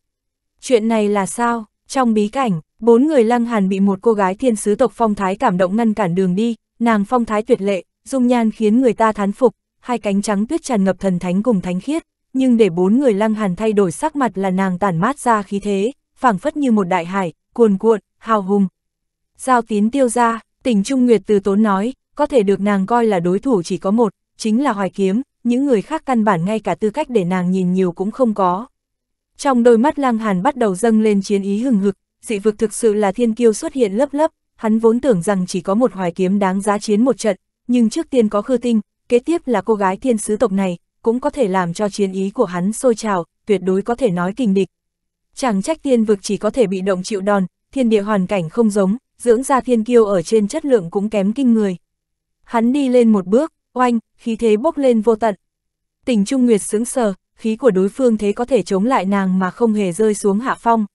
Chuyện này là sao? Trong bí cảnh, bốn người lăng hàn bị một cô gái thiên sứ tộc phong thái cảm động ngăn cản đường đi, nàng phong thái tuyệt lệ, dung nhan khiến người ta thán phục, hai cánh trắng tuyết tràn ngập thần thánh cùng thánh khiết, nhưng để bốn người lăng hàn thay đổi sắc mặt là nàng tản mát ra khí thế, phảng phất như một đại hải, cuồn cuộn, hào hùng. Giao tín tiêu ra, tỉnh Trung Nguyệt từ tốn nói, có thể được nàng coi là đối thủ chỉ có một, chính là Hoài Kiếm, những người khác căn bản ngay cả tư cách để nàng nhìn nhiều cũng không có. Trong đôi mắt Lang Hàn bắt đầu dâng lên chiến ý hừng hực, dị vực thực sự là thiên kiêu xuất hiện lấp lấp, hắn vốn tưởng rằng chỉ có một hoài kiếm đáng giá chiến một trận, nhưng trước tiên có khư tinh, kế tiếp là cô gái thiên sứ tộc này, cũng có thể làm cho chiến ý của hắn sôi trào, tuyệt đối có thể nói kinh địch. Chẳng trách tiên vực chỉ có thể bị động chịu đòn, thiên địa hoàn cảnh không giống, dưỡng ra thiên kiêu ở trên chất lượng cũng kém kinh người. Hắn đi lên một bước, oanh, khí thế bốc lên vô tận. Tỉnh Trung Nguyệt sững sờ, khí của đối phương thế có thể chống lại nàng mà không hề rơi xuống hạ phong.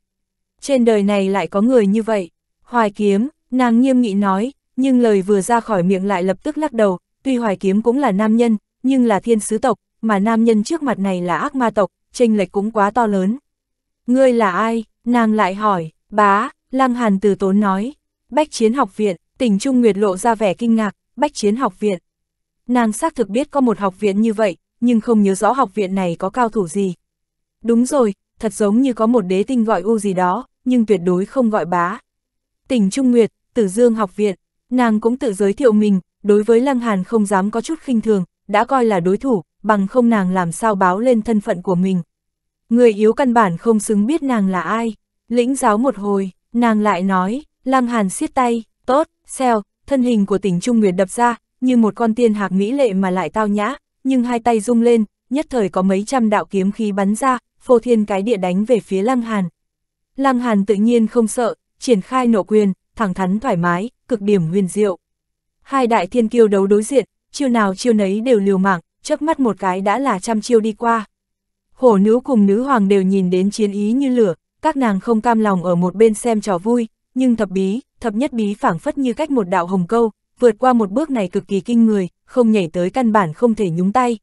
Trên đời này lại có người như vậy. Hoài kiếm, nàng nghiêm nghị nói, nhưng lời vừa ra khỏi miệng lại lập tức lắc đầu, tuy hoài kiếm cũng là nam nhân, nhưng là thiên sứ tộc, mà nam nhân trước mặt này là ác ma tộc, tranh lệch cũng quá to lớn. Ngươi là ai? Nàng lại hỏi, bá, Lăng Hàn từ tốn nói. Bách chiến học viện, tỉnh Trung Nguyệt lộ ra vẻ kinh ngạc, bách chiến học viện nàng xác thực biết có một học viện như vậy, nhưng không nhớ rõ học viện này có cao thủ gì. Đúng rồi, thật giống như có một đế tinh gọi u gì đó, nhưng tuyệt đối không gọi bá. Tỉnh Trung Nguyệt, Tử Dương học viện, nàng cũng tự giới thiệu mình, đối với Lăng Hàn không dám có chút khinh thường, đã coi là đối thủ, bằng không nàng làm sao báo lên thân phận của mình. Người yếu căn bản không xứng biết nàng là ai. Lĩnh giáo một hồi, nàng lại nói, Lăng Hàn siết tay, tốt, xeo, thân hình của tỉnh Trung Nguyệt đập ra, như một con tiên hạc mỹ lệ mà lại tao nhã, nhưng hai tay rung lên, nhất thời có mấy trăm đạo kiếm khí bắn ra, phô thiên cái địa đánh về phía Lăng Hàn. Lăng Hàn tự nhiên không sợ, triển khai nộ quyền, thẳng thắn thoải mái, cực điểm huyền diệu. Hai đại thiên kiêu đấu đối diện, chiêu nào chiêu nấy đều liều mạng, chớp mắt một cái đã là trăm chiêu đi qua. Hổ nữ cùng nữ hoàng đều nhìn đến chiến ý như lửa, các nàng không cam lòng ở một bên xem trò vui, nhưng thập bí, thập nhất bí phảng phất như cách một đạo hồng câu, vượt qua một bước này cực kỳ kinh người, không nhảy tới căn bản không thể nhúng tay.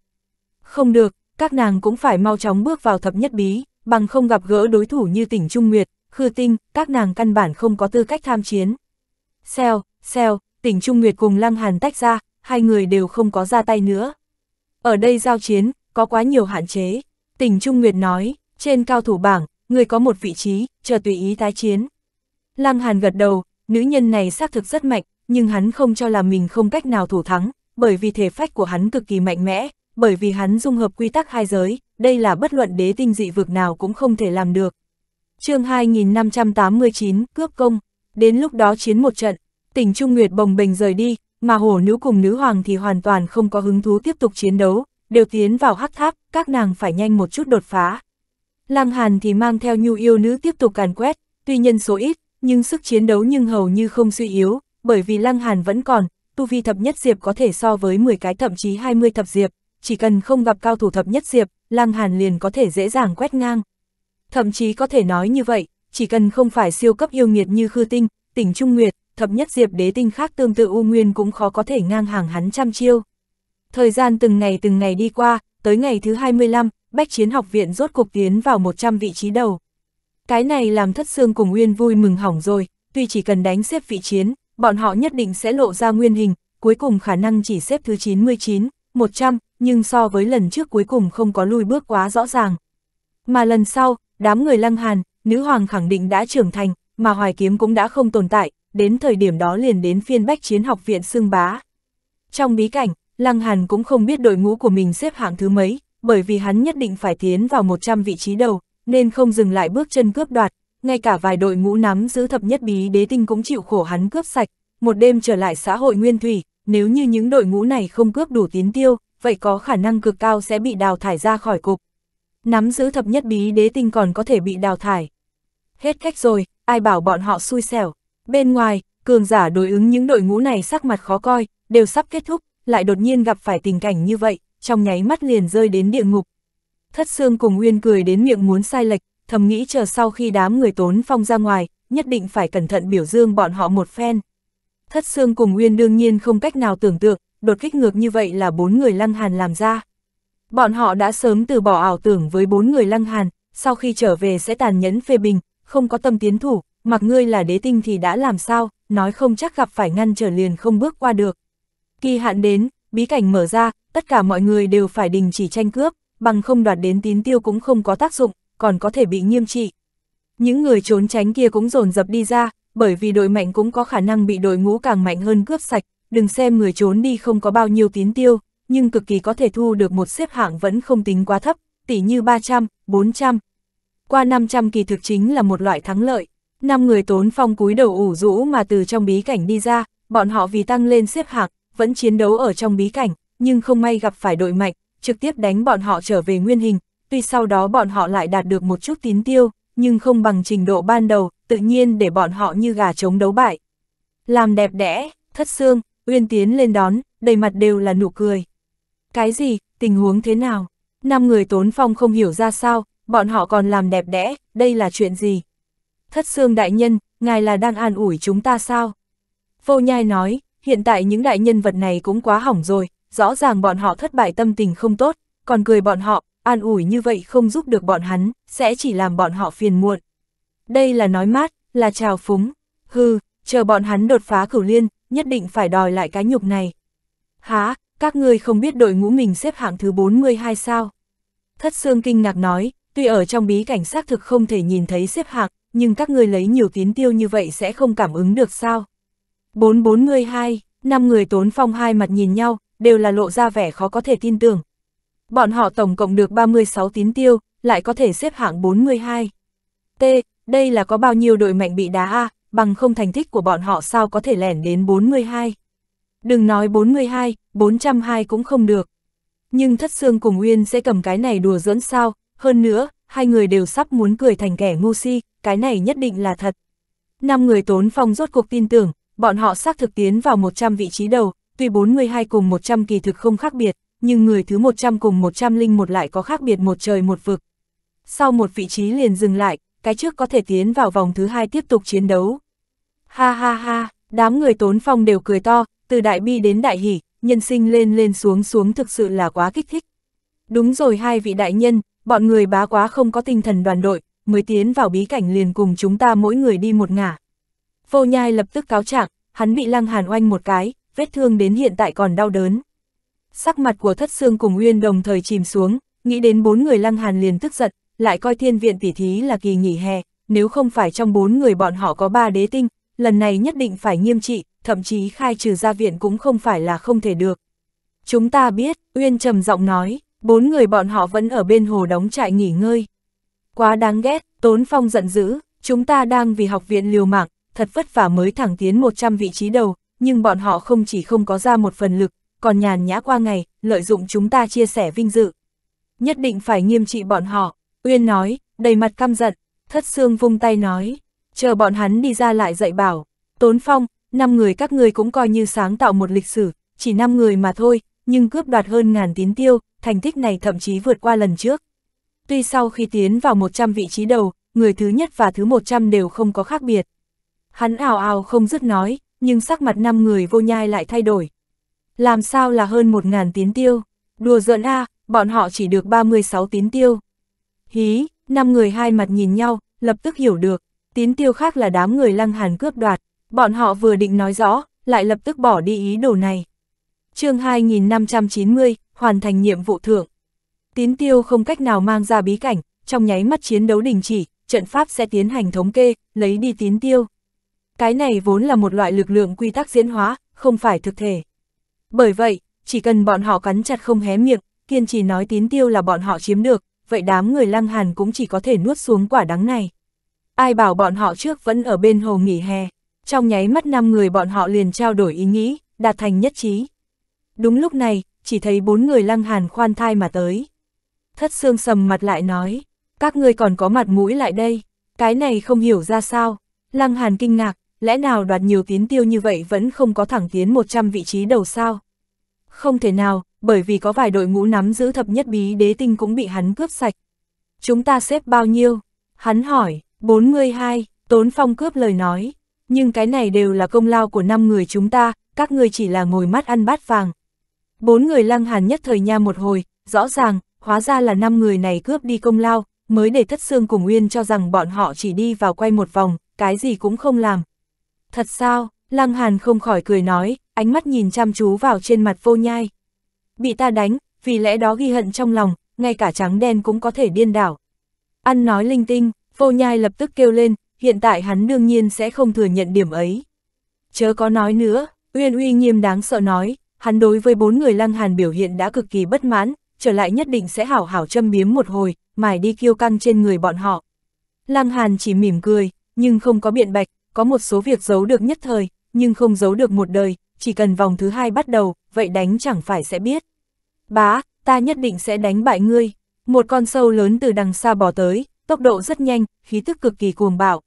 Không được, các nàng cũng phải mau chóng bước vào thập nhất bí, bằng không gặp gỡ đối thủ như tỉnh Trung Nguyệt, Khư Tinh, các nàng căn bản không có tư cách tham chiến. Xeo, xeo, tỉnh Trung Nguyệt cùng Lăng Hàn tách ra, hai người đều không có ra tay nữa. Ở đây giao chiến, có quá nhiều hạn chế. Tỉnh Trung Nguyệt nói, trên cao thủ bảng, người có một vị trí, chờ tùy ý tái chiến. Lăng Hàn gật đầu, nữ nhân này xác thực rất mạnh, nhưng hắn không cho là mình không cách nào thủ thắng, bởi vì thể phách của hắn cực kỳ mạnh mẽ, bởi vì hắn dung hợp quy tắc hai giới, đây là bất luận đế tinh dị vực nào cũng không thể làm được. chương 2589, cướp công, đến lúc đó chiến một trận, tỉnh Trung Nguyệt bồng bềnh rời đi, mà hổ nữ cùng nữ hoàng thì hoàn toàn không có hứng thú tiếp tục chiến đấu, đều tiến vào hắc tháp, các nàng phải nhanh một chút đột phá. Lăng Hàn thì mang theo nhu yêu nữ tiếp tục càn quét, tuy nhân số ít, nhưng sức chiến đấu nhưng hầu như không suy yếu, bởi vì Lăng Hàn vẫn còn, tu vi thập nhất diệp có thể so với 10 cái thậm chí 20 thập diệp, chỉ cần không gặp cao thủ thập nhất diệp, Lăng Hàn liền có thể dễ dàng quét ngang. Thậm chí có thể nói như vậy, chỉ cần không phải siêu cấp yêu nghiệt như Khư Tinh, Tỉnh Trung Nguyệt, thập nhất diệp đế tinh khác tương tự U Nguyên cũng khó có thể ngang hàng hắn trăm chiêu. Thời gian từng ngày từng ngày đi qua, tới ngày thứ 25, Bách Chiến Học Viện rốt cục tiến vào 100 vị trí đầu. Cái này làm thất xương cùng nguyên vui mừng hỏng rồi, tuy chỉ cần đánh xếp vị chiến, bọn họ nhất định sẽ lộ ra nguyên hình, cuối cùng khả năng chỉ xếp thứ 99, 100, nhưng so với lần trước cuối cùng không có lùi bước quá rõ ràng. Mà lần sau, đám người lăng hàn, nữ hoàng khẳng định đã trưởng thành, mà hoài kiếm cũng đã không tồn tại, đến thời điểm đó liền đến phiên bách chiến học viện xương bá. Trong bí cảnh, lăng hàn cũng không biết đội ngũ của mình xếp hạng thứ mấy, bởi vì hắn nhất định phải tiến vào 100 vị trí đầu, nên không dừng lại bước chân cướp đoạt, ngay cả vài đội ngũ nắm giữ thập nhất bí đế tinh cũng chịu khổ hắn cướp sạch, một đêm trở lại xã hội nguyên thủy, nếu như những đội ngũ này không cướp đủ tín tiêu, vậy có khả năng cực cao sẽ bị đào thải ra khỏi cục. Nắm giữ thập nhất bí đế tinh còn có thể bị đào thải. Hết cách rồi, ai bảo bọn họ xui xẻo. Bên ngoài, cường giả đối ứng những đội ngũ này sắc mặt khó coi, đều sắp kết thúc, lại đột nhiên gặp phải tình cảnh như vậy, trong nháy mắt liền rơi đến địa ngục. Thất xương cùng Uyên cười đến miệng muốn sai lệch, thầm nghĩ chờ sau khi đám người tốn phong ra ngoài, nhất định phải cẩn thận biểu dương bọn họ một phen. Thất xương cùng Nguyên đương nhiên không cách nào tưởng tượng, đột kích ngược như vậy là bốn người lăng hàn làm ra. Bọn họ đã sớm từ bỏ ảo tưởng với bốn người lăng hàn, sau khi trở về sẽ tàn nhẫn phê bình, không có tâm tiến thủ, mặc ngươi là đế tinh thì đã làm sao, nói không chắc gặp phải ngăn trở liền không bước qua được. Kỳ hạn đến, bí cảnh mở ra, tất cả mọi người đều phải đình chỉ tranh cướp, bằng không đoạt đến tín tiêu cũng không có tác dụng, còn có thể bị nghiêm trị. Những người trốn tránh kia cũng dồn dập đi ra, bởi vì đội mạnh cũng có khả năng bị đội ngũ càng mạnh hơn cướp sạch, đừng xem người trốn đi không có bao nhiêu tín tiêu, nhưng cực kỳ có thể thu được một xếp hạng vẫn không tính quá thấp, Tỷ như 300, 400. Qua 500 kỳ thực chính là một loại thắng lợi. Năm người tốn phong cúi đầu ủ rũ mà từ trong bí cảnh đi ra, bọn họ vì tăng lên xếp hạng, vẫn chiến đấu ở trong bí cảnh, nhưng không may gặp phải đội mạnh, trực tiếp đánh bọn họ trở về nguyên hình, tuy sau đó bọn họ lại đạt được một chút tín tiêu, nhưng không bằng trình độ ban đầu, tự nhiên để bọn họ như gà trống đấu bại. Làm đẹp đẽ, thất xương, Uyên Tiến lên đón, đầy mặt đều là nụ cười. Cái gì, tình huống thế nào? Năm người tốn phong không hiểu ra sao, bọn họ còn làm đẹp đẽ, đây là chuyện gì? Thất xương đại nhân, ngài là đang an ủi chúng ta sao? Vô nhai nói, hiện tại những đại nhân vật này cũng quá hỏng rồi, rõ ràng bọn họ thất bại tâm tình không tốt, còn cười bọn họ, an ủi như vậy không giúp được bọn hắn, sẽ chỉ làm bọn họ phiền muộn. Đây là nói mát, là trào phúng, Hừ, chờ bọn hắn đột phá cửu liên, nhất định phải đòi lại cái nhục này. Há, các ngươi không biết đội ngũ mình xếp hạng thứ 42 sao? Thất Sương kinh ngạc nói, tuy ở trong bí cảnh xác thực không thể nhìn thấy xếp hạng, nhưng các ngươi lấy nhiều tín tiêu như vậy sẽ không cảm ứng được sao? 442, năm người tốn phong hai mặt nhìn nhau, đều là lộ ra vẻ khó có thể tin tưởng, bọn họ tổng cộng được 36 tín tiêu, lại có thể xếp hạng 42. T, đây là có bao nhiêu đội mạnh bị đá A, bằng không thành tích của bọn họ sao có thể lẻn đến 42. Đừng nói 42, 402 cũng không được. Nhưng Thất Sương cùng Uyên sẽ cầm cái này đùa dẫn sao, hơn nữa, hai người đều sắp muốn cười thành kẻ ngu si, cái này nhất định là thật. Năm người tốn phong rốt cuộc tin tưởng, bọn họ xác thực tiến vào 100 vị trí đầu, tuy 42 cùng 100 kỳ thực không khác biệt, nhưng người thứ 100 cùng 101 lại có khác biệt một trời một vực. Sau một vị trí liền dừng lại, cái trước có thể tiến vào vòng thứ hai tiếp tục chiến đấu. Ha ha ha, đám người tốn phong đều cười to, từ đại bi đến đại hỷ, nhân sinh lên lên xuống xuống thực sự là quá kích thích. Đúng rồi hai vị đại nhân, bọn người bá quá không có tinh thần đoàn đội, mới tiến vào bí cảnh liền cùng chúng ta mỗi người đi một ngả. Vô nhai lập tức cáo trạng, hắn bị lăng hàn oanh một cái, vết thương đến hiện tại còn đau đớn sắc mặt của thất xương cùng Uyên đồng thời chìm xuống, nghĩ đến bốn người lăng hàn liền tức giận, lại coi thiên viện tỷ thí là kỳ nghỉ hè, nếu không phải trong bốn người bọn họ có ba đế tinh, lần này nhất định phải nghiêm trị, thậm chí khai trừ ra viện cũng không phải là không thể được. Chúng ta biết, Uyên trầm giọng nói, bốn người bọn họ vẫn ở bên hồ đóng trại nghỉ ngơi. Quá đáng ghét, Tốn Phong giận dữ, chúng ta đang vì học viện liều mạng, thật vất vả mới thẳng tiến 100 vị trí đầu, nhưng bọn họ không chỉ không có ra một phần lực, còn nhàn nhã qua ngày, lợi dụng chúng ta chia sẻ vinh dự. Nhất định phải nghiêm trị bọn họ, Uyên nói, đầy mặt căm giận, thất xương vung tay nói, chờ bọn hắn đi ra lại dạy bảo, tốn phong, năm người các ngươi cũng coi như sáng tạo một lịch sử, chỉ năm người mà thôi, nhưng cướp đoạt hơn ngàn tín tiêu, thành tích này thậm chí vượt qua lần trước. Tuy sau khi tiến vào 100 vị trí đầu, người thứ nhất và thứ 100 đều không có khác biệt. Hắn ảo ảo không dứt nói, nhưng sắc mặt năm người vô nhai lại thay đổi, làm sao là hơn một ngàn tín tiêu? Đùa giỡn a à, bọn họ chỉ được 36 tín tiêu. Hí, năm người hai mặt nhìn nhau, lập tức hiểu được, tín tiêu khác là đám người lăng hàn cướp đoạt, bọn họ vừa định nói rõ, lại lập tức bỏ đi ý đồ này. chương 2590, hoàn thành nhiệm vụ thưởng. Tín tiêu không cách nào mang ra bí cảnh, trong nháy mắt chiến đấu đình chỉ, trận pháp sẽ tiến hành thống kê, lấy đi tín tiêu. Cái này vốn là một loại lực lượng quy tắc diễn hóa, không phải thực thể. Bởi vậy, chỉ cần bọn họ cắn chặt không hé miệng, kiên trì nói tín tiêu là bọn họ chiếm được, vậy đám người lăng hàn cũng chỉ có thể nuốt xuống quả đắng này. Ai bảo bọn họ trước vẫn ở bên hồ nghỉ hè. Trong nháy mắt năm người bọn họ liền trao đổi ý nghĩ, đạt thành nhất trí. Đúng lúc này, chỉ thấy bốn người lăng hàn khoan thai mà tới. Thất xương sầm mặt lại nói, các ngươi còn có mặt mũi lại đây, cái này không hiểu ra sao. Lăng hàn kinh ngạc, lẽ nào đoạt nhiều tiến tiêu như vậy vẫn không có thẳng tiến 100 vị trí đầu sao? Không thể nào, bởi vì có vài đội ngũ nắm giữ thập nhất bí đế tinh cũng bị hắn cướp sạch. Chúng ta xếp bao nhiêu? Hắn hỏi, 42, Tốn Phong cướp lời nói. Nhưng cái này đều là công lao của năm người chúng ta, các người chỉ là ngồi mắt ăn bát vàng. Bốn người lăng hàn nhất thời nha một hồi, rõ ràng, hóa ra là năm người này cướp đi công lao, mới để thất xương cùng uyên cho rằng bọn họ chỉ đi vào quay một vòng, cái gì cũng không làm, Thật sao, Lăng Hàn không khỏi cười nói, ánh mắt nhìn chăm chú vào trên mặt vô nhai. Bị ta đánh, vì lẽ đó ghi hận trong lòng, ngay cả trắng đen cũng có thể điên đảo. Ăn nói linh tinh, vô nhai lập tức kêu lên, hiện tại hắn đương nhiên sẽ không thừa nhận điểm ấy. Chớ có nói nữa, Uyên Uy nghiêm đáng sợ nói, hắn đối với bốn người Lăng Hàn biểu hiện đã cực kỳ bất mãn, trở lại nhất định sẽ hảo hảo châm biếm một hồi, mài đi kiêu căng trên người bọn họ. Lăng Hàn chỉ mỉm cười, nhưng không có biện bạch, có một số việc giấu được nhất thời, nhưng không giấu được một đời, chỉ cần vòng thứ hai bắt đầu, vậy đánh chẳng phải sẽ biết. Bá, ta nhất định sẽ đánh bại ngươi. Một con sâu lớn từ đằng xa bỏ tới, tốc độ rất nhanh, khí tức cực kỳ cuồng bạo.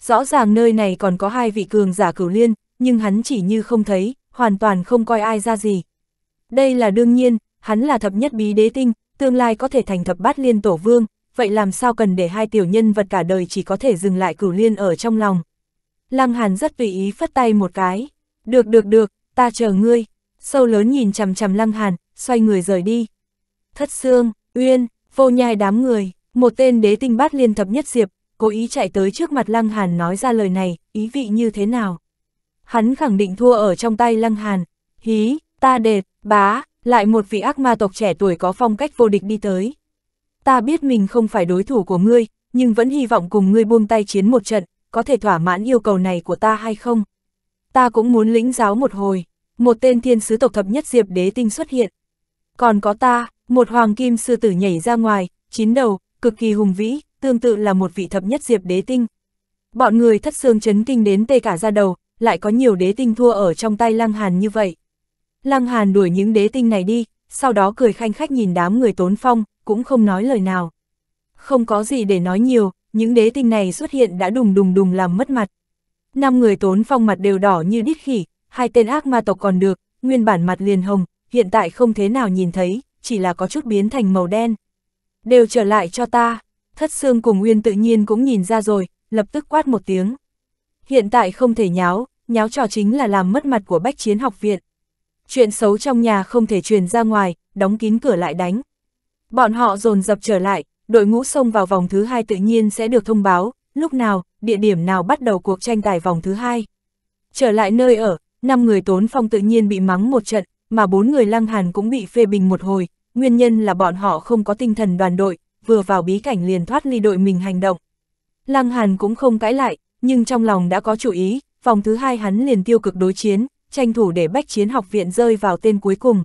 Rõ ràng nơi này còn có hai vị cường giả cửu liên, nhưng hắn chỉ như không thấy, hoàn toàn không coi ai ra gì. Đây là đương nhiên, hắn là thập nhất bí đế tinh, tương lai có thể thành thập bát liên tổ vương, vậy làm sao cần để hai tiểu nhân vật cả đời chỉ có thể dừng lại cửu liên ở trong lòng. Lăng Hàn rất tùy ý phất tay một cái. Được được được, ta chờ ngươi. Sâu lớn nhìn chằm chằm Lăng Hàn, xoay người rời đi. Thất xương, uyên, vô nhai đám người, một tên đế tinh bát liên thập nhất diệp, cố ý chạy tới trước mặt Lăng Hàn nói ra lời này, ý vị như thế nào. Hắn khẳng định thua ở trong tay Lăng Hàn. Hí, ta đệt, bá, lại một vị ác ma tộc trẻ tuổi có phong cách vô địch đi tới. Ta biết mình không phải đối thủ của ngươi, nhưng vẫn hy vọng cùng ngươi buông tay chiến một trận, có thể thỏa mãn yêu cầu này của ta hay không? Ta cũng muốn lĩnh giáo một hồi, một tên thiên sứ tộc thập nhất diệp đế tinh xuất hiện. Còn có ta, một hoàng kim sư tử nhảy ra ngoài, chín đầu, cực kỳ hùng vĩ, tương tự là một vị thập nhất diệp đế tinh. Bọn người thất xương chấn kinh đến tê cả ra đầu, lại có nhiều đế tinh thua ở trong tay Lăng Hàn như vậy. Lăng Hàn đuổi những đế tinh này đi, sau đó cười khanh khách nhìn đám người tốn phong, cũng không nói lời nào. Không có gì để nói nhiều, những đế tinh này xuất hiện đã đùng đùng đùng làm mất mặt. Năm người tốn phong mặt đều đỏ như đít khỉ, hai tên ác ma tộc còn được, nguyên bản mặt liền hồng, hiện tại không thế nào nhìn thấy, chỉ là có chút biến thành màu đen. Đều trở lại cho ta, thất xương cùng nguyên tự nhiên cũng nhìn ra rồi, lập tức quát một tiếng. Hiện tại không thể nháo, nháo trò chính là làm mất mặt của bách chiến học viện. Chuyện xấu trong nhà không thể truyền ra ngoài, đóng kín cửa lại đánh. Bọn họ dồn dập trở lại, đội ngũ xông vào vòng thứ hai tự nhiên sẽ được thông báo, lúc nào, địa điểm nào bắt đầu cuộc tranh tài vòng thứ hai. Trở lại nơi ở, năm người tốn phong tự nhiên bị mắng một trận, mà bốn người lăng hàn cũng bị phê bình một hồi, nguyên nhân là bọn họ không có tinh thần đoàn đội, vừa vào bí cảnh liền thoát ly đội mình hành động. Lăng hàn cũng không cãi lại, nhưng trong lòng đã có chủ ý, vòng thứ hai hắn liền tiêu cực đối chiến, tranh thủ để bách chiến học viện rơi vào tên cuối cùng.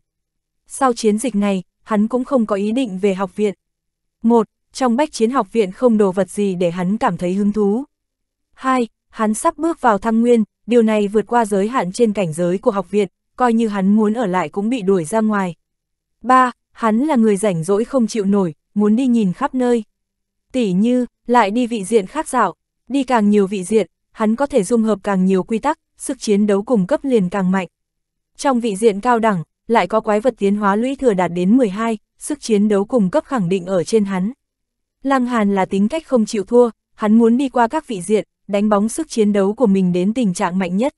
Sau chiến dịch này, hắn cũng không có ý định về học viện. Một, trong bách chiến học viện không đồ vật gì để hắn cảm thấy hứng thú. Hai, Hắn sắp bước vào thăng nguyên, điều này vượt qua giới hạn trên cảnh giới của học viện, coi như hắn muốn ở lại cũng bị đuổi ra ngoài. Ba, Hắn là người rảnh rỗi không chịu nổi, muốn đi nhìn khắp nơi. tỷ như, lại đi vị diện khác dạo, đi càng nhiều vị diện, hắn có thể dung hợp càng nhiều quy tắc, sức chiến đấu cùng cấp liền càng mạnh. Trong vị diện cao đẳng, lại có quái vật tiến hóa lũy thừa đạt đến 12, sức chiến đấu cùng cấp khẳng định ở trên hắn. Lăng Hàn là tính cách không chịu thua, hắn muốn đi qua các vị diện, đánh bóng sức chiến đấu của mình đến tình trạng mạnh nhất.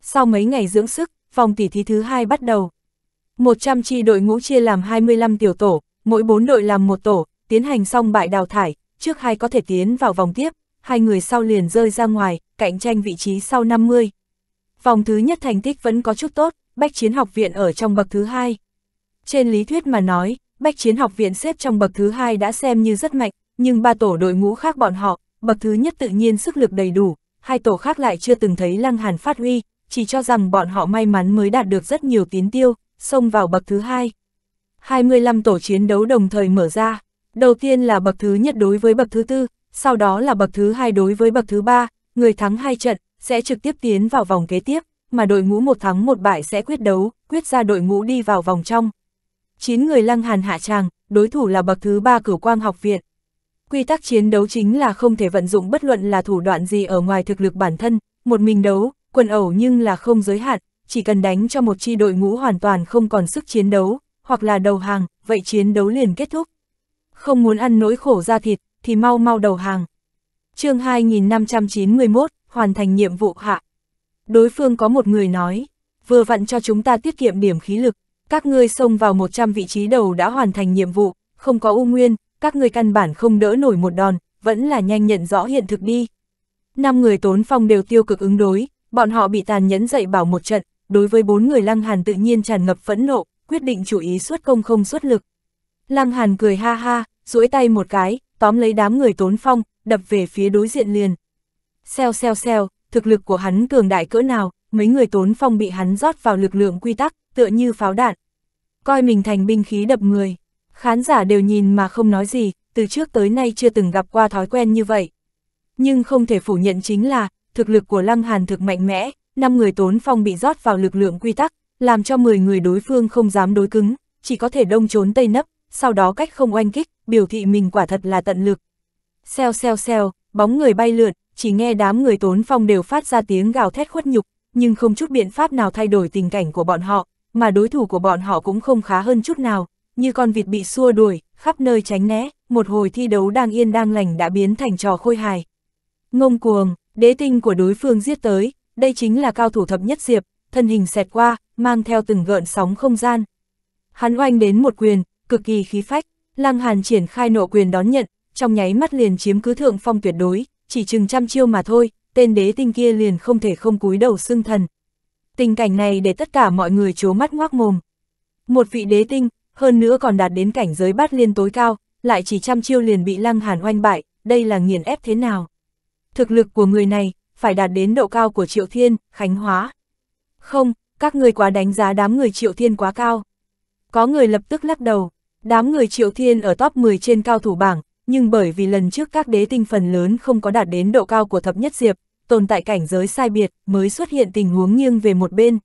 Sau mấy ngày dưỡng sức, vòng tỷ thí thứ hai bắt đầu. 100 chi đội ngũ chia làm 25 tiểu tổ, mỗi 4 đội làm một tổ, tiến hành xong bại đào thải, trước hai có thể tiến vào vòng tiếp, hai người sau liền rơi ra ngoài, cạnh tranh vị trí sau 50. Vòng thứ nhất thành tích vẫn có chút tốt, Bách Chiến Học Viện ở trong bậc thứ hai. Trên lý thuyết mà nói, Bách Chiến Học Viện xếp trong bậc thứ hai đã xem như rất mạnh, nhưng ba tổ đội ngũ khác bọn họ, bậc thứ nhất tự nhiên sức lực đầy đủ, hai tổ khác lại chưa từng thấy Lăng Hàn phát huy, chỉ cho rằng bọn họ may mắn mới đạt được rất nhiều tiến tiêu, xông vào bậc thứ hai. 25 tổ chiến đấu đồng thời mở ra, đầu tiên là bậc thứ nhất đối với bậc thứ tư, sau đó là bậc thứ hai đối với bậc thứ ba, người thắng hai trận sẽ trực tiếp tiến vào vòng kế tiếp, mà đội ngũ một thắng một bại sẽ quyết đấu, quyết ra đội ngũ đi vào vòng trong. 9 người Lăng Hàn hạ tràng, đối thủ là bậc thứ ba Cửu Quang học viện, Quy tắc chiến đấu chính là không thể vận dụng bất luận là thủ đoạn gì ở ngoài thực lực bản thân, một mình đấu, quần ẩu nhưng là không giới hạn, chỉ cần đánh cho một chi đội ngũ hoàn toàn không còn sức chiến đấu, hoặc là đầu hàng, vậy chiến đấu liền kết thúc. Không muốn ăn nỗi khổ ra thịt, thì mau mau đầu hàng. chương 2591, hoàn thành nhiệm vụ hạ. Đối phương có một người nói, vừa vặn cho chúng ta tiết kiệm điểm khí lực, các ngươi xông vào 100 vị trí đầu đã hoàn thành nhiệm vụ, không có ưu nguyên, các người căn bản không đỡ nổi một đòn, vẫn là nhanh nhận rõ hiện thực đi. Năm người tốn phong đều tiêu cực ứng đối, bọn họ bị tàn nhẫn dậy bảo một trận, đối với bốn người Lăng Hàn tự nhiên tràn ngập phẫn nộ, quyết định chủ ý suốt công không suốt lực. Lăng Hàn cười ha ha, duỗi tay một cái, tóm lấy đám người tốn phong, đập về phía đối diện liền. xeo xeo xeo thực lực của hắn cường đại cỡ nào, mấy người tốn phong bị hắn rót vào lực lượng quy tắc, tựa như pháo đạn. Coi mình thành binh khí đập người. Khán giả đều nhìn mà không nói gì, từ trước tới nay chưa từng gặp qua thói quen như vậy. Nhưng không thể phủ nhận chính là, thực lực của Lăng Hàn thực mạnh mẽ, 5 người tốn phong bị rót vào lực lượng quy tắc, làm cho 10 người đối phương không dám đối cứng, chỉ có thể đông trốn tây nấp, sau đó cách không oanh kích, biểu thị mình quả thật là tận lực. xeo xeo xeo bóng người bay lượn, chỉ nghe đám người tốn phong đều phát ra tiếng gào thét khuất nhục, nhưng không chút biện pháp nào thay đổi tình cảnh của bọn họ, mà đối thủ của bọn họ cũng không khá hơn chút nào, như con vịt bị xua đuổi, khắp nơi tránh né, một hồi thi đấu đang yên đang lành đã biến thành trò khôi hài. Ngông cuồng, đế tinh của đối phương giết tới, đây chính là cao thủ thập nhất diệp, thân hình xẹt qua, mang theo từng gợn sóng không gian. Hắn oanh đến một quyền, cực kỳ khí phách, Lăng Hàn triển khai nộ quyền đón nhận, trong nháy mắt liền chiếm cứ thượng phong tuyệt đối, chỉ chừng trăm chiêu mà thôi, tên đế tinh kia liền không thể không cúi đầu xưng thần. Tình cảnh này để tất cả mọi người chố mắt ngoác mồm. Một vị đế tinh, hơn nữa còn đạt đến cảnh giới bát liên tối cao, lại chỉ trăm chiêu liền bị Lăng Hàn oanh bại, đây là nghiền ép thế nào? Thực lực của người này, phải đạt đến độ cao của Triệu Thiên, Khánh Hóa. Không, các người quá đánh giá đám người Triệu Thiên quá cao. Có người lập tức lắc đầu, đám người Triệu Thiên ở top 10 trên cao thủ bảng, nhưng bởi vì lần trước các đế tinh phần lớn không có đạt đến độ cao của thập nhất diệp, tồn tại cảnh giới sai biệt mới xuất hiện tình huống nghiêng về một bên.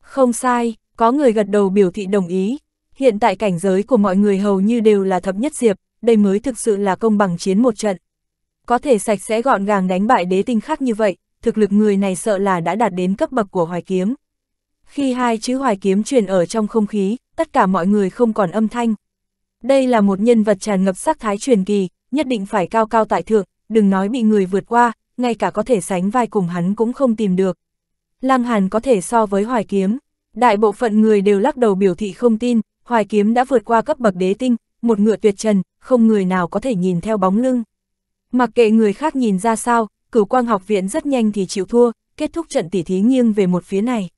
Không sai, có người gật đầu biểu thị đồng ý, Hiện tại cảnh giới của mọi người hầu như đều là thấp nhất diệp, đây mới thực sự là công bằng chiến một trận. Có thể sạch sẽ gọn gàng đánh bại đế tinh khác như vậy, thực lực người này sợ là đã đạt đến cấp bậc của hoài kiếm. Khi hai chữ hoài kiếm truyền ở trong không khí, tất cả mọi người không còn âm thanh. Đây là một nhân vật tràn ngập sắc thái truyền kỳ, nhất định phải cao cao tại thượng, đừng nói bị người vượt qua, ngay cả có thể sánh vai cùng hắn cũng không tìm được. Lăng Hàn có thể so với hoài kiếm, đại bộ phận người đều lắc đầu biểu thị không tin, Hoài kiếm đã vượt qua cấp bậc đế tinh, một ngựa tuyệt trần, không người nào có thể nhìn theo bóng lưng. Mặc kệ người khác nhìn ra sao, cửu quang học viện rất nhanh thì chịu thua, kết thúc trận tỉ thí nghiêng về một phía này.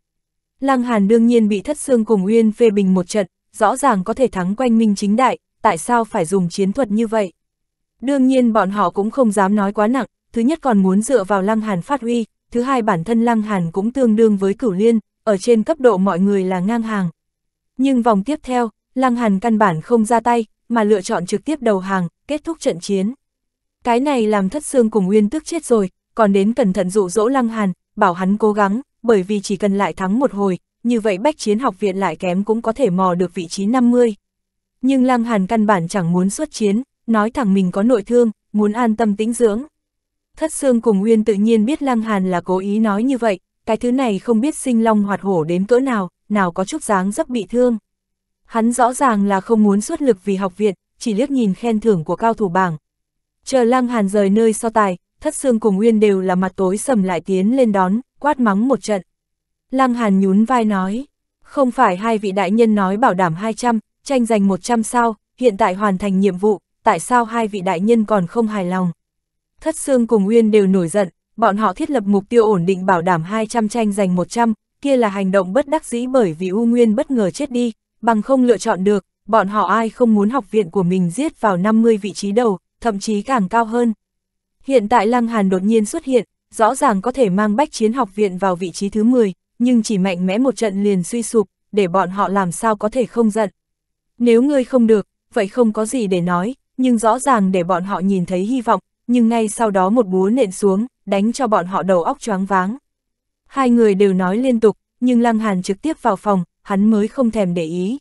Lăng Hàn đương nhiên bị thất xương cùng Uyên phê bình một trận, rõ ràng có thể thắng quanh minh chính đại, tại sao phải dùng chiến thuật như vậy? Đương nhiên bọn họ cũng không dám nói quá nặng, thứ nhất còn muốn dựa vào Lăng Hàn phát huy, thứ hai bản thân Lăng Hàn cũng tương đương với cửu liên, ở trên cấp độ mọi người là ngang hàng, nhưng vòng tiếp theo, Lăng Hàn căn bản không ra tay, mà lựa chọn trực tiếp đầu hàng, kết thúc trận chiến. Cái này làm thất xương cùng Nguyên tức chết rồi, còn đến cẩn thận dụ dỗ Lăng Hàn, bảo hắn cố gắng, bởi vì chỉ cần lại thắng một hồi, như vậy bách chiến học viện lại kém cũng có thể mò được vị trí 50. Nhưng Lăng Hàn căn bản chẳng muốn xuất chiến, nói thẳng mình có nội thương, muốn an tâm tĩnh dưỡng. Thất Sương cùng Nguyên tự nhiên biết Lăng Hàn là cố ý nói như vậy, cái thứ này không biết sinh long hoạt hổ đến cỡ nào nào có chút dáng dấp bị thương. Hắn rõ ràng là không muốn xuất lực vì học viện, chỉ liếc nhìn khen thưởng của cao thủ bảng. Chờ Lăng Hàn rời nơi so tài, Thất Sương cùng Nguyên đều là mặt tối sầm lại tiến lên đón, quát mắng một trận. Lăng Hàn nhún vai nói, không phải hai vị đại nhân nói bảo đảm 200, tranh giành 100 sao, hiện tại hoàn thành nhiệm vụ, tại sao hai vị đại nhân còn không hài lòng. Thất Sương cùng Nguyên đều nổi giận, bọn họ thiết lập mục tiêu ổn định bảo đảm 200 tranh giành 100, kia là hành động bất đắc dĩ bởi vì U Nguyên bất ngờ chết đi, bằng không lựa chọn được, bọn họ ai không muốn học viện của mình giết vào 50 vị trí đầu, thậm chí càng cao hơn. Hiện tại Lăng Hàn đột nhiên xuất hiện, rõ ràng có thể mang bách chiến học viện vào vị trí thứ 10, nhưng chỉ mạnh mẽ một trận liền suy sụp, để bọn họ làm sao có thể không giận. Nếu ngươi không được, vậy không có gì để nói, nhưng rõ ràng để bọn họ nhìn thấy hy vọng, nhưng ngay sau đó một búa nện xuống, đánh cho bọn họ đầu óc choáng váng. Hai người đều nói liên tục, nhưng Lăng Hàn trực tiếp vào phòng, hắn mới không thèm để ý.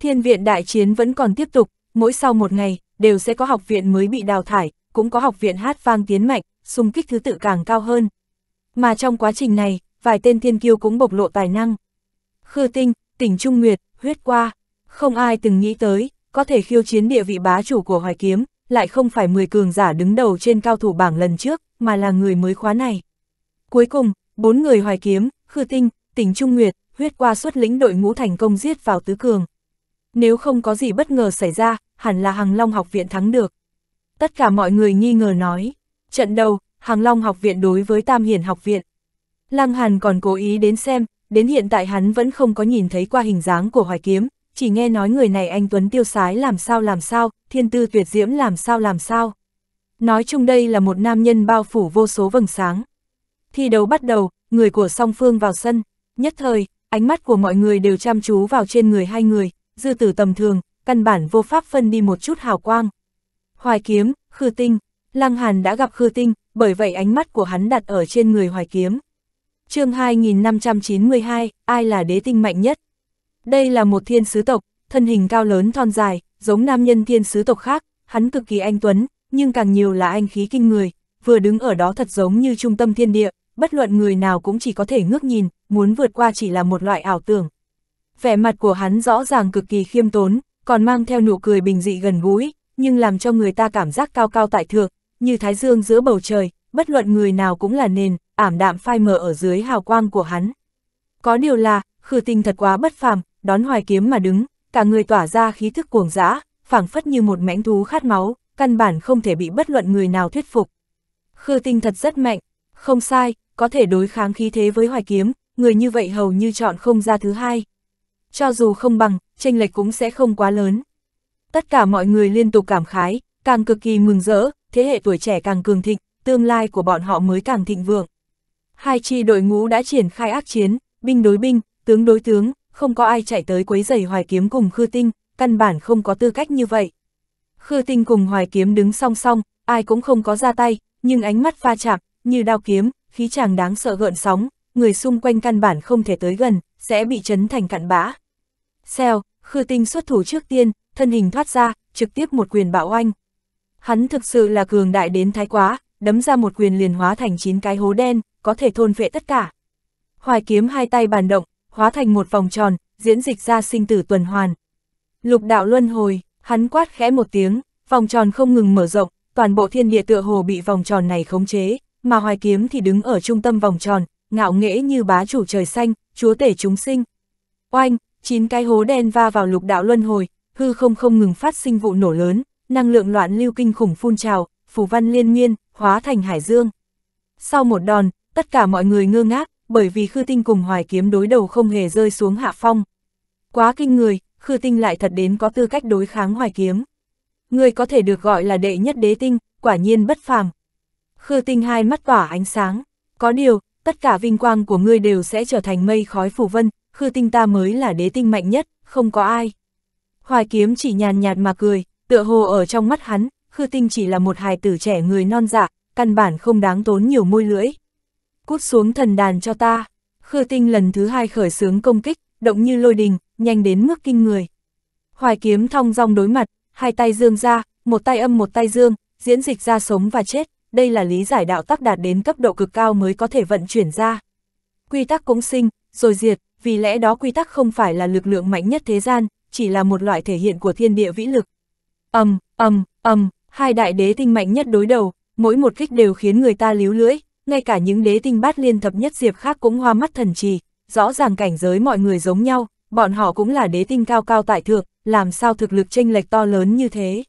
Thiên viện đại chiến vẫn còn tiếp tục, mỗi sau một ngày, đều sẽ có học viện mới bị đào thải, cũng có học viện hát vang tiến mạnh, xung kích thứ tự càng cao hơn. Mà trong quá trình này, vài tên thiên kiêu cũng bộc lộ tài năng. Khư Tinh, Tỉnh Trung Nguyệt, Huyết Qua, không ai từng nghĩ tới, có thể khiêu chiến địa vị bá chủ của Hoài Kiếm, lại không phải 10 cường giả đứng đầu trên cao thủ bảng lần trước, mà là người mới khóa này. Cuối cùng, bốn người hoài kiếm, khư tinh, tỉnh Trung Nguyệt, huyết qua xuất lĩnh đội ngũ thành công giết vào tứ cường. Nếu không có gì bất ngờ xảy ra, hẳn là Hàng Long học viện thắng được. Tất cả mọi người nghi ngờ nói, trận đầu, Hàng Long học viện đối với Tam Hiển học viện. Lăng Hàn còn cố ý đến xem, đến hiện tại hắn vẫn không có nhìn thấy qua hình dáng của hoài kiếm, chỉ nghe nói người này anh Tuấn tiêu sái làm sao làm sao, thiên tư tuyệt diễm làm sao làm sao. Nói chung đây là một nam nhân bao phủ vô số vầng sáng. Thi đấu bắt đầu, người của song phương vào sân, nhất thời, ánh mắt của mọi người đều chăm chú vào trên người hai người, dư tử tầm thường, căn bản vô pháp phân đi một chút hào quang. Hoài kiếm, khư tinh, Lăng Hàn đã gặp khư tinh, bởi vậy ánh mắt của hắn đặt ở trên người hoài kiếm. chương 2592, ai là đế tinh mạnh nhất? Đây là một thiên sứ tộc, thân hình cao lớn thon dài, giống nam nhân thiên sứ tộc khác, hắn cực kỳ anh tuấn, nhưng càng nhiều là anh khí kinh người, vừa đứng ở đó thật giống như trung tâm thiên địa, bất luận người nào cũng chỉ có thể ngước nhìn, muốn vượt qua chỉ là một loại ảo tưởng. Vẻ mặt của hắn rõ ràng cực kỳ khiêm tốn, còn mang theo nụ cười bình dị gần gũi, nhưng làm cho người ta cảm giác cao cao tại thượng, như thái dương giữa bầu trời, bất luận người nào cũng là nền, ảm đạm phai mờ ở dưới hào quang của hắn. Có điều là, khử tình thật quá bất phàm, đón hoài kiếm mà đứng, cả người tỏa ra khí thức cuồng dã, phảng phất như một mãnh thú khát máu, căn bản không thể bị bất luận người nào thuyết phục. Khư tinh thật rất mạnh, không sai, có thể đối kháng khí thế với hoài kiếm, người như vậy hầu như chọn không ra thứ hai. Cho dù không bằng, tranh lệch cũng sẽ không quá lớn. Tất cả mọi người liên tục cảm khái, càng cực kỳ mừng rỡ, thế hệ tuổi trẻ càng cường thịnh, tương lai của bọn họ mới càng thịnh vượng. Hai chi đội ngũ đã triển khai ác chiến, binh đối binh, tướng đối tướng, không có ai chạy tới quấy giày hoài kiếm cùng khư tinh, căn bản không có tư cách như vậy. Khư tinh cùng hoài kiếm đứng song song, ai cũng không có ra tay, nhưng ánh mắt pha chạm, như đao kiếm, khí chàng đáng sợ gợn sóng, người xung quanh căn bản không thể tới gần, sẽ bị chấn thành cặn bã. xeo khư tinh xuất thủ trước tiên, thân hình thoát ra, trực tiếp một quyền bạo oanh. Hắn thực sự là cường đại đến thái quá, đấm ra một quyền liền hóa thành chín cái hố đen, có thể thôn vệ tất cả. Hoài kiếm hai tay bàn động, hóa thành một vòng tròn, diễn dịch ra sinh tử tuần hoàn. Lục đạo luân hồi, hắn quát khẽ một tiếng, vòng tròn không ngừng mở rộng, toàn bộ thiên địa tựa hồ bị vòng tròn này khống chế, mà hoài kiếm thì đứng ở trung tâm vòng tròn, ngạo nghễ như bá chủ trời xanh, chúa tể chúng sinh. Oanh, chín cái hố đen va vào lục đạo luân hồi, hư không không ngừng phát sinh vụ nổ lớn, năng lượng loạn lưu kinh khủng phun trào, phù văn liên miên, hóa thành hải dương. Sau một đòn, tất cả mọi người ngơ ngác, bởi vì Khư Tinh cùng Hoài Kiếm đối đầu không hề rơi xuống hạ phong. Quá kinh người, Khư Tinh lại thật đến có tư cách đối kháng Hoài Kiếm. Người có thể được gọi là đệ nhất đế tinh, quả nhiên bất phàm. Khư tinh hai mắt tỏa ánh sáng. Có điều, tất cả vinh quang của ngươi đều sẽ trở thành mây khói phủ vân, khư tinh ta mới là đế tinh mạnh nhất, không có ai. Hoài kiếm chỉ nhàn nhạt mà cười, tựa hồ ở trong mắt hắn, khư tinh chỉ là một hài tử trẻ người non dạ, căn bản không đáng tốn nhiều môi lưỡi. Cút xuống thần đàn cho ta. Khư tinh lần thứ hai khởi sướng công kích, động như lôi đình, nhanh đến mức kinh người. Hoài kiếm thong dong đối mặt, hai tay dương ra, một tay âm một tay dương, diễn dịch ra sống và chết, đây là lý giải đạo tắc đạt đến cấp độ cực cao mới có thể vận chuyển ra. Quy tắc cũng sinh, rồi diệt, vì lẽ đó quy tắc không phải là lực lượng mạnh nhất thế gian, chỉ là một loại thể hiện của thiên địa vĩ lực. Âm, um, âm, âm, hai đại đế tinh mạnh nhất đối đầu, mỗi một kích đều khiến người ta líu lưỡi, ngay cả những đế tinh bát liên thập nhất diệp khác cũng hoa mắt thần trì, rõ ràng cảnh giới mọi người giống nhau, bọn họ cũng là đế tinh cao cao tại thượng, làm sao thực lực chênh lệch to lớn như thế.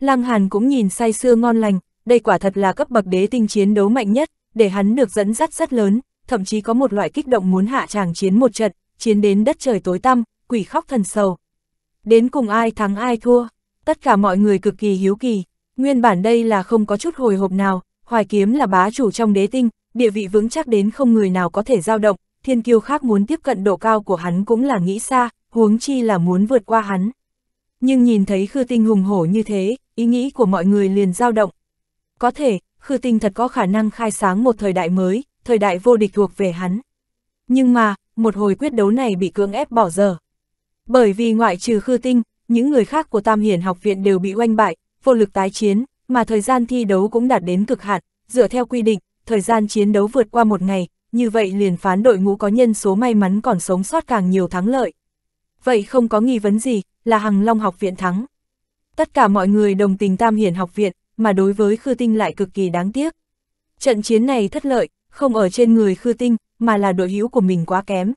Lăng Hàn cũng nhìn say sưa ngon lành, đây quả thật là cấp bậc đế tinh chiến đấu mạnh nhất, để hắn được dẫn dắt rất lớn, thậm chí có một loại kích động muốn hạ chàng chiến một trận, chiến đến đất trời tối tăm, quỷ khóc thần sầu. Đến cùng ai thắng ai thua, tất cả mọi người cực kỳ hiếu kỳ, nguyên bản đây là không có chút hồi hộp nào, hoài kiếm là bá chủ trong đế tinh, địa vị vững chắc đến không người nào có thể giao động, thiên kiêu khác muốn tiếp cận độ cao của hắn cũng là nghĩ xa, huống chi là muốn vượt qua hắn. Nhưng nhìn thấy khư tinh hùng hổ như thế, ý nghĩ của mọi người liền dao động, có thể, khư tinh thật có khả năng khai sáng một thời đại mới, thời đại vô địch thuộc về hắn. Nhưng mà, một hồi quyết đấu này bị cưỡng ép bỏ giờ. Bởi vì ngoại trừ khư tinh, những người khác của Tam Hiển học viện đều bị oanh bại, vô lực tái chiến, mà thời gian thi đấu cũng đạt đến cực hạn, dựa theo quy định, thời gian chiến đấu vượt qua một ngày, như vậy liền phán đội ngũ có nhân số may mắn còn sống sót càng nhiều thắng lợi. Vậy không có nghi vấn gì, là Hằng Long học viện thắng. Tất cả mọi người đồng tình Tam Hiển học viện, mà đối với Khư Tinh lại cực kỳ đáng tiếc. Trận chiến này thất lợi, không ở trên người Khư Tinh, mà là đội hữu của mình quá kém.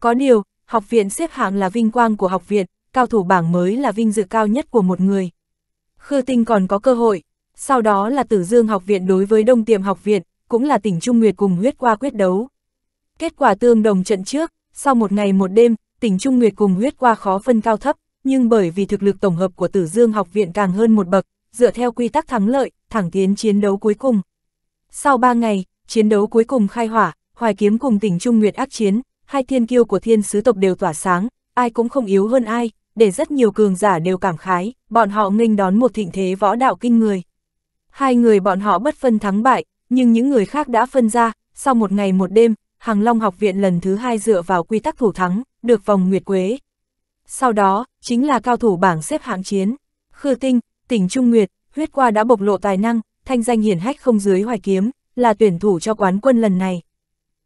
Có điều, học viện xếp hạng là vinh quang của học viện, cao thủ bảng mới là vinh dự cao nhất của một người. Khư Tinh còn có cơ hội, sau đó là Tử Dương học viện đối với Đông Tiệm học viện, cũng là tỉnh Trung Nguyệt cùng huyết qua quyết đấu. Kết quả tương đồng trận trước, sau một ngày một đêm, tỉnh Trung Nguyệt cùng huyết qua khó phân cao thấp, nhưng bởi vì thực lực tổng hợp của Tử Dương học viện càng hơn một bậc, dựa theo quy tắc thắng lợi, thẳng tiến chiến đấu cuối cùng. Sau 3 ngày, chiến đấu cuối cùng khai hỏa, hoài kiếm cùng tỉnh Trung Nguyệt ác chiến, hai thiên kiêu của thiên sứ tộc đều tỏa sáng, ai cũng không yếu hơn ai, để rất nhiều cường giả đều cảm khái, bọn họ nghênh đón một thịnh thế võ đạo kinh người. Hai người bọn họ bất phân thắng bại, nhưng những người khác đã phân ra, sau một ngày một đêm, Hàng Long học viện lần thứ hai dựa vào quy tắc thủ thắng, được vòng Nguyệt Quế. Sau đó, chính là cao thủ bảng xếp hạng chiến. Khư Tinh, tỉnh Trung Nguyệt, huyết qua đã bộc lộ tài năng, thanh danh hiển hách không dưới hoài kiếm, là tuyển thủ cho quán quân lần này.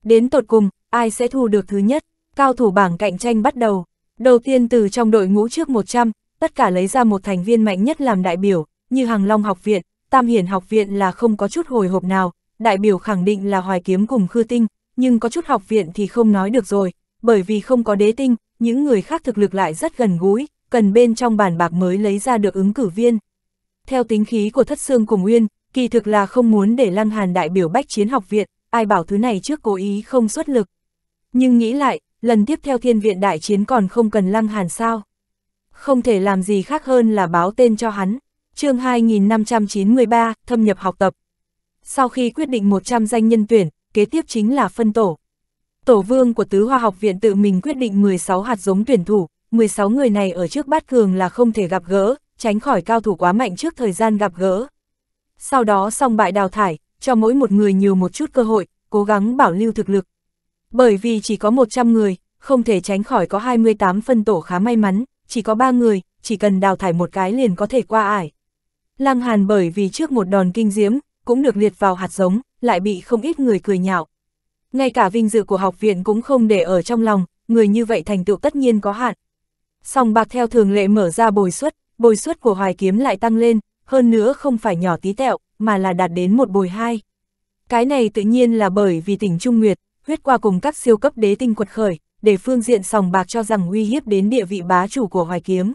Đến tột cùng, ai sẽ thu được thứ nhất, cao thủ bảng cạnh tranh bắt đầu. Đầu tiên từ trong đội ngũ trước 100, tất cả lấy ra một thành viên mạnh nhất làm đại biểu, như Hằng Long học viện, Tam Hiển học viện là không có chút hồi hộp nào, đại biểu khẳng định là Hoài Kiếm cùng Khư Tinh, nhưng có chút học viện thì không nói được rồi, bởi vì không có đế tinh, những người khác thực lực lại rất gần gũi, cần bên trong bàn bạc mới lấy ra được ứng cử viên. Theo tính khí của thất xương cùng Uyên, kỳ thực là không muốn để Lăng Hàn đại biểu bách chiến học viện, ai bảo thứ này trước cố ý không xuất lực. Nhưng nghĩ lại, lần tiếp theo thiên viện đại chiến còn không cần Lăng Hàn sao. Không thể làm gì khác hơn là báo tên cho hắn. chương 2593, thâm nhập học tập. Sau khi quyết định 100 danh nhân tuyển, kế tiếp chính là phân tổ. Tổ vương của tứ hoa học viện tự mình quyết định 16 hạt giống tuyển thủ, 16 người này ở trước bát cường là không thể gặp gỡ, tránh khỏi cao thủ quá mạnh trước thời gian gặp gỡ. Sau đó xong bại đào thải, cho mỗi một người nhiều một chút cơ hội, cố gắng bảo lưu thực lực. Bởi vì chỉ có 100 người, không thể tránh khỏi có 28 phân tổ khá may mắn, chỉ có 3 người, chỉ cần đào thải một cái liền có thể qua ải. Lăng Hàn bởi vì trước một đòn kinh diễm, cũng được liệt vào hạt giống, lại bị không ít người cười nhạo. Ngay cả vinh dự của học viện cũng không để ở trong lòng, người như vậy thành tựu tất nhiên có hạn. Song bạc theo thường lệ mở ra bồi suất, bồi suất của hoài kiếm lại tăng lên, hơn nữa không phải nhỏ tí tẹo, mà là đạt đến một bồi hai. Cái này tự nhiên là bởi vì tỉnh Trung Nguyệt, huyết qua cùng các siêu cấp đế tinh quật khởi, để phương diện sòng bạc cho rằng uy hiếp đến địa vị bá chủ của hoài kiếm.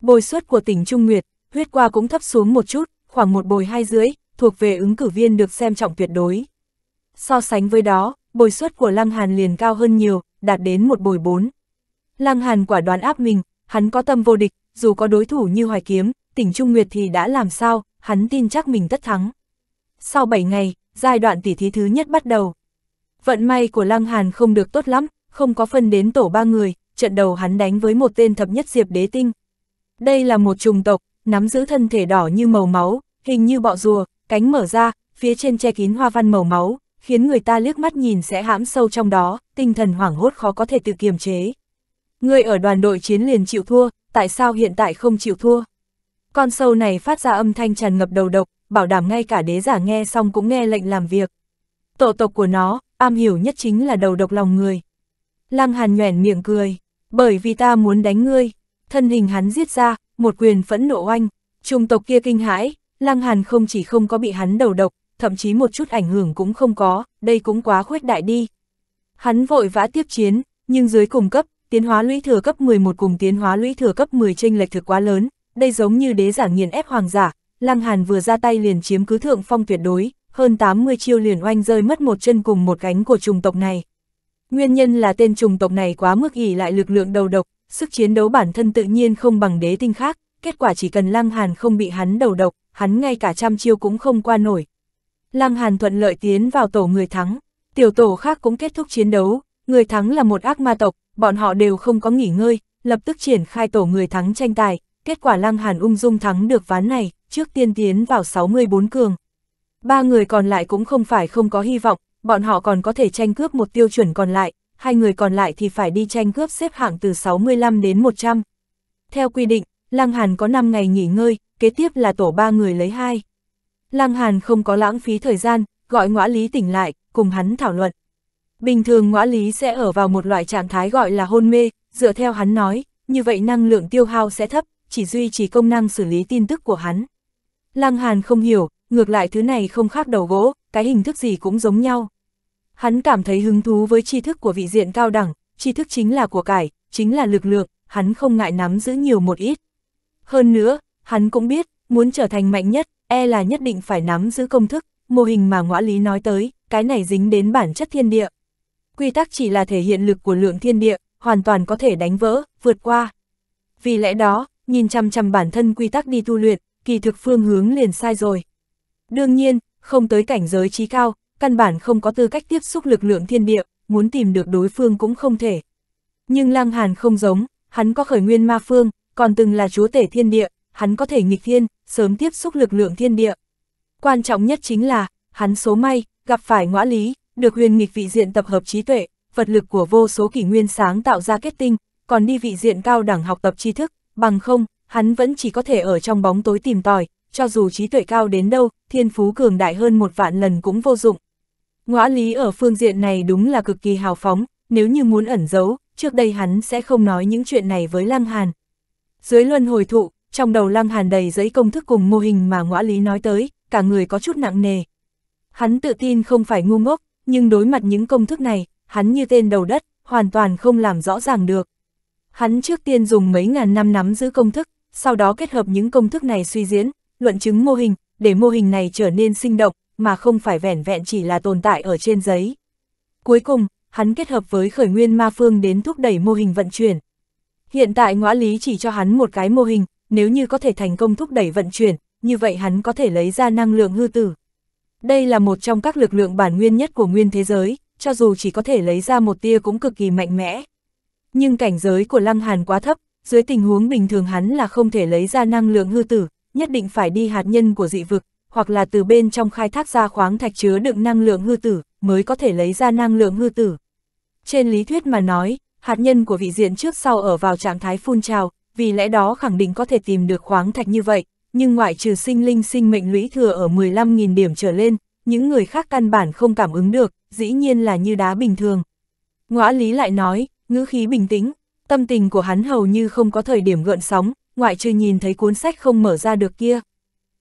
Bồi suất của tỉnh Trung Nguyệt, huyết qua cũng thấp xuống một chút, khoảng một bồi hai dưới, thuộc về ứng cử viên được xem trọng tuyệt đối. So sánh với đó, bồi suất của Lăng Hàn liền cao hơn nhiều, đạt đến một bồi bốn. Lăng Hàn quả đoán áp mình, hắn có tâm vô địch, dù có đối thủ như Hoài Kiếm, tỉnh Trung Nguyệt thì đã làm sao, hắn tin chắc mình tất thắng. Sau 7 ngày, giai đoạn tỉ thí thứ nhất bắt đầu. Vận may của Lăng Hàn không được tốt lắm, không có phân đến tổ ba người, trận đầu hắn đánh với một tên thập nhất diệp đế tinh. Đây là một trùng tộc, nắm giữ thân thể đỏ như màu máu, hình như bọ rùa, cánh mở ra, phía trên che kín hoa văn màu máu, khiến người ta liếc mắt nhìn sẽ hãm sâu trong đó, tinh thần hoảng hốt khó có thể tự kiềm chế. Ngươi ở đoàn đội chiến liền chịu thua, tại sao hiện tại không chịu thua? Con sâu này phát ra âm thanh tràn ngập đầu độc, bảo đảm ngay cả đế giả nghe xong cũng nghe lệnh làm việc. Tổ tộc của nó, am hiểu nhất chính là đầu độc lòng người. Lăng Hàn nhoẻn miệng cười, bởi vì ta muốn đánh ngươi, thân hình hắn giết ra, một quyền phẫn nộ oanh, trung tộc kia kinh hãi, Lăng Hàn không chỉ không có bị hắn đầu độc, thậm chí một chút ảnh hưởng cũng không có, đây cũng quá khuếch đại đi. Hắn vội vã tiếp chiến, nhưng dưới cùng cấp, tiến hóa lũy thừa cấp 11 cùng tiến hóa lũy thừa cấp 10 chênh lệch thực quá lớn, đây giống như đế giả nghiền ép hoàng giả, Lăng Hàn vừa ra tay liền chiếm cứ thượng phong tuyệt đối, hơn 80 chiêu liền oanh rơi mất một chân cùng một cánh của chủng tộc này. Nguyên nhân là tên chủng tộc này quá mức ỉ lại lực lượng đầu độc, sức chiến đấu bản thân tự nhiên không bằng đế tinh khác, kết quả chỉ cần Lăng Hàn không bị hắn đầu độc, hắn ngay cả trăm chiêu cũng không qua nổi. Lăng Hàn thuận lợi tiến vào tổ người thắng, tiểu tổ khác cũng kết thúc chiến đấu, Người thắng là một ác ma tộc, bọn họ đều không có nghỉ ngơi, lập tức triển khai tổ người thắng tranh tài, kết quả Lăng Hàn ung dung thắng được ván này, trước tiên tiến vào 64 cường. Ba người còn lại cũng không phải không có hy vọng, bọn họ còn có thể tranh cướp một tiêu chuẩn còn lại, hai người còn lại thì phải đi tranh cướp xếp hạng từ 65 đến 100. Theo quy định, Lăng Hàn có 5 ngày nghỉ ngơi, kế tiếp là tổ ba người lấy hai. Lăng Hàn không có lãng phí thời gian, gọi Ngõa lý tỉnh lại, cùng hắn thảo luận. Bình thường ngõa lý sẽ ở vào một loại trạng thái gọi là hôn mê, dựa theo hắn nói, như vậy năng lượng tiêu hao sẽ thấp, chỉ duy trì công năng xử lý tin tức của hắn. Lăng Hàn không hiểu, ngược lại thứ này không khác đầu gỗ, cái hình thức gì cũng giống nhau. Hắn cảm thấy hứng thú với tri thức của vị diện cao đẳng, tri thức chính là của cải, chính là lực lượng, hắn không ngại nắm giữ nhiều một ít. Hơn nữa, hắn cũng biết, muốn trở thành mạnh nhất, e là nhất định phải nắm giữ công thức, mô hình mà ngõa lý nói tới, cái này dính đến bản chất thiên địa quy tắc chỉ là thể hiện lực của lượng thiên địa, hoàn toàn có thể đánh vỡ, vượt qua. Vì lẽ đó, nhìn chăm chăm bản thân quy tắc đi tu luyện, kỳ thực phương hướng liền sai rồi. Đương nhiên, không tới cảnh giới trí cao, căn bản không có tư cách tiếp xúc lực lượng thiên địa, muốn tìm được đối phương cũng không thể. Nhưng Lăng Hàn không giống, hắn có khởi nguyên ma phương, còn từng là chúa tể thiên địa, hắn có thể nghịch thiên, sớm tiếp xúc lực lượng thiên địa. Quan trọng nhất chính là, hắn số may, gặp phải ngõa lý, được huyền nghịch vị diện tập hợp trí tuệ, vật lực của vô số kỷ nguyên sáng tạo ra kết tinh, còn đi vị diện cao đẳng học tập tri thức, bằng không, hắn vẫn chỉ có thể ở trong bóng tối tìm tòi, cho dù trí tuệ cao đến đâu, thiên phú cường đại hơn một vạn lần cũng vô dụng. Ngõa lý ở phương diện này đúng là cực kỳ hào phóng, nếu như muốn ẩn giấu, trước đây hắn sẽ không nói những chuyện này với Lăng Hàn. Dưới luân hồi thụ, trong đầu Lăng Hàn đầy giấy công thức cùng mô hình mà ngõa lý nói tới, cả người có chút nặng nề. Hắn tự tin không phải ngu ngốc, nhưng đối mặt những công thức này, hắn như tên đầu đất, hoàn toàn không làm rõ ràng được. Hắn trước tiên dùng mấy ngàn năm nắm giữ công thức, sau đó kết hợp những công thức này suy diễn, luận chứng mô hình, để mô hình này trở nên sinh động, mà không phải vẻn vẹn chỉ là tồn tại ở trên giấy. Cuối cùng, hắn kết hợp với khởi nguyên ma phương đến thúc đẩy mô hình vận chuyển. Hiện tại ngõ lý chỉ cho hắn một cái mô hình, nếu như có thể thành công thúc đẩy vận chuyển, như vậy hắn có thể lấy ra năng lượng hư tử, đây là một trong các lực lượng bản nguyên nhất của nguyên thế giới, cho dù chỉ có thể lấy ra một tia cũng cực kỳ mạnh mẽ. Nhưng cảnh giới của Lăng Hàn quá thấp, dưới tình huống bình thường hắn là không thể lấy ra năng lượng hư tử, nhất định phải đi hạt nhân của dị vực, hoặc là từ bên trong khai thác ra khoáng thạch chứa đựng năng lượng hư tử, mới có thể lấy ra năng lượng hư tử. Trên lý thuyết mà nói, hạt nhân của vị diện trước sau ở vào trạng thái phun trào, vì lẽ đó khẳng định có thể tìm được khoáng thạch như vậy, nhưng ngoại trừ sinh linh sinh mệnh lũy thừa ở 15.000 điểm trở lên, những người khác căn bản không cảm ứng được, dĩ nhiên là như đá bình thường. Ngõa lý lại nói, ngữ khí bình tĩnh, tâm tình của hắn hầu như không có thời điểm gợn sóng, ngoại trừ nhìn thấy cuốn sách không mở ra được kia.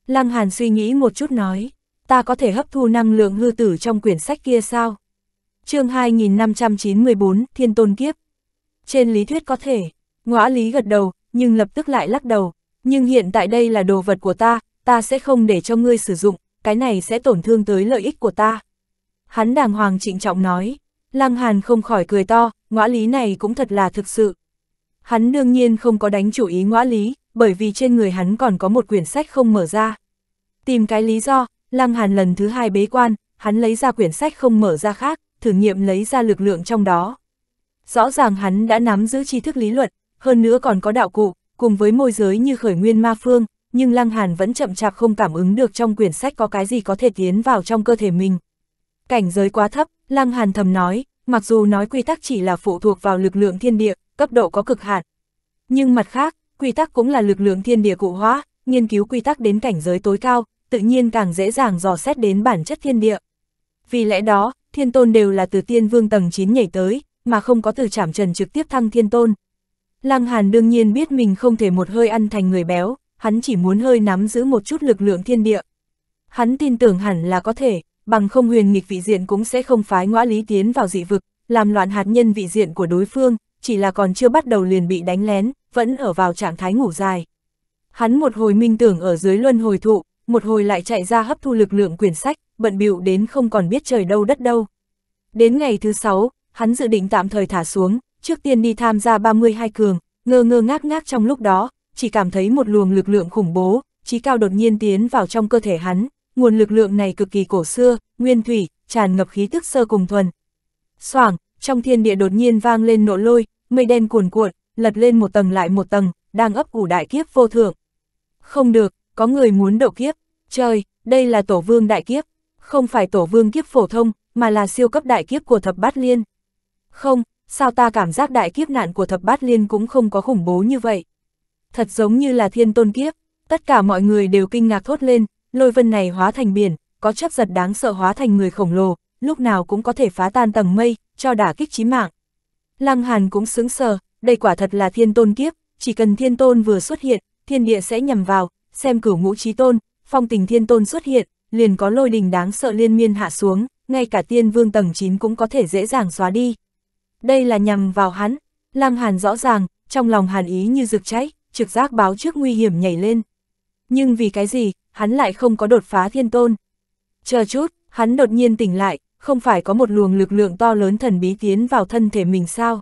Lăng Hàn suy nghĩ một chút nói, ta có thể hấp thu năng lượng hư tử trong quyển sách kia sao? chương 2594, Thiên Tôn Kiếp. Trên lý thuyết có thể, ngõa lý gật đầu, nhưng lập tức lại lắc đầu, nhưng hiện tại đây là đồ vật của ta, ta sẽ không để cho ngươi sử dụng, cái này sẽ tổn thương tới lợi ích của ta. Hắn đàng hoàng trịnh trọng nói, Lăng Hàn không khỏi cười to, ngõ lý này cũng thật là thực sự. Hắn đương nhiên không có đánh chủ ý ngõ lý, bởi vì trên người hắn còn có một quyển sách không mở ra. Tìm cái lý do, Lăng Hàn lần thứ hai bế quan, hắn lấy ra quyển sách không mở ra khác, thử nghiệm lấy ra lực lượng trong đó. Rõ ràng hắn đã nắm giữ tri thức lý luận, hơn nữa còn có đạo cụ, cùng với môi giới như khởi nguyên ma phương, nhưng Lăng Hàn vẫn chậm chạp không cảm ứng được trong quyển sách có cái gì có thể tiến vào trong cơ thể mình. Cảnh giới quá thấp, Lăng Hàn thầm nói, mặc dù nói quy tắc chỉ là phụ thuộc vào lực lượng thiên địa, cấp độ có cực hạn. Nhưng mặt khác, quy tắc cũng là lực lượng thiên địa cụ hóa, nghiên cứu quy tắc đến cảnh giới tối cao, tự nhiên càng dễ dàng dò xét đến bản chất thiên địa. Vì lẽ đó, thiên tôn đều là từ tiên vương tầng 9 nhảy tới, mà không có từ chảm trần trực tiếp thăng thiên tôn. Lăng Hàn đương nhiên biết mình không thể một hơi ăn thành người béo, hắn chỉ muốn hơi nắm giữ một chút lực lượng thiên địa. Hắn tin tưởng hẳn là có thể, bằng không huyền nghịch vị diện cũng sẽ không phái ngõa lý tiến vào dị vực, làm loạn hạt nhân vị diện của đối phương, chỉ là còn chưa bắt đầu liền bị đánh lén, vẫn ở vào trạng thái ngủ dài. Hắn một hồi minh tưởng ở dưới luân hồi thụ, một hồi lại chạy ra hấp thu lực lượng quyển sách, bận bịu đến không còn biết trời đâu đất đâu. Đến ngày thứ sáu, hắn dự định tạm thời thả xuống, trước tiên đi tham gia 32 cường, ngơ ngơ ngác ngác trong lúc đó, chỉ cảm thấy một luồng lực lượng khủng bố, trí cao đột nhiên tiến vào trong cơ thể hắn, nguồn lực lượng này cực kỳ cổ xưa, nguyên thủy, tràn ngập khí tức sơ cùng thuần. Soảng, trong thiên địa đột nhiên vang lên nổ lôi, mây đen cuồn cuộn, lật lên một tầng lại một tầng, đang ấp ủ đại kiếp vô thượng. Không được, có người muốn độ kiếp, trời, đây là tổ vương đại kiếp, không phải tổ vương kiếp phổ thông, mà là siêu cấp đại kiếp của thập bát liên. Không, sao ta cảm giác đại kiếp nạn của thập bát liên cũng không có khủng bố như vậy. Thật giống như là thiên tôn kiếp, tất cả mọi người đều kinh ngạc thốt lên, lôi vân này hóa thành biển, có chấp giật đáng sợ hóa thành người khổng lồ, lúc nào cũng có thể phá tan tầng mây, cho đả kích chí mạng. Lăng Hàn cũng sướng sờ, đây quả thật là thiên tôn kiếp, chỉ cần thiên tôn vừa xuất hiện, thiên địa sẽ nhầm vào, xem cửu ngũ trí tôn, phong tình thiên tôn xuất hiện, liền có lôi đình đáng sợ liên miên hạ xuống, ngay cả tiên vương tầng 9 cũng có thể dễ dàng xóa đi. Đây là nhằm vào hắn, Lam Hàn rõ ràng, trong lòng Hàn ý như rực cháy, trực giác báo trước nguy hiểm nhảy lên. Nhưng vì cái gì, hắn lại không có đột phá thiên tôn. Chờ chút, hắn đột nhiên tỉnh lại, không phải có một luồng lực lượng to lớn thần bí tiến vào thân thể mình sao?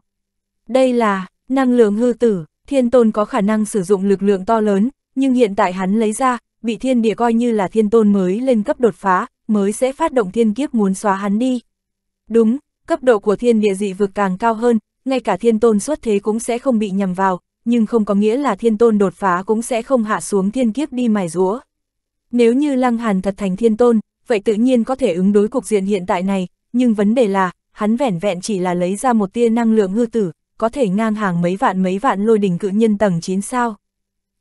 Đây là, năng lượng hư tử, thiên tôn có khả năng sử dụng lực lượng to lớn, nhưng hiện tại hắn lấy ra, bị thiên địa coi như là thiên tôn mới lên cấp đột phá, mới sẽ phát động thiên kiếp muốn xóa hắn đi. Đúng, cấp độ của thiên địa dị vực càng cao hơn, ngay cả thiên tôn xuất thế cũng sẽ không bị nhầm vào, nhưng không có nghĩa là thiên tôn đột phá cũng sẽ không hạ xuống thiên kiếp đi mài rúa. Nếu như Lăng Hàn thật thành thiên tôn, vậy tự nhiên có thể ứng đối cục diện hiện tại này, nhưng vấn đề là, hắn vẻn vẹn chỉ là lấy ra một tia năng lượng hư tử, có thể ngang hàng mấy vạn mấy vạn lôi đỉnh cự nhân tầng 9 sao.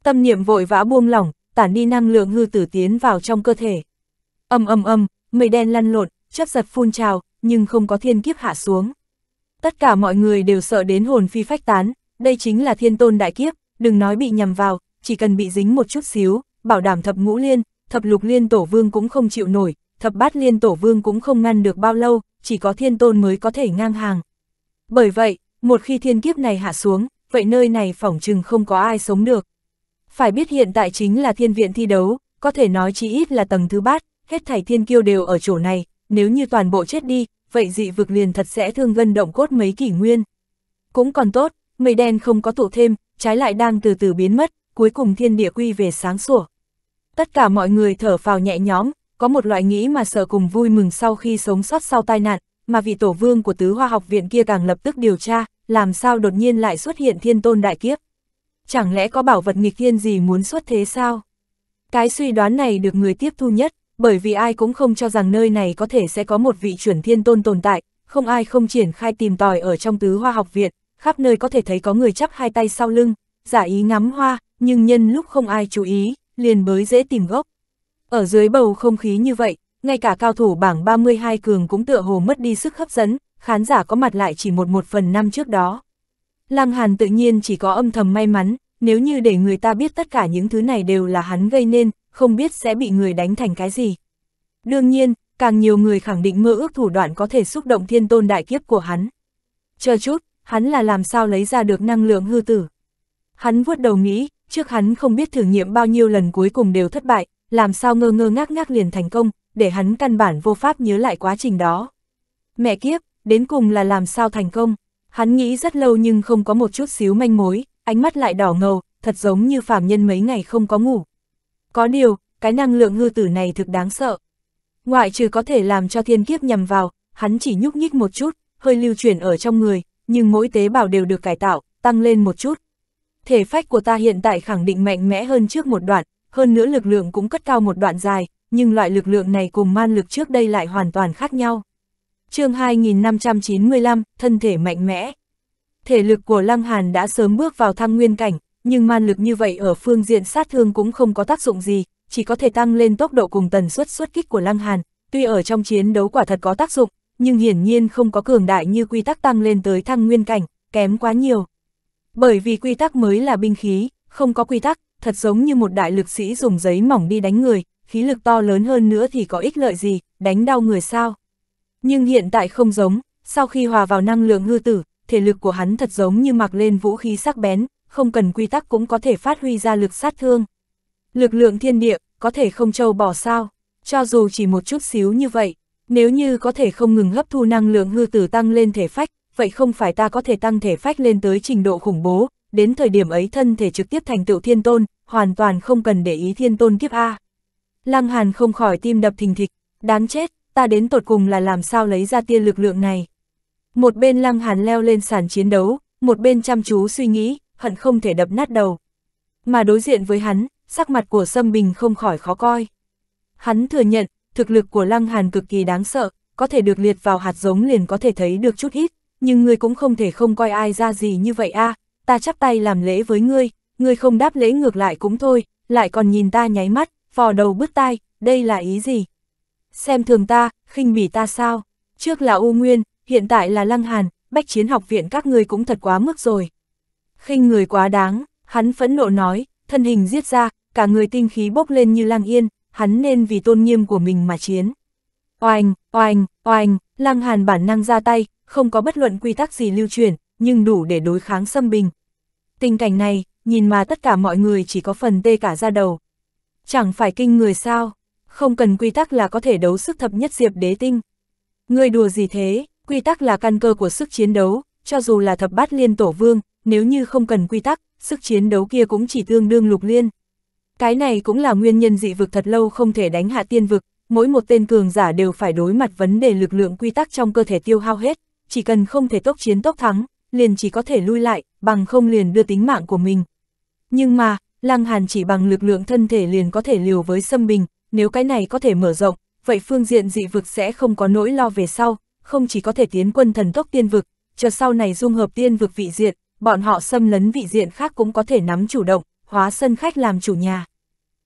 Tâm niệm vội vã buông lỏng, tản đi năng lượng hư tử tiến vào trong cơ thể. Âm âm âm, mây đen lăn lộn, chấp giật phun trào, nhưng không có thiên kiếp hạ xuống. Tất cả mọi người đều sợ đến hồn phi phách tán, đây chính là thiên tôn đại kiếp, đừng nói bị nhầm vào, chỉ cần bị dính một chút xíu, bảo đảm thập ngũ liên, thập lục liên tổ vương cũng không chịu nổi, thập bát liên tổ vương cũng không ngăn được bao lâu, chỉ có thiên tôn mới có thể ngang hàng. Bởi vậy, một khi thiên kiếp này hạ xuống, vậy nơi này phỏng chừng không có ai sống được. Phải biết hiện tại chính là thiên viện thi đấu, có thể nói chỉ ít là tầng thứ bát, hết thảy thiên kiêu đều ở chỗ này, nếu như toàn bộ chết đi, vậy dị vực liền thật sẽ thương gân động cốt mấy kỷ nguyên. Cũng còn tốt, mây đen không có tụ thêm, trái lại đang từ từ biến mất, cuối cùng thiên địa quy về sáng sủa. Tất cả mọi người thở phào nhẹ nhõm, có một loại nghĩ mà sợ cùng vui mừng sau khi sống sót sau tai nạn, mà vị tổ vương của tứ hoa học viện kia càng lập tức điều tra, làm sao đột nhiên lại xuất hiện thiên tôn đại kiếp. Chẳng lẽ có bảo vật nghịch thiên gì muốn xuất thế sao? Cái suy đoán này được người tiếp thu nhất, bởi vì ai cũng không cho rằng nơi này có thể sẽ có một vị chuẩn thiên tôn tồn tại, không ai không triển khai tìm tòi ở trong tứ hoa học viện, khắp nơi có thể thấy có người chắp hai tay sau lưng, giả ý ngắm hoa, nhưng nhân lúc không ai chú ý, liền bới dễ tìm gốc. Ở dưới bầu không khí như vậy, ngay cả cao thủ bảng 32 cường cũng tựa hồ mất đi sức hấp dẫn, khán giả có mặt lại chỉ một một phần năm trước đó. Lăng Hàn tự nhiên chỉ có âm thầm may mắn, nếu như để người ta biết tất cả những thứ này đều là hắn gây nên, không biết sẽ bị người đánh thành cái gì. Đương nhiên, càng nhiều người khẳng định mơ ước thủ đoạn có thể xúc động thiên tôn đại kiếp của hắn. Chờ chút, hắn là làm sao lấy ra được năng lượng hư tử. Hắn vuốt đầu nghĩ, trước hắn không biết thử nghiệm bao nhiêu lần cuối cùng đều thất bại, làm sao ngơ ngơ ngác ngác liền thành công, để hắn căn bản vô pháp nhớ lại quá trình đó. Mẹ kiếp, đến cùng là làm sao thành công, hắn nghĩ rất lâu nhưng không có một chút xíu manh mối, ánh mắt lại đỏ ngầu, thật giống như phàm nhân mấy ngày không có ngủ. Có điều, cái năng lượng ngư tử này thực đáng sợ. Ngoại trừ có thể làm cho thiên kiếp nhằm vào, hắn chỉ nhúc nhích một chút, hơi lưu chuyển ở trong người, nhưng mỗi tế bào đều được cải tạo, tăng lên một chút. Thể phách của ta hiện tại khẳng định mạnh mẽ hơn trước một đoạn, hơn nữa lực lượng cũng cất cao một đoạn dài, nhưng loại lực lượng này cùng man lực trước đây lại hoàn toàn khác nhau. chương 2595, thân thể mạnh mẽ. Thể lực của Lăng Hàn đã sớm bước vào thăng nguyên cảnh, nhưng man lực như vậy ở phương diện sát thương cũng không có tác dụng gì, chỉ có thể tăng lên tốc độ cùng tần suất xuất kích của Lăng Hàn, tuy ở trong chiến đấu quả thật có tác dụng, nhưng hiển nhiên không có cường đại như quy tắc tăng lên tới thăng nguyên cảnh, kém quá nhiều. Bởi vì quy tắc mới là binh khí, không có quy tắc, thật giống như một đại lực sĩ dùng giấy mỏng đi đánh người, khí lực to lớn hơn nữa thì có ích lợi gì, đánh đau người sao. Nhưng hiện tại không giống, sau khi hòa vào năng lượng hư tử, thể lực của hắn thật giống như mặc lên vũ khí sắc bén, không cần quy tắc cũng có thể phát huy ra lực sát thương. Lực lượng thiên địa, có thể không trâu bỏ sao, cho dù chỉ một chút xíu như vậy, nếu như có thể không ngừng hấp thu năng lượng hư tử tăng lên thể phách, vậy không phải ta có thể tăng thể phách lên tới trình độ khủng bố, đến thời điểm ấy thân thể trực tiếp thành tựu thiên tôn, hoàn toàn không cần để ý thiên tôn kiếp A. Lăng Hàn không khỏi tim đập thình thịch, đáng chết, ta đến tột cùng là làm sao lấy ra tia lực lượng này. Một bên Lăng Hàn leo lên sàn chiến đấu, một bên chăm chú suy nghĩ, hận không thể đập nát đầu. Mà đối diện với hắn, sắc mặt của Sâm Bình không khỏi khó coi. Hắn thừa nhận, thực lực của Lăng Hàn cực kỳ đáng sợ, có thể được liệt vào hạt giống liền có thể thấy được chút ít, nhưng ngươi cũng không thể không coi ai ra gì như vậy a. À. ta chắp tay làm lễ với ngươi, ngươi không đáp lễ ngược lại cũng thôi, lại còn nhìn ta nháy mắt, vò đầu bứt tai, đây là ý gì? Xem thường ta, khinh bỉ ta sao? Trước là U Nguyên, hiện tại là Lăng Hàn, Bách Chiến học viện các ngươi cũng thật quá mức rồi khinh người quá đáng, hắn phẫn nộ nói, thân hình giết ra, cả người tinh khí bốc lên như lang yên, hắn nên vì tôn nghiêm của mình mà chiến. Oanh, oanh, oanh, lang hàn bản năng ra tay, không có bất luận quy tắc gì lưu truyền, nhưng đủ để đối kháng xâm bình. Tình cảnh này, nhìn mà tất cả mọi người chỉ có phần tê cả ra đầu. Chẳng phải kinh người sao, không cần quy tắc là có thể đấu sức thập nhất diệp đế tinh. Người đùa gì thế, quy tắc là căn cơ của sức chiến đấu, cho dù là thập bát liên tổ vương, nếu như không cần quy tắc, sức chiến đấu kia cũng chỉ tương đương lục liên. Cái này cũng là nguyên nhân dị vực thật lâu không thể đánh hạ tiên vực, mỗi một tên cường giả đều phải đối mặt vấn đề lực lượng quy tắc trong cơ thể tiêu hao hết, chỉ cần không thể tốc chiến tốc thắng, liền chỉ có thể lui lại, bằng không liền đưa tính mạng của mình. Nhưng mà, Lăng Hàn chỉ bằng lực lượng thân thể liền có thể liều với xâm bình, nếu cái này có thể mở rộng, vậy phương diện dị vực sẽ không có nỗi lo về sau, không chỉ có thể tiến quân thần tốc tiên vực, chờ sau này dung hợp tiên vực vị diện, bọn họ xâm lấn vị diện khác cũng có thể nắm chủ động, hóa sân khách làm chủ nhà.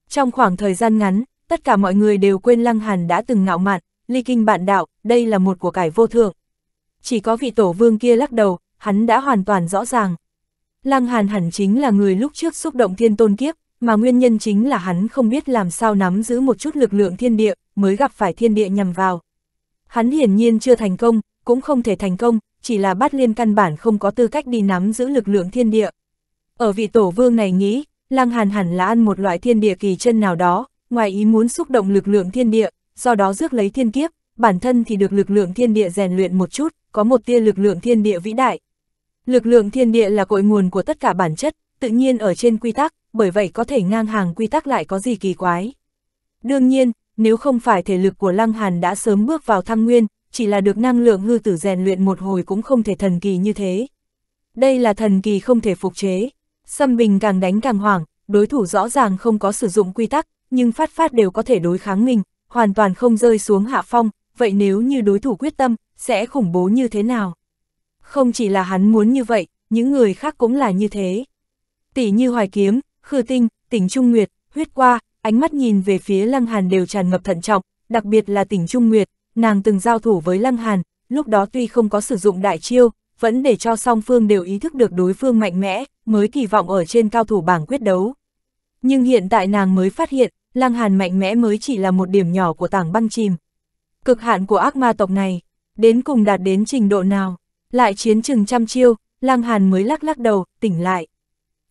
Trong khoảng thời gian ngắn, tất cả mọi người đều quên Lăng Hàn đã từng ngạo mạn, ly kinh bạn đạo, đây là một của cải vô thượng. Chỉ có vị tổ vương kia lắc đầu, hắn đã hoàn toàn rõ ràng. Lăng Hàn hẳn chính là người lúc trước xúc động thiên tôn kiếp, mà nguyên nhân chính là hắn không biết làm sao nắm giữ một chút lực lượng thiên địa, mới gặp phải thiên địa nhằm vào. Hắn hiển nhiên chưa thành công, cũng không thể thành công, chỉ là bát liên căn bản không có tư cách đi nắm giữ lực lượng thiên địa. Ở vị tổ vương này nghĩ, Lăng Hàn hẳn là ăn một loại thiên địa kỳ chân nào đó, ngoài ý muốn xúc động lực lượng thiên địa, do đó rước lấy thiên kiếp, bản thân thì được lực lượng thiên địa rèn luyện một chút, có một tia lực lượng thiên địa vĩ đại. Lực lượng thiên địa là cội nguồn của tất cả bản chất, tự nhiên ở trên quy tắc, bởi vậy có thể ngang hàng quy tắc lại có gì kỳ quái. Đương nhiên, nếu không phải thể lực của Lăng Hàn đã sớm bước vào thăng nguyên, chỉ là được năng lượng hư tử rèn luyện một hồi cũng không thể thần kỳ như thế. Đây là thần kỳ không thể phục chế. Xâm Bình càng đánh càng hoảng, đối thủ rõ ràng không có sử dụng quy tắc, nhưng phát phát đều có thể đối kháng mình, hoàn toàn không rơi xuống hạ phong, vậy nếu như đối thủ quyết tâm, sẽ khủng bố như thế nào? Không chỉ là hắn muốn như vậy, những người khác cũng là như thế. Tỷ như Hoài Kiếm, Khư Tinh, Tỉnh Trung Nguyệt, Huyết Qua, ánh mắt nhìn về phía Lăng Hàn đều tràn ngập thận trọng, đặc biệt là Tỉnh Trung Nguyệt, nàng từng giao thủ với Lăng Hàn, lúc đó tuy không có sử dụng đại chiêu, vẫn để cho song phương đều ý thức được đối phương mạnh mẽ, mới kỳ vọng ở trên cao thủ bảng quyết đấu. Nhưng hiện tại nàng mới phát hiện, Lăng Hàn mạnh mẽ mới chỉ là một điểm nhỏ của tảng băng chìm. Cực hạn của ác ma tộc này, đến cùng đạt đến trình độ nào, lại chiến chừng trăm chiêu, Lăng Hàn mới lắc lắc đầu, tỉnh lại.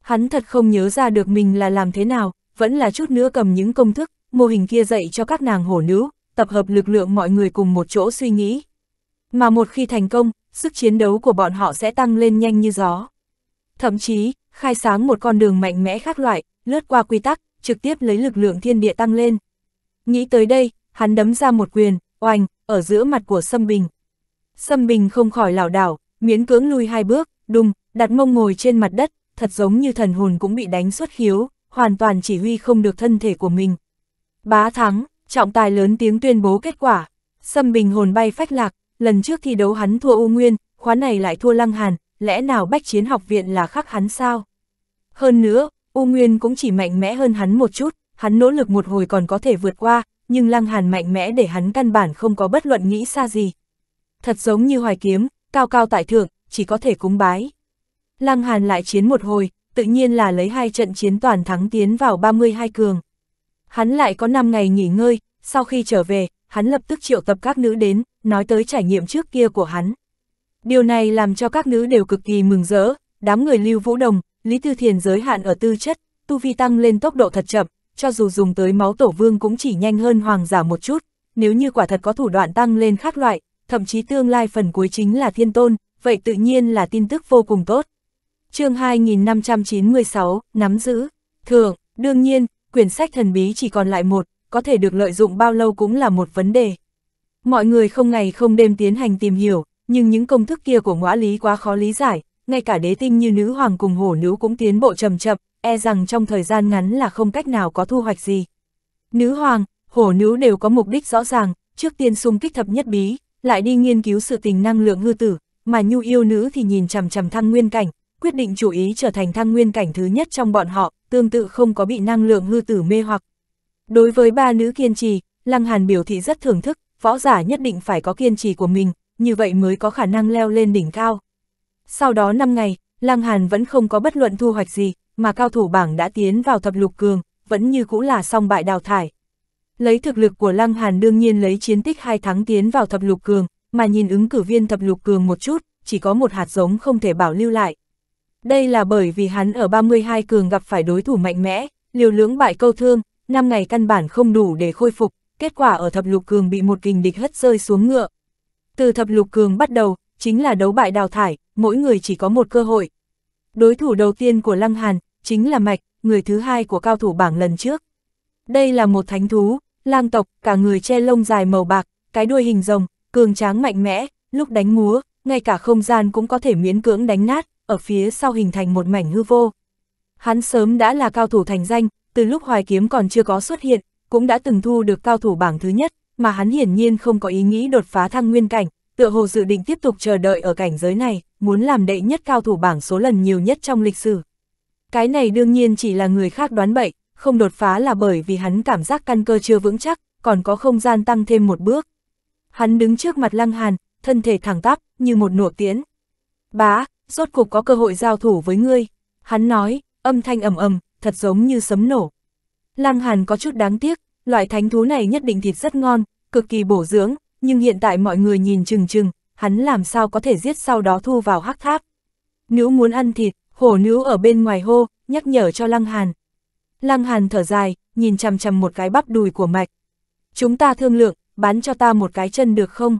Hắn thật không nhớ ra được mình là làm thế nào, vẫn là chút nữa cầm những công thức, mô hình kia dạy cho các nàng hổ nữ, tập hợp lực lượng mọi người cùng một chỗ suy nghĩ. Mà một khi thành công, sức chiến đấu của bọn họ sẽ tăng lên nhanh như gió. Thậm chí, khai sáng một con đường mạnh mẽ khác loại, lướt qua quy tắc, trực tiếp lấy lực lượng thiên địa tăng lên. Nghĩ tới đây, hắn đấm ra một quyền, oanh ở giữa mặt của Sâm Bình. Sâm Bình không khỏi lảo đảo, miễn cưỡng lui hai bước, đùng, đặt mông ngồi trên mặt đất, thật giống như thần hồn cũng bị đánh xuất khiếu, hoàn toàn chỉ huy không được thân thể của mình. Bá thắng, trọng tài lớn tiếng tuyên bố kết quả. Sâm bình hồn bay phách lạc, lần trước thi đấu hắn thua U Nguyên, khóa này lại thua Lăng Hàn, lẽ nào bách chiến học viện là khắc hắn sao? Hơn nữa, U Nguyên cũng chỉ mạnh mẽ hơn hắn một chút, hắn nỗ lực một hồi còn có thể vượt qua, nhưng Lăng Hàn mạnh mẽ để hắn căn bản không có bất luận nghĩ xa gì. Thật giống như hoài kiếm, cao cao tại thượng, chỉ có thể cúng bái. Lăng Hàn lại chiến một hồi, tự nhiên là lấy hai trận chiến toàn thắng tiến vào 32 cường hắn lại có 5 ngày nghỉ ngơi, sau khi trở về, hắn lập tức triệu tập các nữ đến, nói tới trải nghiệm trước kia của hắn. Điều này làm cho các nữ đều cực kỳ mừng rỡ, đám người lưu vũ đồng, Lý Tư Thiền giới hạn ở tư chất, tu vi tăng lên tốc độ thật chậm, cho dù dùng tới máu tổ vương cũng chỉ nhanh hơn hoàng giả một chút, nếu như quả thật có thủ đoạn tăng lên khác loại, thậm chí tương lai phần cuối chính là thiên tôn, vậy tự nhiên là tin tức vô cùng tốt. chương 2596, nắm giữ, thường, đương nhiên, quyển sách thần bí chỉ còn lại một, có thể được lợi dụng bao lâu cũng là một vấn đề. Mọi người không ngày không đêm tiến hành tìm hiểu, nhưng những công thức kia của ngõa lý quá khó lý giải, ngay cả đế tinh như nữ hoàng cùng hổ nữ cũng tiến bộ chậm chậm, e rằng trong thời gian ngắn là không cách nào có thu hoạch gì. Nữ hoàng, hổ nữ đều có mục đích rõ ràng, trước tiên xung kích thập nhất bí, lại đi nghiên cứu sự tình năng lượng hư tử, mà nhu yêu nữ thì nhìn chằm chằm thăng nguyên cảnh, quyết định chủ ý trở thành thăng nguyên cảnh thứ nhất trong bọn họ, tương tự không có bị năng lượng hư tử mê hoặc. Đối với ba nữ kiên trì, Lăng Hàn biểu thị rất thưởng thức, võ giả nhất định phải có kiên trì của mình, như vậy mới có khả năng leo lên đỉnh cao. Sau đó 5 ngày, Lăng Hàn vẫn không có bất luận thu hoạch gì, mà cao thủ bảng đã tiến vào thập lục cường, vẫn như cũ là song bại đào thải. Lấy thực lực của Lăng Hàn đương nhiên lấy chiến tích 2 tháng tiến vào thập lục cường, mà nhìn ứng cử viên thập lục cường một chút, chỉ có một hạt giống không thể bảo lưu lại. Đây là bởi vì hắn ở 32 cường gặp phải đối thủ mạnh mẽ, liều lưỡng bại câu thương, 5 ngày căn bản không đủ để khôi phục, kết quả ở thập lục cường bị một kình địch hất rơi xuống ngựa. Từ thập lục cường bắt đầu, chính là đấu bại đào thải, mỗi người chỉ có một cơ hội. Đối thủ đầu tiên của Lăng Hàn, chính là Mạch, người thứ hai của cao thủ bảng lần trước. Đây là một thánh thú, lang tộc, cả người che lông dài màu bạc, cái đuôi hình rồng, cường tráng mạnh mẽ, lúc đánh múa, ngay cả không gian cũng có thể miễn cưỡng đánh nát, ở phía sau hình thành một mảnh hư vô. Hắn sớm đã là cao thủ thành danh, từ lúc hoài kiếm còn chưa có xuất hiện, cũng đã từng thu được cao thủ bảng thứ nhất, mà hắn hiển nhiên không có ý nghĩ đột phá thăng nguyên cảnh, tựa hồ dự định tiếp tục chờ đợi ở cảnh giới này, muốn làm đệ nhất cao thủ bảng số lần nhiều nhất trong lịch sử. Cái này đương nhiên chỉ là người khác đoán bậy, không đột phá là bởi vì hắn cảm giác căn cơ chưa vững chắc, còn có không gian tăng thêm một bước. Hắn đứng trước mặt Lăng Hàn, thân thể thẳng tắp, như một nụa tiễn. Bá, rốt cục có cơ hội giao thủ với ngươi. Hắn nói, âm thanh ầm ầm, thật giống như sấm nổ. Lăng Hàn có chút đáng tiếc, loại thánh thú này nhất định thịt rất ngon, cực kỳ bổ dưỡng, nhưng hiện tại mọi người nhìn chừng chừng, hắn làm sao có thể giết sau đó thu vào hắc tháp. Nữ muốn ăn thịt, hổ nữ ở bên ngoài hô, nhắc nhở cho Lăng Hàn. Lăng Hàn thở dài, nhìn chằm chằm một cái bắp đùi của mạch. Chúng ta thương lượng, bán cho ta một cái chân được không?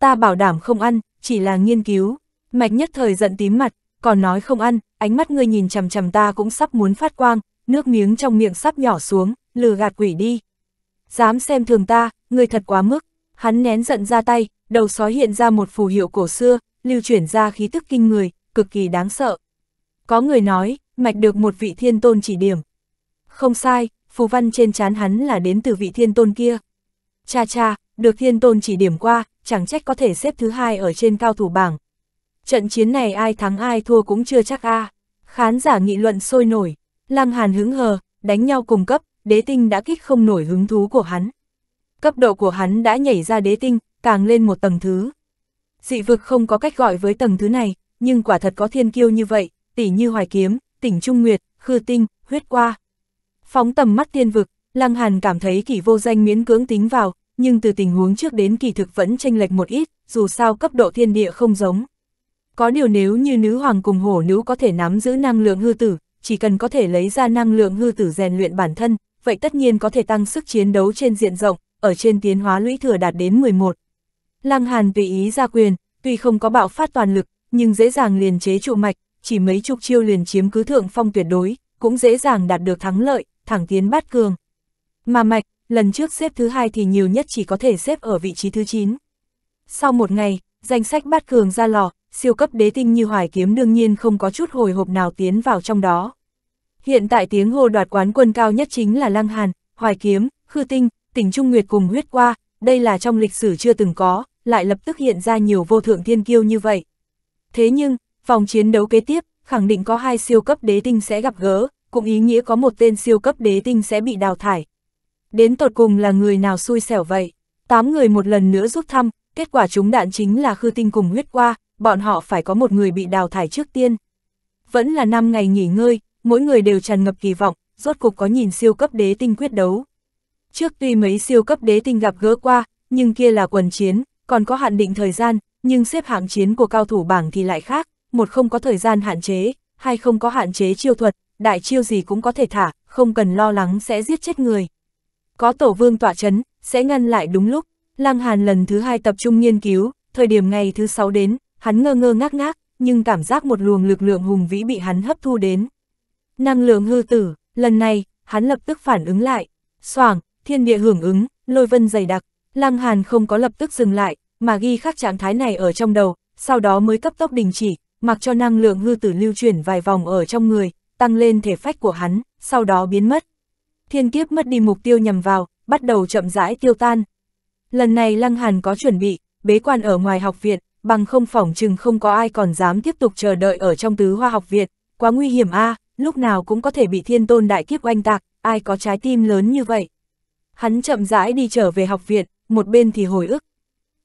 Ta bảo đảm không ăn, chỉ là nghiên cứu. Mạch nhất thời giận tím mặt, còn nói không ăn, ánh mắt ngươi nhìn chằm chằm ta cũng sắp muốn phát quang, nước miếng trong miệng sắp nhỏ xuống, lừa gạt quỷ đi. Dám xem thường ta, ngươi thật quá mức. Hắn nén giận ra tay, đầu sói hiện ra một phù hiệu cổ xưa, lưu chuyển ra khí tức kinh người, cực kỳ đáng sợ. Có người nói, mạch được một vị thiên tôn chỉ điểm. Không sai, phù văn trên trán hắn là đến từ vị thiên tôn kia. Cha cha, được thiên tôn chỉ điểm qua, chẳng trách có thể xếp thứ hai ở trên cao thủ bảng, Trận chiến này ai thắng ai thua cũng chưa chắc a à. Khán giả nghị luận sôi nổi, Lăng Hàn hứng hờ, đánh nhau cùng cấp, đế tinh đã kích không nổi hứng thú của hắn. Cấp độ của hắn đã nhảy ra đế tinh, càng lên một tầng thứ. Dị vực không có cách gọi với tầng thứ này, nhưng quả thật có thiên kiêu như vậy, tỷ như hoài kiếm, tỉnh Trung Nguyệt, khư tinh, huyết qua. Phóng tầm mắt tiên vực, Lăng Hàn cảm thấy kỷ vô danh miễn cưỡng tính vào, nhưng từ tình huống trước đến kỳ thực vẫn tranh lệch một ít, dù sao cấp độ thiên địa không giống. Có điều nếu như nữ hoàng cùng hổ nữ có thể nắm giữ năng lượng hư tử, chỉ cần có thể lấy ra năng lượng hư tử rèn luyện bản thân, vậy tất nhiên có thể tăng sức chiến đấu trên diện rộng, ở trên tiến hóa lũy thừa đạt đến 11. Lăng Hàn tùy ý ra quyền, tuy không có bạo phát toàn lực, nhưng dễ dàng liền chế trụ mạch, chỉ mấy chục chiêu liền chiếm cứ thượng phong tuyệt đối, cũng dễ dàng đạt được thắng lợi, thẳng tiến bát cường. Mà mạch, lần trước xếp thứ hai thì nhiều nhất chỉ có thể xếp ở vị trí thứ 9. Sau một ngày, danh sách bát cường ra lò, siêu cấp đế tinh như hoài kiếm đương nhiên không có chút hồi hộp nào tiến vào trong đó. Hiện tại tiếng hô đoạt quán quân cao nhất chính là Lăng Hàn, Hoài Kiếm, Khư Tinh, Tỉnh Trung Nguyệt cùng huyết qua, đây là trong lịch sử chưa từng có, lại lập tức hiện ra nhiều vô thượng thiên kiêu như vậy. Thế nhưng, vòng chiến đấu kế tiếp, khẳng định có hai siêu cấp đế tinh sẽ gặp gỡ, cũng ý nghĩa có một tên siêu cấp đế tinh sẽ bị đào thải. Đến tột cùng là người nào xui xẻo vậy? Tám người một lần nữa rút thăm, kết quả chúng đạn chính là Khư Tinh cùng huyết qua, bọn họ phải có một người bị đào thải trước tiên. Vẫn là 5 ngày nghỉ ngơi, mỗi người đều tràn ngập kỳ vọng, rốt cục có nhìn siêu cấp đế tinh quyết đấu. Trước tuy mấy siêu cấp đế tinh gặp gỡ qua, nhưng kia là quần chiến, còn có hạn định thời gian, nhưng xếp hạng chiến của cao thủ bảng thì lại khác, một không có thời gian hạn chế, hai không có hạn chế chiêu thuật, đại chiêu gì cũng có thể thả, không cần lo lắng sẽ giết chết người. Có tổ vương tỏa chấn, sẽ ngăn lại đúng lúc, Lăng Hàn lần thứ hai tập trung nghiên cứu, thời điểm ngày thứ sáu đến, hắn ngơ ngơ ngác ngác, nhưng cảm giác một luồng lực lượng hùng vĩ bị hắn hấp thu đến. Năng lượng hư tử, lần này, hắn lập tức phản ứng lại. Soảng, thiên địa hưởng ứng, lôi vân dày đặc, Lăng Hàn không có lập tức dừng lại, mà ghi khắc trạng thái này ở trong đầu, sau đó mới cấp tốc đình chỉ, mặc cho năng lượng hư tử lưu chuyển vài vòng ở trong người, tăng lên thể phách của hắn, sau đó biến mất. Thiên kiếp mất đi mục tiêu nhằm vào, bắt đầu chậm rãi tiêu tan. Lần này Lăng Hàn có chuẩn bị, bế quan ở ngoài học viện, bằng không phỏng chừng không có ai còn dám tiếp tục chờ đợi ở trong tứ hoa học viện quá nguy hiểm a à, lúc nào cũng có thể bị thiên tôn đại kiếp oanh tạc, ai có trái tim lớn như vậy. Hắn chậm rãi đi trở về học viện, một bên thì hồi ức.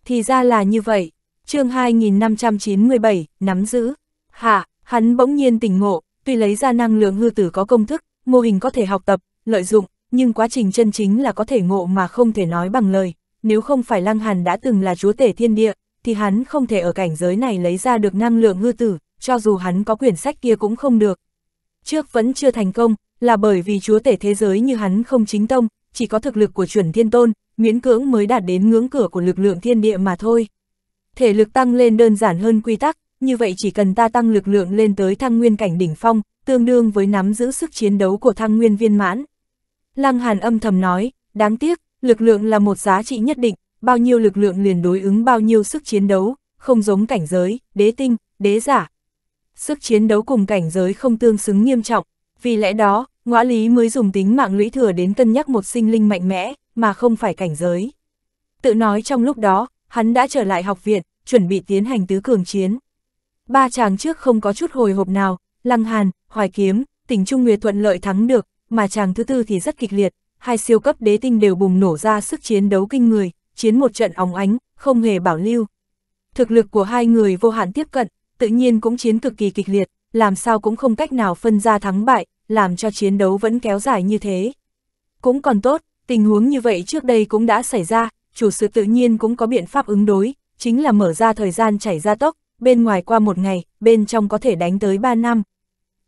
Thì ra là như vậy, chương 2597, nắm giữ. Hạ, hắn bỗng nhiên tỉnh ngộ, tuy lấy ra năng lượng hư tử có công thức, mô hình có thể học tập, lợi dụng, nhưng quá trình chân chính là có thể ngộ mà không thể nói bằng lời. Nếu không phải Lăng Hàn đã từng là chúa tể thiên địa, thì hắn không thể ở cảnh giới này lấy ra được năng lượng ngư tử, cho dù hắn có quyển sách kia cũng không được. Trước vẫn chưa thành công, là bởi vì chúa tể thế giới như hắn không chính tông, chỉ có thực lực của chuẩn thiên tôn, miễn cưỡng mới đạt đến ngưỡng cửa của lực lượng thiên địa mà thôi. Thể lực tăng lên đơn giản hơn quy tắc, như vậy chỉ cần ta tăng lực lượng lên tới thăng nguyên cảnh đỉnh phong, tương đương với nắm giữ sức chiến đấu của thăng nguyên viên mãn. Lăng Hàn âm thầm nói, đáng tiếc, lực lượng là một giá trị nhất định, bao nhiêu lực lượng liền đối ứng bao nhiêu sức chiến đấu, không giống cảnh giới, đế tinh, đế giả. Sức chiến đấu cùng cảnh giới không tương xứng nghiêm trọng, vì lẽ đó, ngõ lý mới dùng tính mạng lũy thừa đến cân nhắc một sinh linh mạnh mẽ, mà không phải cảnh giới. Tự nói trong lúc đó, hắn đã trở lại học viện, chuẩn bị tiến hành tứ cường chiến. Ba chàng trước không có chút hồi hộp nào, Lăng Hàn, Hoài Kiếm, tỉnh Trung Nguyệt thuận lợi thắng được, mà chàng thứ tư thì rất kịch liệt, hai siêu cấp đế tinh đều bùng nổ ra sức chiến đấu kinh người, chiến một trận óng ánh, không hề bảo lưu. Thực lực của hai người vô hạn tiếp cận, tự nhiên cũng chiến cực kỳ kịch liệt, làm sao cũng không cách nào phân ra thắng bại, làm cho chiến đấu vẫn kéo dài như thế. Cũng còn tốt, tình huống như vậy trước đây cũng đã xảy ra, chủ sự tự nhiên cũng có biện pháp ứng đối, chính là mở ra thời gian chảy ra tốc, bên ngoài qua một ngày, bên trong có thể đánh tới 3 năm.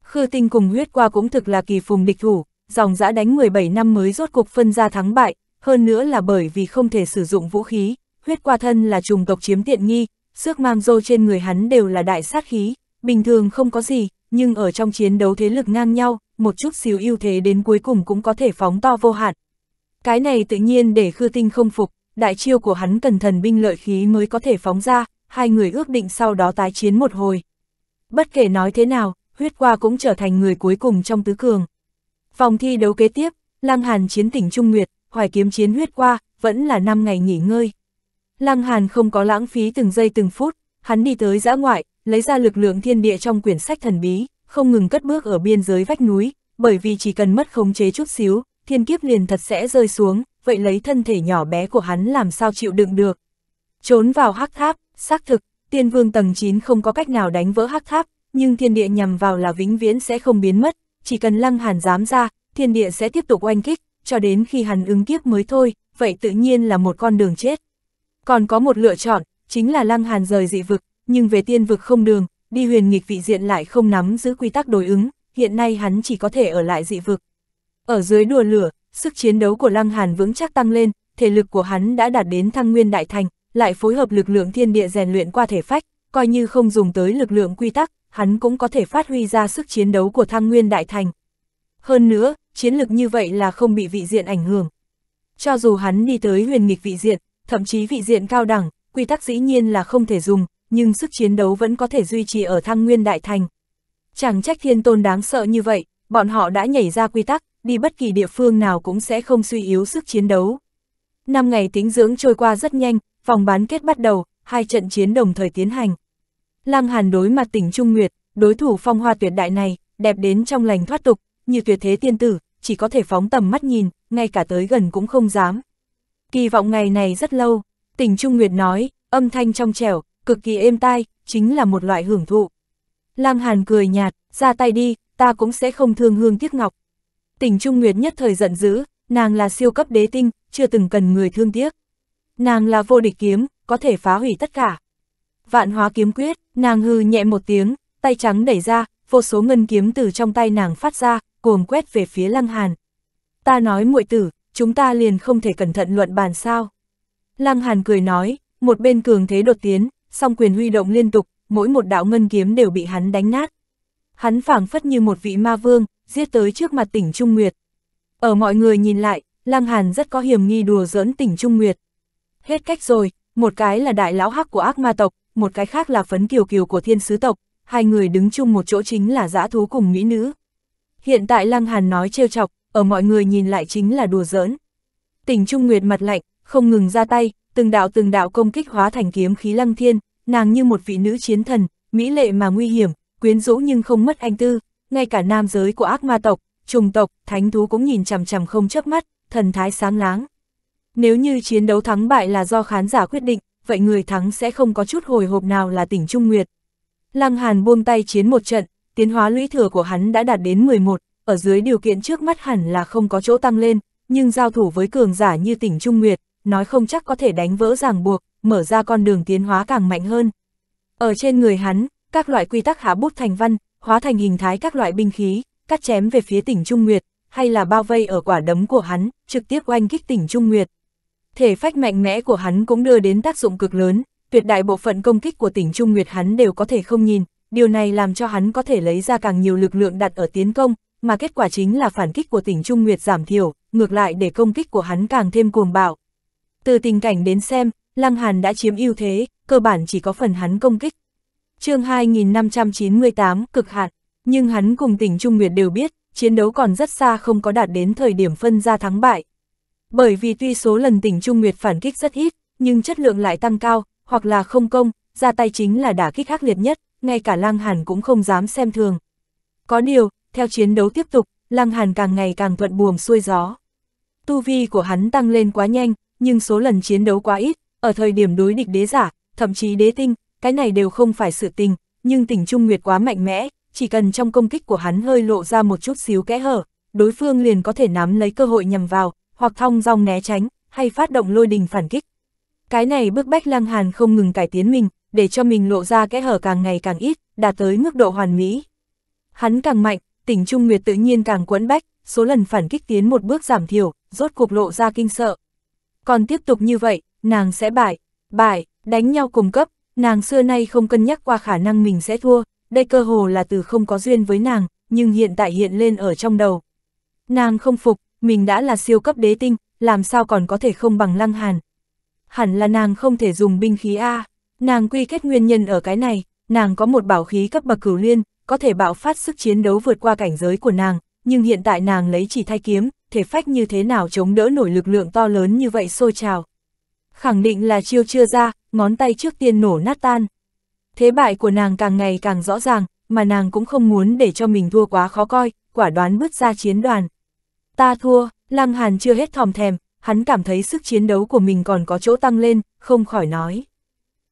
Khư tinh cùng huyết qua cũng thực là kỳ phùng địch thủ, dòng dã đánh 17 năm mới rốt cục phân ra thắng bại, hơn nữa là bởi vì không thể sử dụng vũ khí, huyết qua thân là trùng tộc chiếm tiện nghi, xước mang dô trên người hắn đều là đại sát khí, bình thường không có gì, nhưng ở trong chiến đấu thế lực ngang nhau, một chút xíu ưu thế đến cuối cùng cũng có thể phóng to vô hạn. Cái này tự nhiên để khư tinh không phục, đại chiêu của hắn cần thần binh lợi khí mới có thể phóng ra, hai người ước định sau đó tái chiến một hồi. Bất kể nói thế nào, huyết qua cũng trở thành người cuối cùng trong tứ cường. phòng thi đấu kế tiếp, Lang Hàn chiến tỉnh Trung Nguyệt, hoài kiếm chiến huyết qua, vẫn là 5 ngày nghỉ ngơi. Lăng Hàn không có lãng phí từng giây từng phút, hắn đi tới giã ngoại, lấy ra lực lượng thiên địa trong quyển sách thần bí, không ngừng cất bước ở biên giới vách núi, bởi vì chỉ cần mất khống chế chút xíu, thiên kiếp liền thật sẽ rơi xuống, vậy lấy thân thể nhỏ bé của hắn làm sao chịu đựng được. Trốn vào hắc tháp, xác thực, tiên vương tầng 9 không có cách nào đánh vỡ hắc tháp, nhưng thiên địa nhằm vào là vĩnh viễn sẽ không biến mất, chỉ cần lăng hàn dám ra, thiên địa sẽ tiếp tục oanh kích, cho đến khi hắn ứng kiếp mới thôi, vậy tự nhiên là một con đường chết. Còn có một lựa chọn, chính là Lăng Hàn rời dị vực, nhưng về tiên vực không đường, đi huyền nghịch vị diện lại không nắm giữ quy tắc đối ứng, hiện nay hắn chỉ có thể ở lại dị vực. Ở dưới đùa lửa, sức chiến đấu của Lăng Hàn vững chắc tăng lên, thể lực của hắn đã đạt đến thăng nguyên đại thành, lại phối hợp lực lượng thiên địa rèn luyện qua thể phách, coi như không dùng tới lực lượng quy tắc, hắn cũng có thể phát huy ra sức chiến đấu của thăng nguyên đại thành hơn nữa, chiến lực như vậy là không bị vị diện ảnh hưởng. Cho dù hắn đi tới huyền nghịch vị diện, thậm chí vị diện cao đẳng, quy tắc dĩ nhiên là không thể dùng, nhưng sức chiến đấu vẫn có thể duy trì ở thăng nguyên đại thành. Chẳng trách thiên tôn đáng sợ như vậy, bọn họ đã nhảy ra quy tắc, đi bất kỳ địa phương nào cũng sẽ không suy yếu sức chiến đấu. Năm ngày tính dưỡng trôi qua rất nhanh, vòng bán kết bắt đầu, hai trận chiến đồng thời tiến hành. Lăng Hàn đối mặt tỉnh Trung Nguyệt, đối thủ phong hoa tuyệt đại này, đẹp đến trong lành thoát tục, như tuyệt thế tiên tử, chỉ có thể phóng tầm mắt nhìn, ngay cả tới gần cũng không dám. Kỳ vọng ngày này rất lâu, tình Trung Nguyệt nói, âm thanh trong trẻo, cực kỳ êm tai, chính là một loại hưởng thụ. Lang Hàn cười nhạt, ra tay đi, ta cũng sẽ không thương hương tiếc ngọc. tình Trung Nguyệt nhất thời giận dữ, nàng là siêu cấp đế tinh, chưa từng cần người thương tiếc. Nàng là vô địch kiếm, có thể phá hủy tất cả. Vạn hóa kiếm quyết, nàng hư nhẹ một tiếng, tay trắng đẩy ra, vô số ngân kiếm từ trong tay nàng phát ra, cuồng quét về phía Lăng Hàn. Ta nói muội tử, chúng ta liền không thể cẩn thận luận bàn sao. Lăng Hàn cười nói, một bên cường thế đột tiến, song quyền huy động liên tục, mỗi một đạo ngân kiếm đều bị hắn đánh nát. Hắn phảng phất như một vị ma vương, giết tới trước mặt tỉnh Trung Nguyệt. Ở mọi người nhìn lại, Lăng Hàn rất có hiểm nghi đùa giỡn tỉnh Trung Nguyệt. Hết cách rồi, một cái là đại lão hắc của ác ma tộc, một cái khác là phấn kiều kiều của thiên sứ tộc, hai người đứng chung một chỗ chính là dã thú cùng mỹ nữ. Hiện tại Lăng Hàn nói trêu chọc, ở mọi người nhìn lại chính là đùa giỡn. Tỉnh Trung Nguyệt mặt lạnh, không ngừng ra tay, từng đạo từng đạo công kích hóa thành kiếm khí lăng thiên, nàng như một vị nữ chiến thần, mỹ lệ mà nguy hiểm, quyến rũ nhưng không mất anh tư, ngay cả nam giới của ác ma tộc, trùng tộc, thánh thú cũng nhìn chằm chằm không chớp mắt, thần thái sáng láng. Nếu như chiến đấu thắng bại là do khán giả quyết định, vậy người thắng sẽ không có chút hồi hộp nào là tỉnh Trung Nguyệt. Lăng Hàn buông tay chiến một trận, tiến hóa lũy thừa của hắn đã đạt đến 11, ở dưới điều kiện trước mắt hẳn là không có chỗ tăng lên, nhưng giao thủ với cường giả như tỉnh Trung Nguyệt, nói không chắc có thể đánh vỡ ràng buộc, mở ra con đường tiến hóa càng mạnh hơn. Ở trên người hắn, các loại quy tắc hạ bút thành văn, hóa thành hình thái các loại binh khí, cắt chém về phía tỉnh Trung Nguyệt, hay là bao vây ở quả đấm của hắn, trực tiếp oanh kích tỉnh Trung Nguyệt. Thể phách mạnh mẽ của hắn cũng đưa đến tác dụng cực lớn, tuyệt đại bộ phận công kích của tỉnh Trung Nguyệt hắn đều có thể không nhìn, điều này làm cho hắn có thể lấy ra càng nhiều lực lượng đặt ở tiến công, mà kết quả chính là phản kích của tỉnh Trung Nguyệt giảm thiểu, ngược lại để công kích của hắn càng thêm cuồng bạo. Từ tình cảnh đến xem, Lăng Hàn đã chiếm ưu thế, cơ bản chỉ có phần hắn công kích. chương 2598 cực hạn, nhưng hắn cùng tỉnh Trung Nguyệt đều biết, chiến đấu còn rất xa không có đạt đến thời điểm phân ra thắng bại. Bởi vì tuy số lần tỉnh Trung Nguyệt phản kích rất ít, nhưng chất lượng lại tăng cao, hoặc là không công, ra tay chính là đả kích khắc liệt nhất, ngay cả Lăng Hàn cũng không dám xem thường. Có điều, theo chiến đấu tiếp tục, Lăng Hàn càng ngày càng thuận buồm xuôi gió. Tu vi của hắn tăng lên quá nhanh, nhưng số lần chiến đấu quá ít, ở thời điểm đối địch đế giả, thậm chí đế tinh, cái này đều không phải sự tình, nhưng tình Trung Nguyệt quá mạnh mẽ, chỉ cần trong công kích của hắn hơi lộ ra một chút xíu kẽ hở, đối phương liền có thể nắm lấy cơ hội nhằm vào, hoặc thong dong né tránh, hay phát động lôi đình phản kích, cái này bức bách Lăng Hàn không ngừng cải tiến mình, để cho mình lộ ra kẽ hở càng ngày càng ít, đạt tới mức độ hoàn mỹ. Hắn càng mạnh, tỉnh Trung Nguyệt tự nhiên càng quẫn bách, số lần phản kích tiến một bước giảm thiểu, rốt cuộc lộ ra kinh sợ. Còn tiếp tục như vậy, nàng sẽ bại, bại, đánh nhau cùng cấp, nàng xưa nay không cân nhắc qua khả năng mình sẽ thua, đây cơ hồ là từ không có duyên với nàng, nhưng hiện tại hiện lên ở trong đầu. Nàng không phục, mình đã là siêu cấp đế tinh, làm sao còn có thể không bằng lăng hàn, hẳn là nàng không thể dùng binh khí A. Nàng quy kết nguyên nhân ở cái này, nàng có một bảo khí cấp bậc cửu liên, có thể bạo phát sức chiến đấu vượt qua cảnh giới của nàng, nhưng hiện tại nàng lấy chỉ thay kiếm, thể phách như thế nào chống đỡ nổi lực lượng to lớn như vậy sôi trào. Khẳng định là chiêu chưa ra, ngón tay trước tiên nổ nát tan. Thế bại của nàng càng ngày càng rõ ràng, mà nàng cũng không muốn để cho mình thua quá khó coi, quả đoán bước ra chiến đoàn. Ta thua, Lăng Hàn chưa hết thòm thèm, hắn cảm thấy sức chiến đấu của mình còn có chỗ tăng lên, không khỏi nói.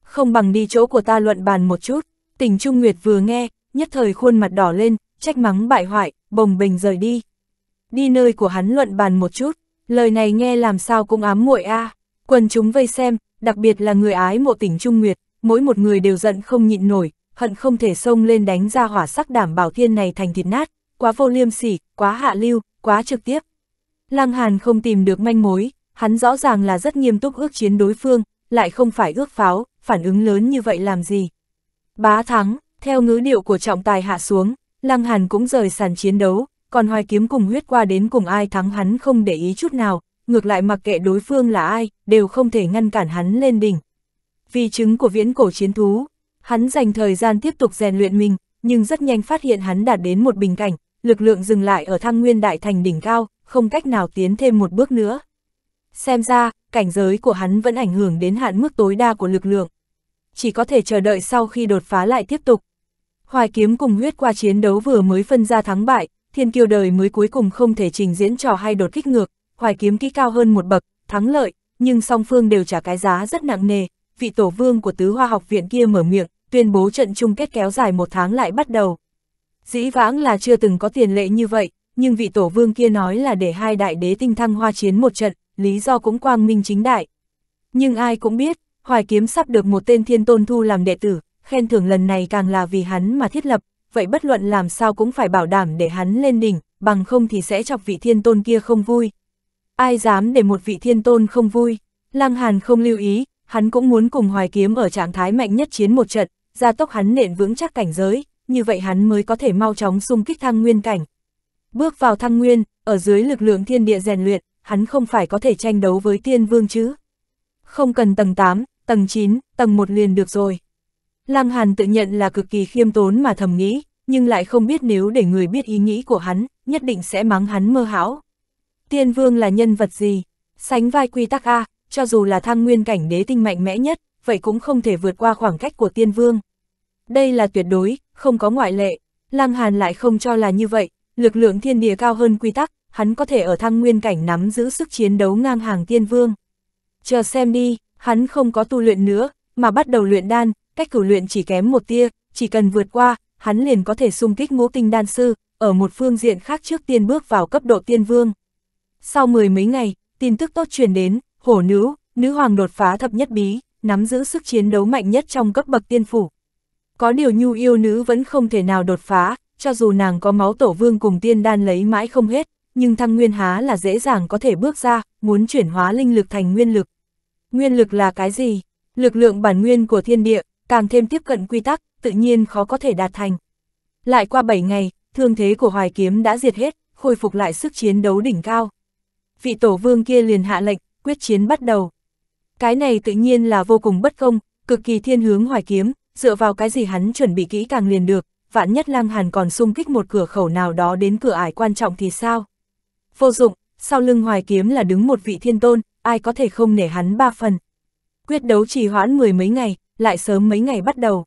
Không bằng đi chỗ của ta luận bàn một chút, tỉnh Trung Nguyệt vừa nghe, nhất thời khuôn mặt đỏ lên, trách mắng bại hoại, bồng bình rời đi. Đi nơi của hắn luận bàn một chút, lời này nghe làm sao cũng ám muội a à. quần chúng vây xem, đặc biệt là người ái mộ tỉnh Trung Nguyệt, mỗi một người đều giận không nhịn nổi, hận không thể xông lên đánh ra hỏa sắc đảm bảo thiên này thành thịt nát, quá vô liêm sỉ, quá hạ lưu, quá trực tiếp. Lăng Hàn không tìm được manh mối, hắn rõ ràng là rất nghiêm túc ước chiến đối phương, lại không phải ước pháo, phản ứng lớn như vậy làm gì. Bá thắng, theo ngữ điệu của trọng tài hạ xuống, Lăng Hàn cũng rời sàn chiến đấu, còn hoài kiếm cùng huyết qua đến cùng ai thắng hắn không để ý chút nào, ngược lại mặc kệ đối phương là ai, đều không thể ngăn cản hắn lên đỉnh. Vì chứng của viễn cổ chiến thú, hắn dành thời gian tiếp tục rèn luyện mình, nhưng rất nhanh phát hiện hắn đạt đến một bình cảnh, lực lượng dừng lại ở thăng nguyên đại thành đỉnh cao, không cách nào tiến thêm một bước nữa. Xem ra, cảnh giới của hắn vẫn ảnh hưởng đến hạn mức tối đa của lực lượng. Chỉ có thể chờ đợi sau khi đột phá lại tiếp tục. Hoài kiếm cùng huyết qua chiến đấu vừa mới phân ra thắng bại, thiên kiêu đời mới cuối cùng không thể trình diễn trò hay đột kích ngược, hoài kiếm kỹ cao hơn một bậc, thắng lợi, nhưng song phương đều trả cái giá rất nặng nề. Vị tổ vương của tứ hoa học viện kia mở miệng, tuyên bố trận chung kết kéo dài một tháng lại bắt đầu. Dĩ vãng là chưa từng có tiền lệ như vậy, nhưng vị tổ vương kia nói là để hai đại đế tinh thăng hoa chiến một trận, lý do cũng quang minh chính đại. Nhưng ai cũng biết, Hoài Kiếm sắp được một tên thiên tôn thu làm đệ tử, khen thưởng lần này càng là vì hắn mà thiết lập, vậy bất luận làm sao cũng phải bảo đảm để hắn lên đỉnh, bằng không thì sẽ chọc vị thiên tôn kia không vui. Ai dám để một vị thiên tôn không vui, Lăng Hàn không lưu ý, hắn cũng muốn cùng Hoài Kiếm ở trạng thái mạnh nhất chiến một trận, gia tốc hắn nện vững chắc cảnh giới, như vậy hắn mới có thể mau chóng xung kích thăng nguyên cảnh, Bước vào thăng nguyên, ở dưới lực lượng thiên địa rèn luyện, hắn không phải có thể tranh đấu với tiên vương chứ. Không cần tầng 8, tầng 9, tầng 1 liền được rồi. Lăng Hàn tự nhận là cực kỳ khiêm tốn mà thầm nghĩ, nhưng lại không biết nếu để người biết ý nghĩ của hắn, nhất định sẽ mắng hắn mơ hão. Tiên vương là nhân vật gì? Sánh vai quy tắc A, cho dù là thăng nguyên cảnh đế tinh mạnh mẽ nhất, vậy cũng không thể vượt qua khoảng cách của tiên vương. Đây là tuyệt đối, không có ngoại lệ, Lăng Hàn lại không cho là như vậy, lực lượng thiên địa cao hơn quy tắc, hắn có thể ở thăng nguyên cảnh nắm giữ sức chiến đấu ngang hàng tiên vương. Chờ xem đi, hắn không có tu luyện nữa, mà bắt đầu luyện đan, cách cửu luyện chỉ kém một tia, chỉ cần vượt qua, hắn liền có thể xung kích ngũ tinh đan sư, ở một phương diện khác trước tiên bước vào cấp độ tiên vương. Sau mười mấy ngày, tin tức tốt truyền đến, hổ nữ, nữ hoàng đột phá thập nhất bí, nắm giữ sức chiến đấu mạnh nhất trong cấp bậc tiên phủ. Có điều nhu yêu nữ vẫn không thể nào đột phá, cho dù nàng có máu tổ vương cùng tiên đan lấy mãi không hết, nhưng thăng nguyên há là dễ dàng có thể bước ra, muốn chuyển hóa linh lực thành nguyên lực. Nguyên lực là cái gì? Lực lượng bản nguyên của thiên địa, càng thêm tiếp cận quy tắc, tự nhiên khó có thể đạt thành. Lại qua 7 ngày, thương thế của hoài kiếm đã diệt hết, khôi phục lại sức chiến đấu đỉnh cao. Vị tổ vương kia liền hạ lệnh, quyết chiến bắt đầu. Cái này tự nhiên là vô cùng bất công, cực kỳ thiên hướng hoài kiếm, dựa vào cái gì hắn chuẩn bị kỹ càng liền được, vạn nhất lang Hàn còn xung kích một cửa khẩu nào đó đến cửa ải quan trọng thì sao? Vô dụng, sau lưng hoài kiếm là đứng một vị thiên tôn, ai có thể không nể hắn ba phần. Quyết đấu trì hoãn mười mấy ngày, lại sớm mấy ngày bắt đầu.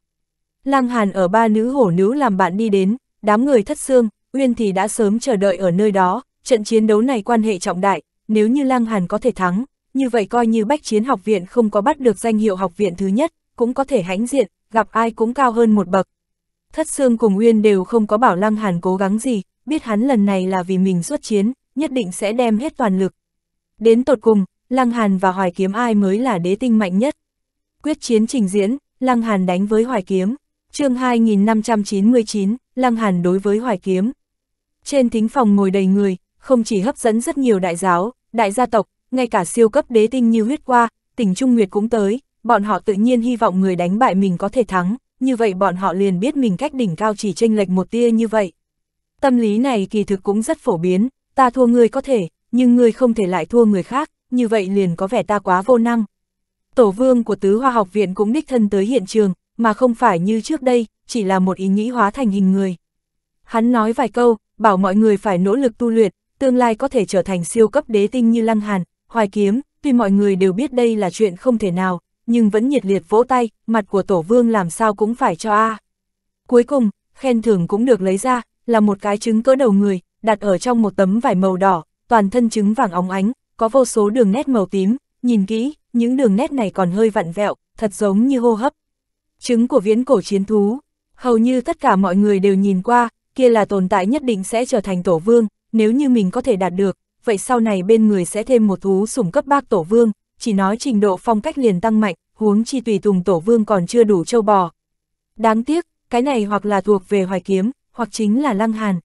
lang Hàn ở ba nữ hổ nữ làm bạn đi đến, đám người thất xương, Uyên thì đã sớm chờ đợi ở nơi đó, trận chiến đấu này quan hệ trọng đại, nếu như lang Hàn có thể thắng, như vậy coi như bách chiến học viện không có bắt được danh hiệu học viện thứ nhất, cũng có thể hãnh diện, gặp ai cũng cao hơn một bậc, Thất Sương cùng Uyên đều không có bảo Lăng Hàn cố gắng gì, biết hắn lần này là vì mình xuất chiến, nhất định sẽ đem hết toàn lực. Đến tột cùng, Lăng Hàn và Hoài Kiếm ai mới là đế tinh mạnh nhất. Quyết chiến trình diễn, Lăng Hàn đánh với Hoài Kiếm. chương 2599, Lăng Hàn đối với Hoài Kiếm. Trên thính phòng ngồi đầy người, không chỉ hấp dẫn rất nhiều đại giáo, đại gia tộc, ngay cả siêu cấp đế tinh như huyết qua, tỉnh Trung Nguyệt cũng tới, bọn họ tự nhiên hy vọng người đánh bại mình có thể thắng như vậy bọn họ liền biết mình cách đỉnh cao chỉ tranh lệch một tia như vậy. Tâm lý này kỳ thực cũng rất phổ biến, ta thua người có thể, nhưng người không thể lại thua người khác, như vậy liền có vẻ ta quá vô năng. Tổ vương của tứ hoa học viện cũng đích thân tới hiện trường, mà không phải như trước đây, chỉ là một ý nghĩ hóa thành hình người. Hắn nói vài câu, bảo mọi người phải nỗ lực tu luyện, tương lai có thể trở thành siêu cấp đế tinh như Lăng Hàn, Hoài Kiếm, tuy mọi người đều biết đây là chuyện không thể nào, nhưng vẫn nhiệt liệt vỗ tay, mặt của tổ vương làm sao cũng phải cho a. Cuối cùng, khen thưởng cũng được lấy ra, là một cái trứng cỡ đầu người, đặt ở trong một tấm vải màu đỏ, toàn thân trứng vàng óng ánh, có vô số đường nét màu tím, nhìn kỹ, những đường nét này còn hơi vặn vẹo, thật giống như hô hấp. Trứng của viễn cổ chiến thú, hầu như tất cả mọi người đều nhìn qua, kia là tồn tại nhất định sẽ trở thành tổ vương, nếu như mình có thể đạt được, vậy sau này bên người sẽ thêm một thú sủng cấp bác tổ vương, chỉ nói trình độ phong cách liền tăng mạnh, huống chi tùy tùng tổ vương còn chưa đủ châu bò. Đáng tiếc, cái này hoặc là thuộc về hoài kiếm, hoặc chính là lăng hàn.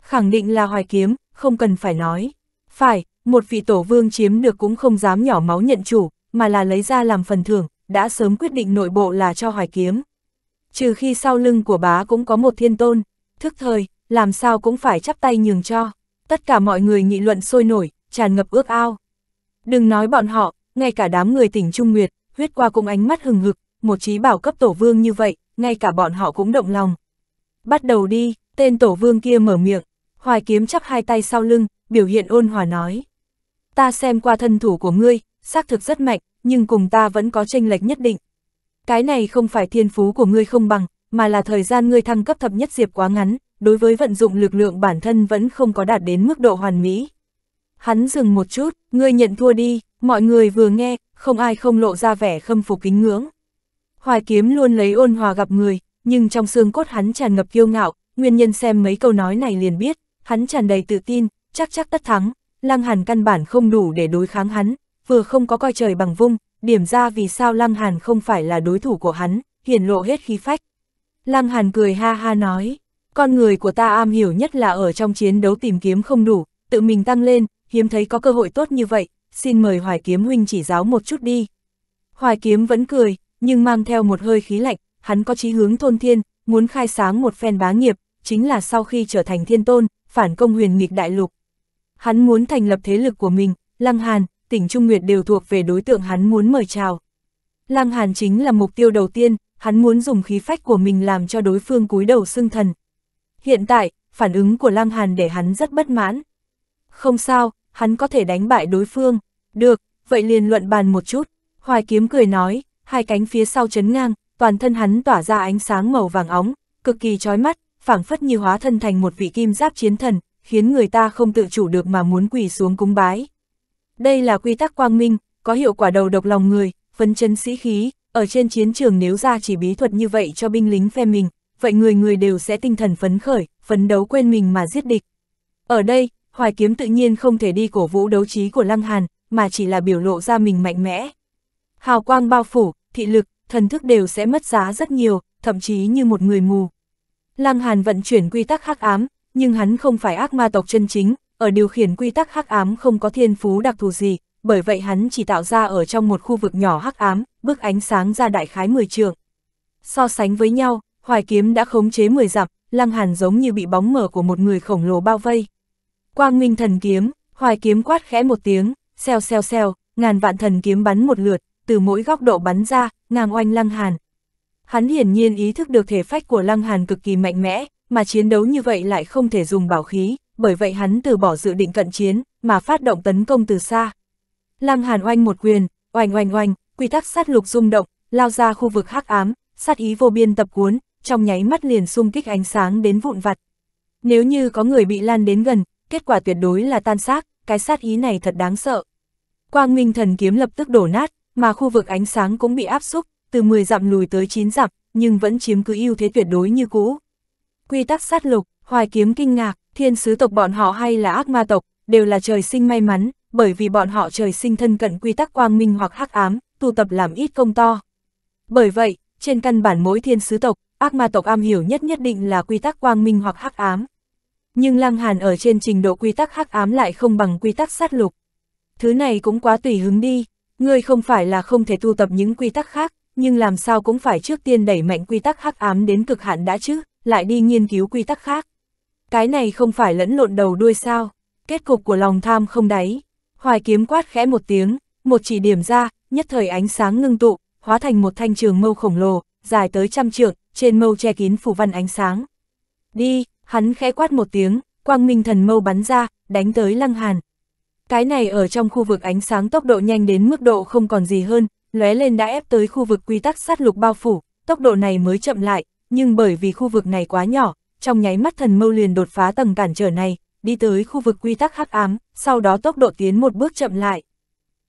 Khẳng định là hoài kiếm, không cần phải nói. Phải, một vị tổ vương chiếm được cũng không dám nhỏ máu nhận chủ, mà là lấy ra làm phần thưởng, đã sớm quyết định nội bộ là cho hoài kiếm. Trừ khi sau lưng của bá cũng có một thiên tôn, thức thời, làm sao cũng phải chắp tay nhường cho. Tất cả mọi người nghị luận sôi nổi, tràn ngập ước ao. Đừng nói bọn họ, ngay cả đám người tỉnh Trung Nguyệt, huyết qua cũng ánh mắt hừng hực, một trí bảo cấp tổ vương như vậy, ngay cả bọn họ cũng động lòng. Bắt đầu đi, tên tổ vương kia mở miệng, hoài kiếm chắp hai tay sau lưng, biểu hiện ôn hòa nói. Ta xem qua thân thủ của ngươi, xác thực rất mạnh, nhưng cùng ta vẫn có tranh lệch nhất định. Cái này không phải thiên phú của ngươi không bằng, mà là thời gian ngươi thăng cấp thập nhất diệp quá ngắn, đối với vận dụng lực lượng bản thân vẫn không có đạt đến mức độ hoàn mỹ. Hắn dừng một chút, ngươi nhận thua đi, Mọi người vừa nghe, không ai không lộ ra vẻ khâm phục kính ngưỡng. Hoài kiếm luôn lấy ôn hòa gặp người, nhưng trong xương cốt hắn tràn ngập kiêu ngạo, nguyên nhân xem mấy câu nói này liền biết, hắn tràn đầy tự tin, chắc chắc tất thắng, Lăng Hàn căn bản không đủ để đối kháng hắn, vừa không có coi trời bằng vung, điểm ra vì sao Lăng Hàn không phải là đối thủ của hắn, hiển lộ hết khí phách. Lăng Hàn cười ha ha nói, con người của ta am hiểu nhất là ở trong chiến đấu tìm kiếm không đủ, tự mình tăng lên, hiếm thấy có cơ hội tốt như vậy, xin mời Hoài Kiếm huynh chỉ giáo một chút đi. Hoài Kiếm vẫn cười, nhưng mang theo một hơi khí lạnh, hắn có chí hướng thôn thiên, muốn khai sáng một phen bá nghiệp, chính là sau khi trở thành thiên tôn, phản công huyền nghịch đại lục. Hắn muốn thành lập thế lực của mình, Lăng Hàn, tỉnh Trung Nguyệt đều thuộc về đối tượng hắn muốn mời chào. Lăng Hàn chính là mục tiêu đầu tiên, hắn muốn dùng khí phách của mình làm cho đối phương cúi đầu xưng thần. Hiện tại, phản ứng của Lăng Hàn để hắn rất bất mãn. Không sao, hắn có thể đánh bại đối phương. Được, vậy liền luận bàn một chút. Hoài kiếm cười nói, hai cánh phía sau chấn ngang, toàn thân hắn tỏa ra ánh sáng màu vàng óng, cực kỳ chói mắt, phảng phất như hóa thân thành một vị kim giáp chiến thần, khiến người ta không tự chủ được mà muốn quỳ xuống cúng bái. Đây là quy tắc quang minh, có hiệu quả đầu độc lòng người, phấn chấn sĩ khí, ở trên chiến trường nếu ra chỉ bí thuật như vậy cho binh lính phe mình, vậy người người đều sẽ tinh thần phấn khởi, phấn đấu quên mình mà giết địch. Ở đây, Hoài kiếm tự nhiên không thể đi cổ vũ đấu trí của Lăng Hàn, mà chỉ là biểu lộ ra mình mạnh mẽ. Hào quang bao phủ, thị lực, thần thức đều sẽ mất giá rất nhiều, thậm chí như một người mù. Lăng Hàn vận chuyển quy tắc hắc ám, nhưng hắn không phải ác ma tộc chân chính, ở điều khiển quy tắc hắc ám không có thiên phú đặc thù gì, bởi vậy hắn chỉ tạo ra ở trong một khu vực nhỏ hắc ám, bức ánh sáng ra đại khái 10 trượng. So sánh với nhau, Hoài Kiếm đã khống chế 10 dặm, Lăng Hàn giống như bị bóng mờ của một người khổng lồ bao vây. Quang minh thần kiếm, hoài kiếm quát khẽ một tiếng, xèo xèo xèo, ngàn vạn thần kiếm bắn một lượt, từ mỗi góc độ bắn ra, ngang oanh lăng hàn. Hắn hiển nhiên ý thức được thể phách của lăng hàn cực kỳ mạnh mẽ, mà chiến đấu như vậy lại không thể dùng bảo khí, bởi vậy hắn từ bỏ dự định cận chiến, mà phát động tấn công từ xa. Lăng hàn oanh một quyền, oanh oanh oanh, quy tắc sát lục rung động, lao ra khu vực hắc ám, sát ý vô biên tập cuốn, trong nháy mắt liền xung kích ánh sáng đến vụn vặt. Nếu như có người bị lan đến gần, kết quả tuyệt đối là tan xác, cái sát ý này thật đáng sợ. Quang Minh thần kiếm lập tức đổ nát, mà khu vực ánh sáng cũng bị áp xúc, từ 10 dặm lùi tới 9 dặm, nhưng vẫn chiếm cứ ưu thế tuyệt đối như cũ. Quy tắc sát lục, hoài kiếm kinh ngạc, thiên sứ tộc bọn họ hay là ác ma tộc, đều là trời sinh may mắn, bởi vì bọn họ trời sinh thân cận quy tắc quang minh hoặc hắc ám, tu tập làm ít công to. Bởi vậy, trên căn bản mỗi thiên sứ tộc, ác ma tộc am hiểu nhất nhất định là quy tắc quang minh hoặc hắc ám nhưng Lăng Hàn ở trên trình độ quy tắc hắc ám lại không bằng quy tắc sát lục. Thứ này cũng quá tùy hứng đi, ngươi không phải là không thể tu tập những quy tắc khác, nhưng làm sao cũng phải trước tiên đẩy mạnh quy tắc hắc ám đến cực hạn đã chứ, lại đi nghiên cứu quy tắc khác. Cái này không phải lẫn lộn đầu đuôi sao, kết cục của lòng tham không đáy. Hoài kiếm quát khẽ một tiếng, một chỉ điểm ra, nhất thời ánh sáng ngưng tụ, hóa thành một thanh trường mâu khổng lồ, dài tới trăm trượng, trên mâu che kín phủ văn ánh sáng. Đi, Hắn khẽ quát một tiếng, quang minh thần mâu bắn ra, đánh tới Lăng Hàn. Cái này ở trong khu vực ánh sáng tốc độ nhanh đến mức độ không còn gì hơn, lóe lên đã ép tới khu vực quy tắc sát lục bao phủ, tốc độ này mới chậm lại, nhưng bởi vì khu vực này quá nhỏ, trong nháy mắt thần mâu liền đột phá tầng cản trở này, đi tới khu vực quy tắc hắc ám, sau đó tốc độ tiến một bước chậm lại.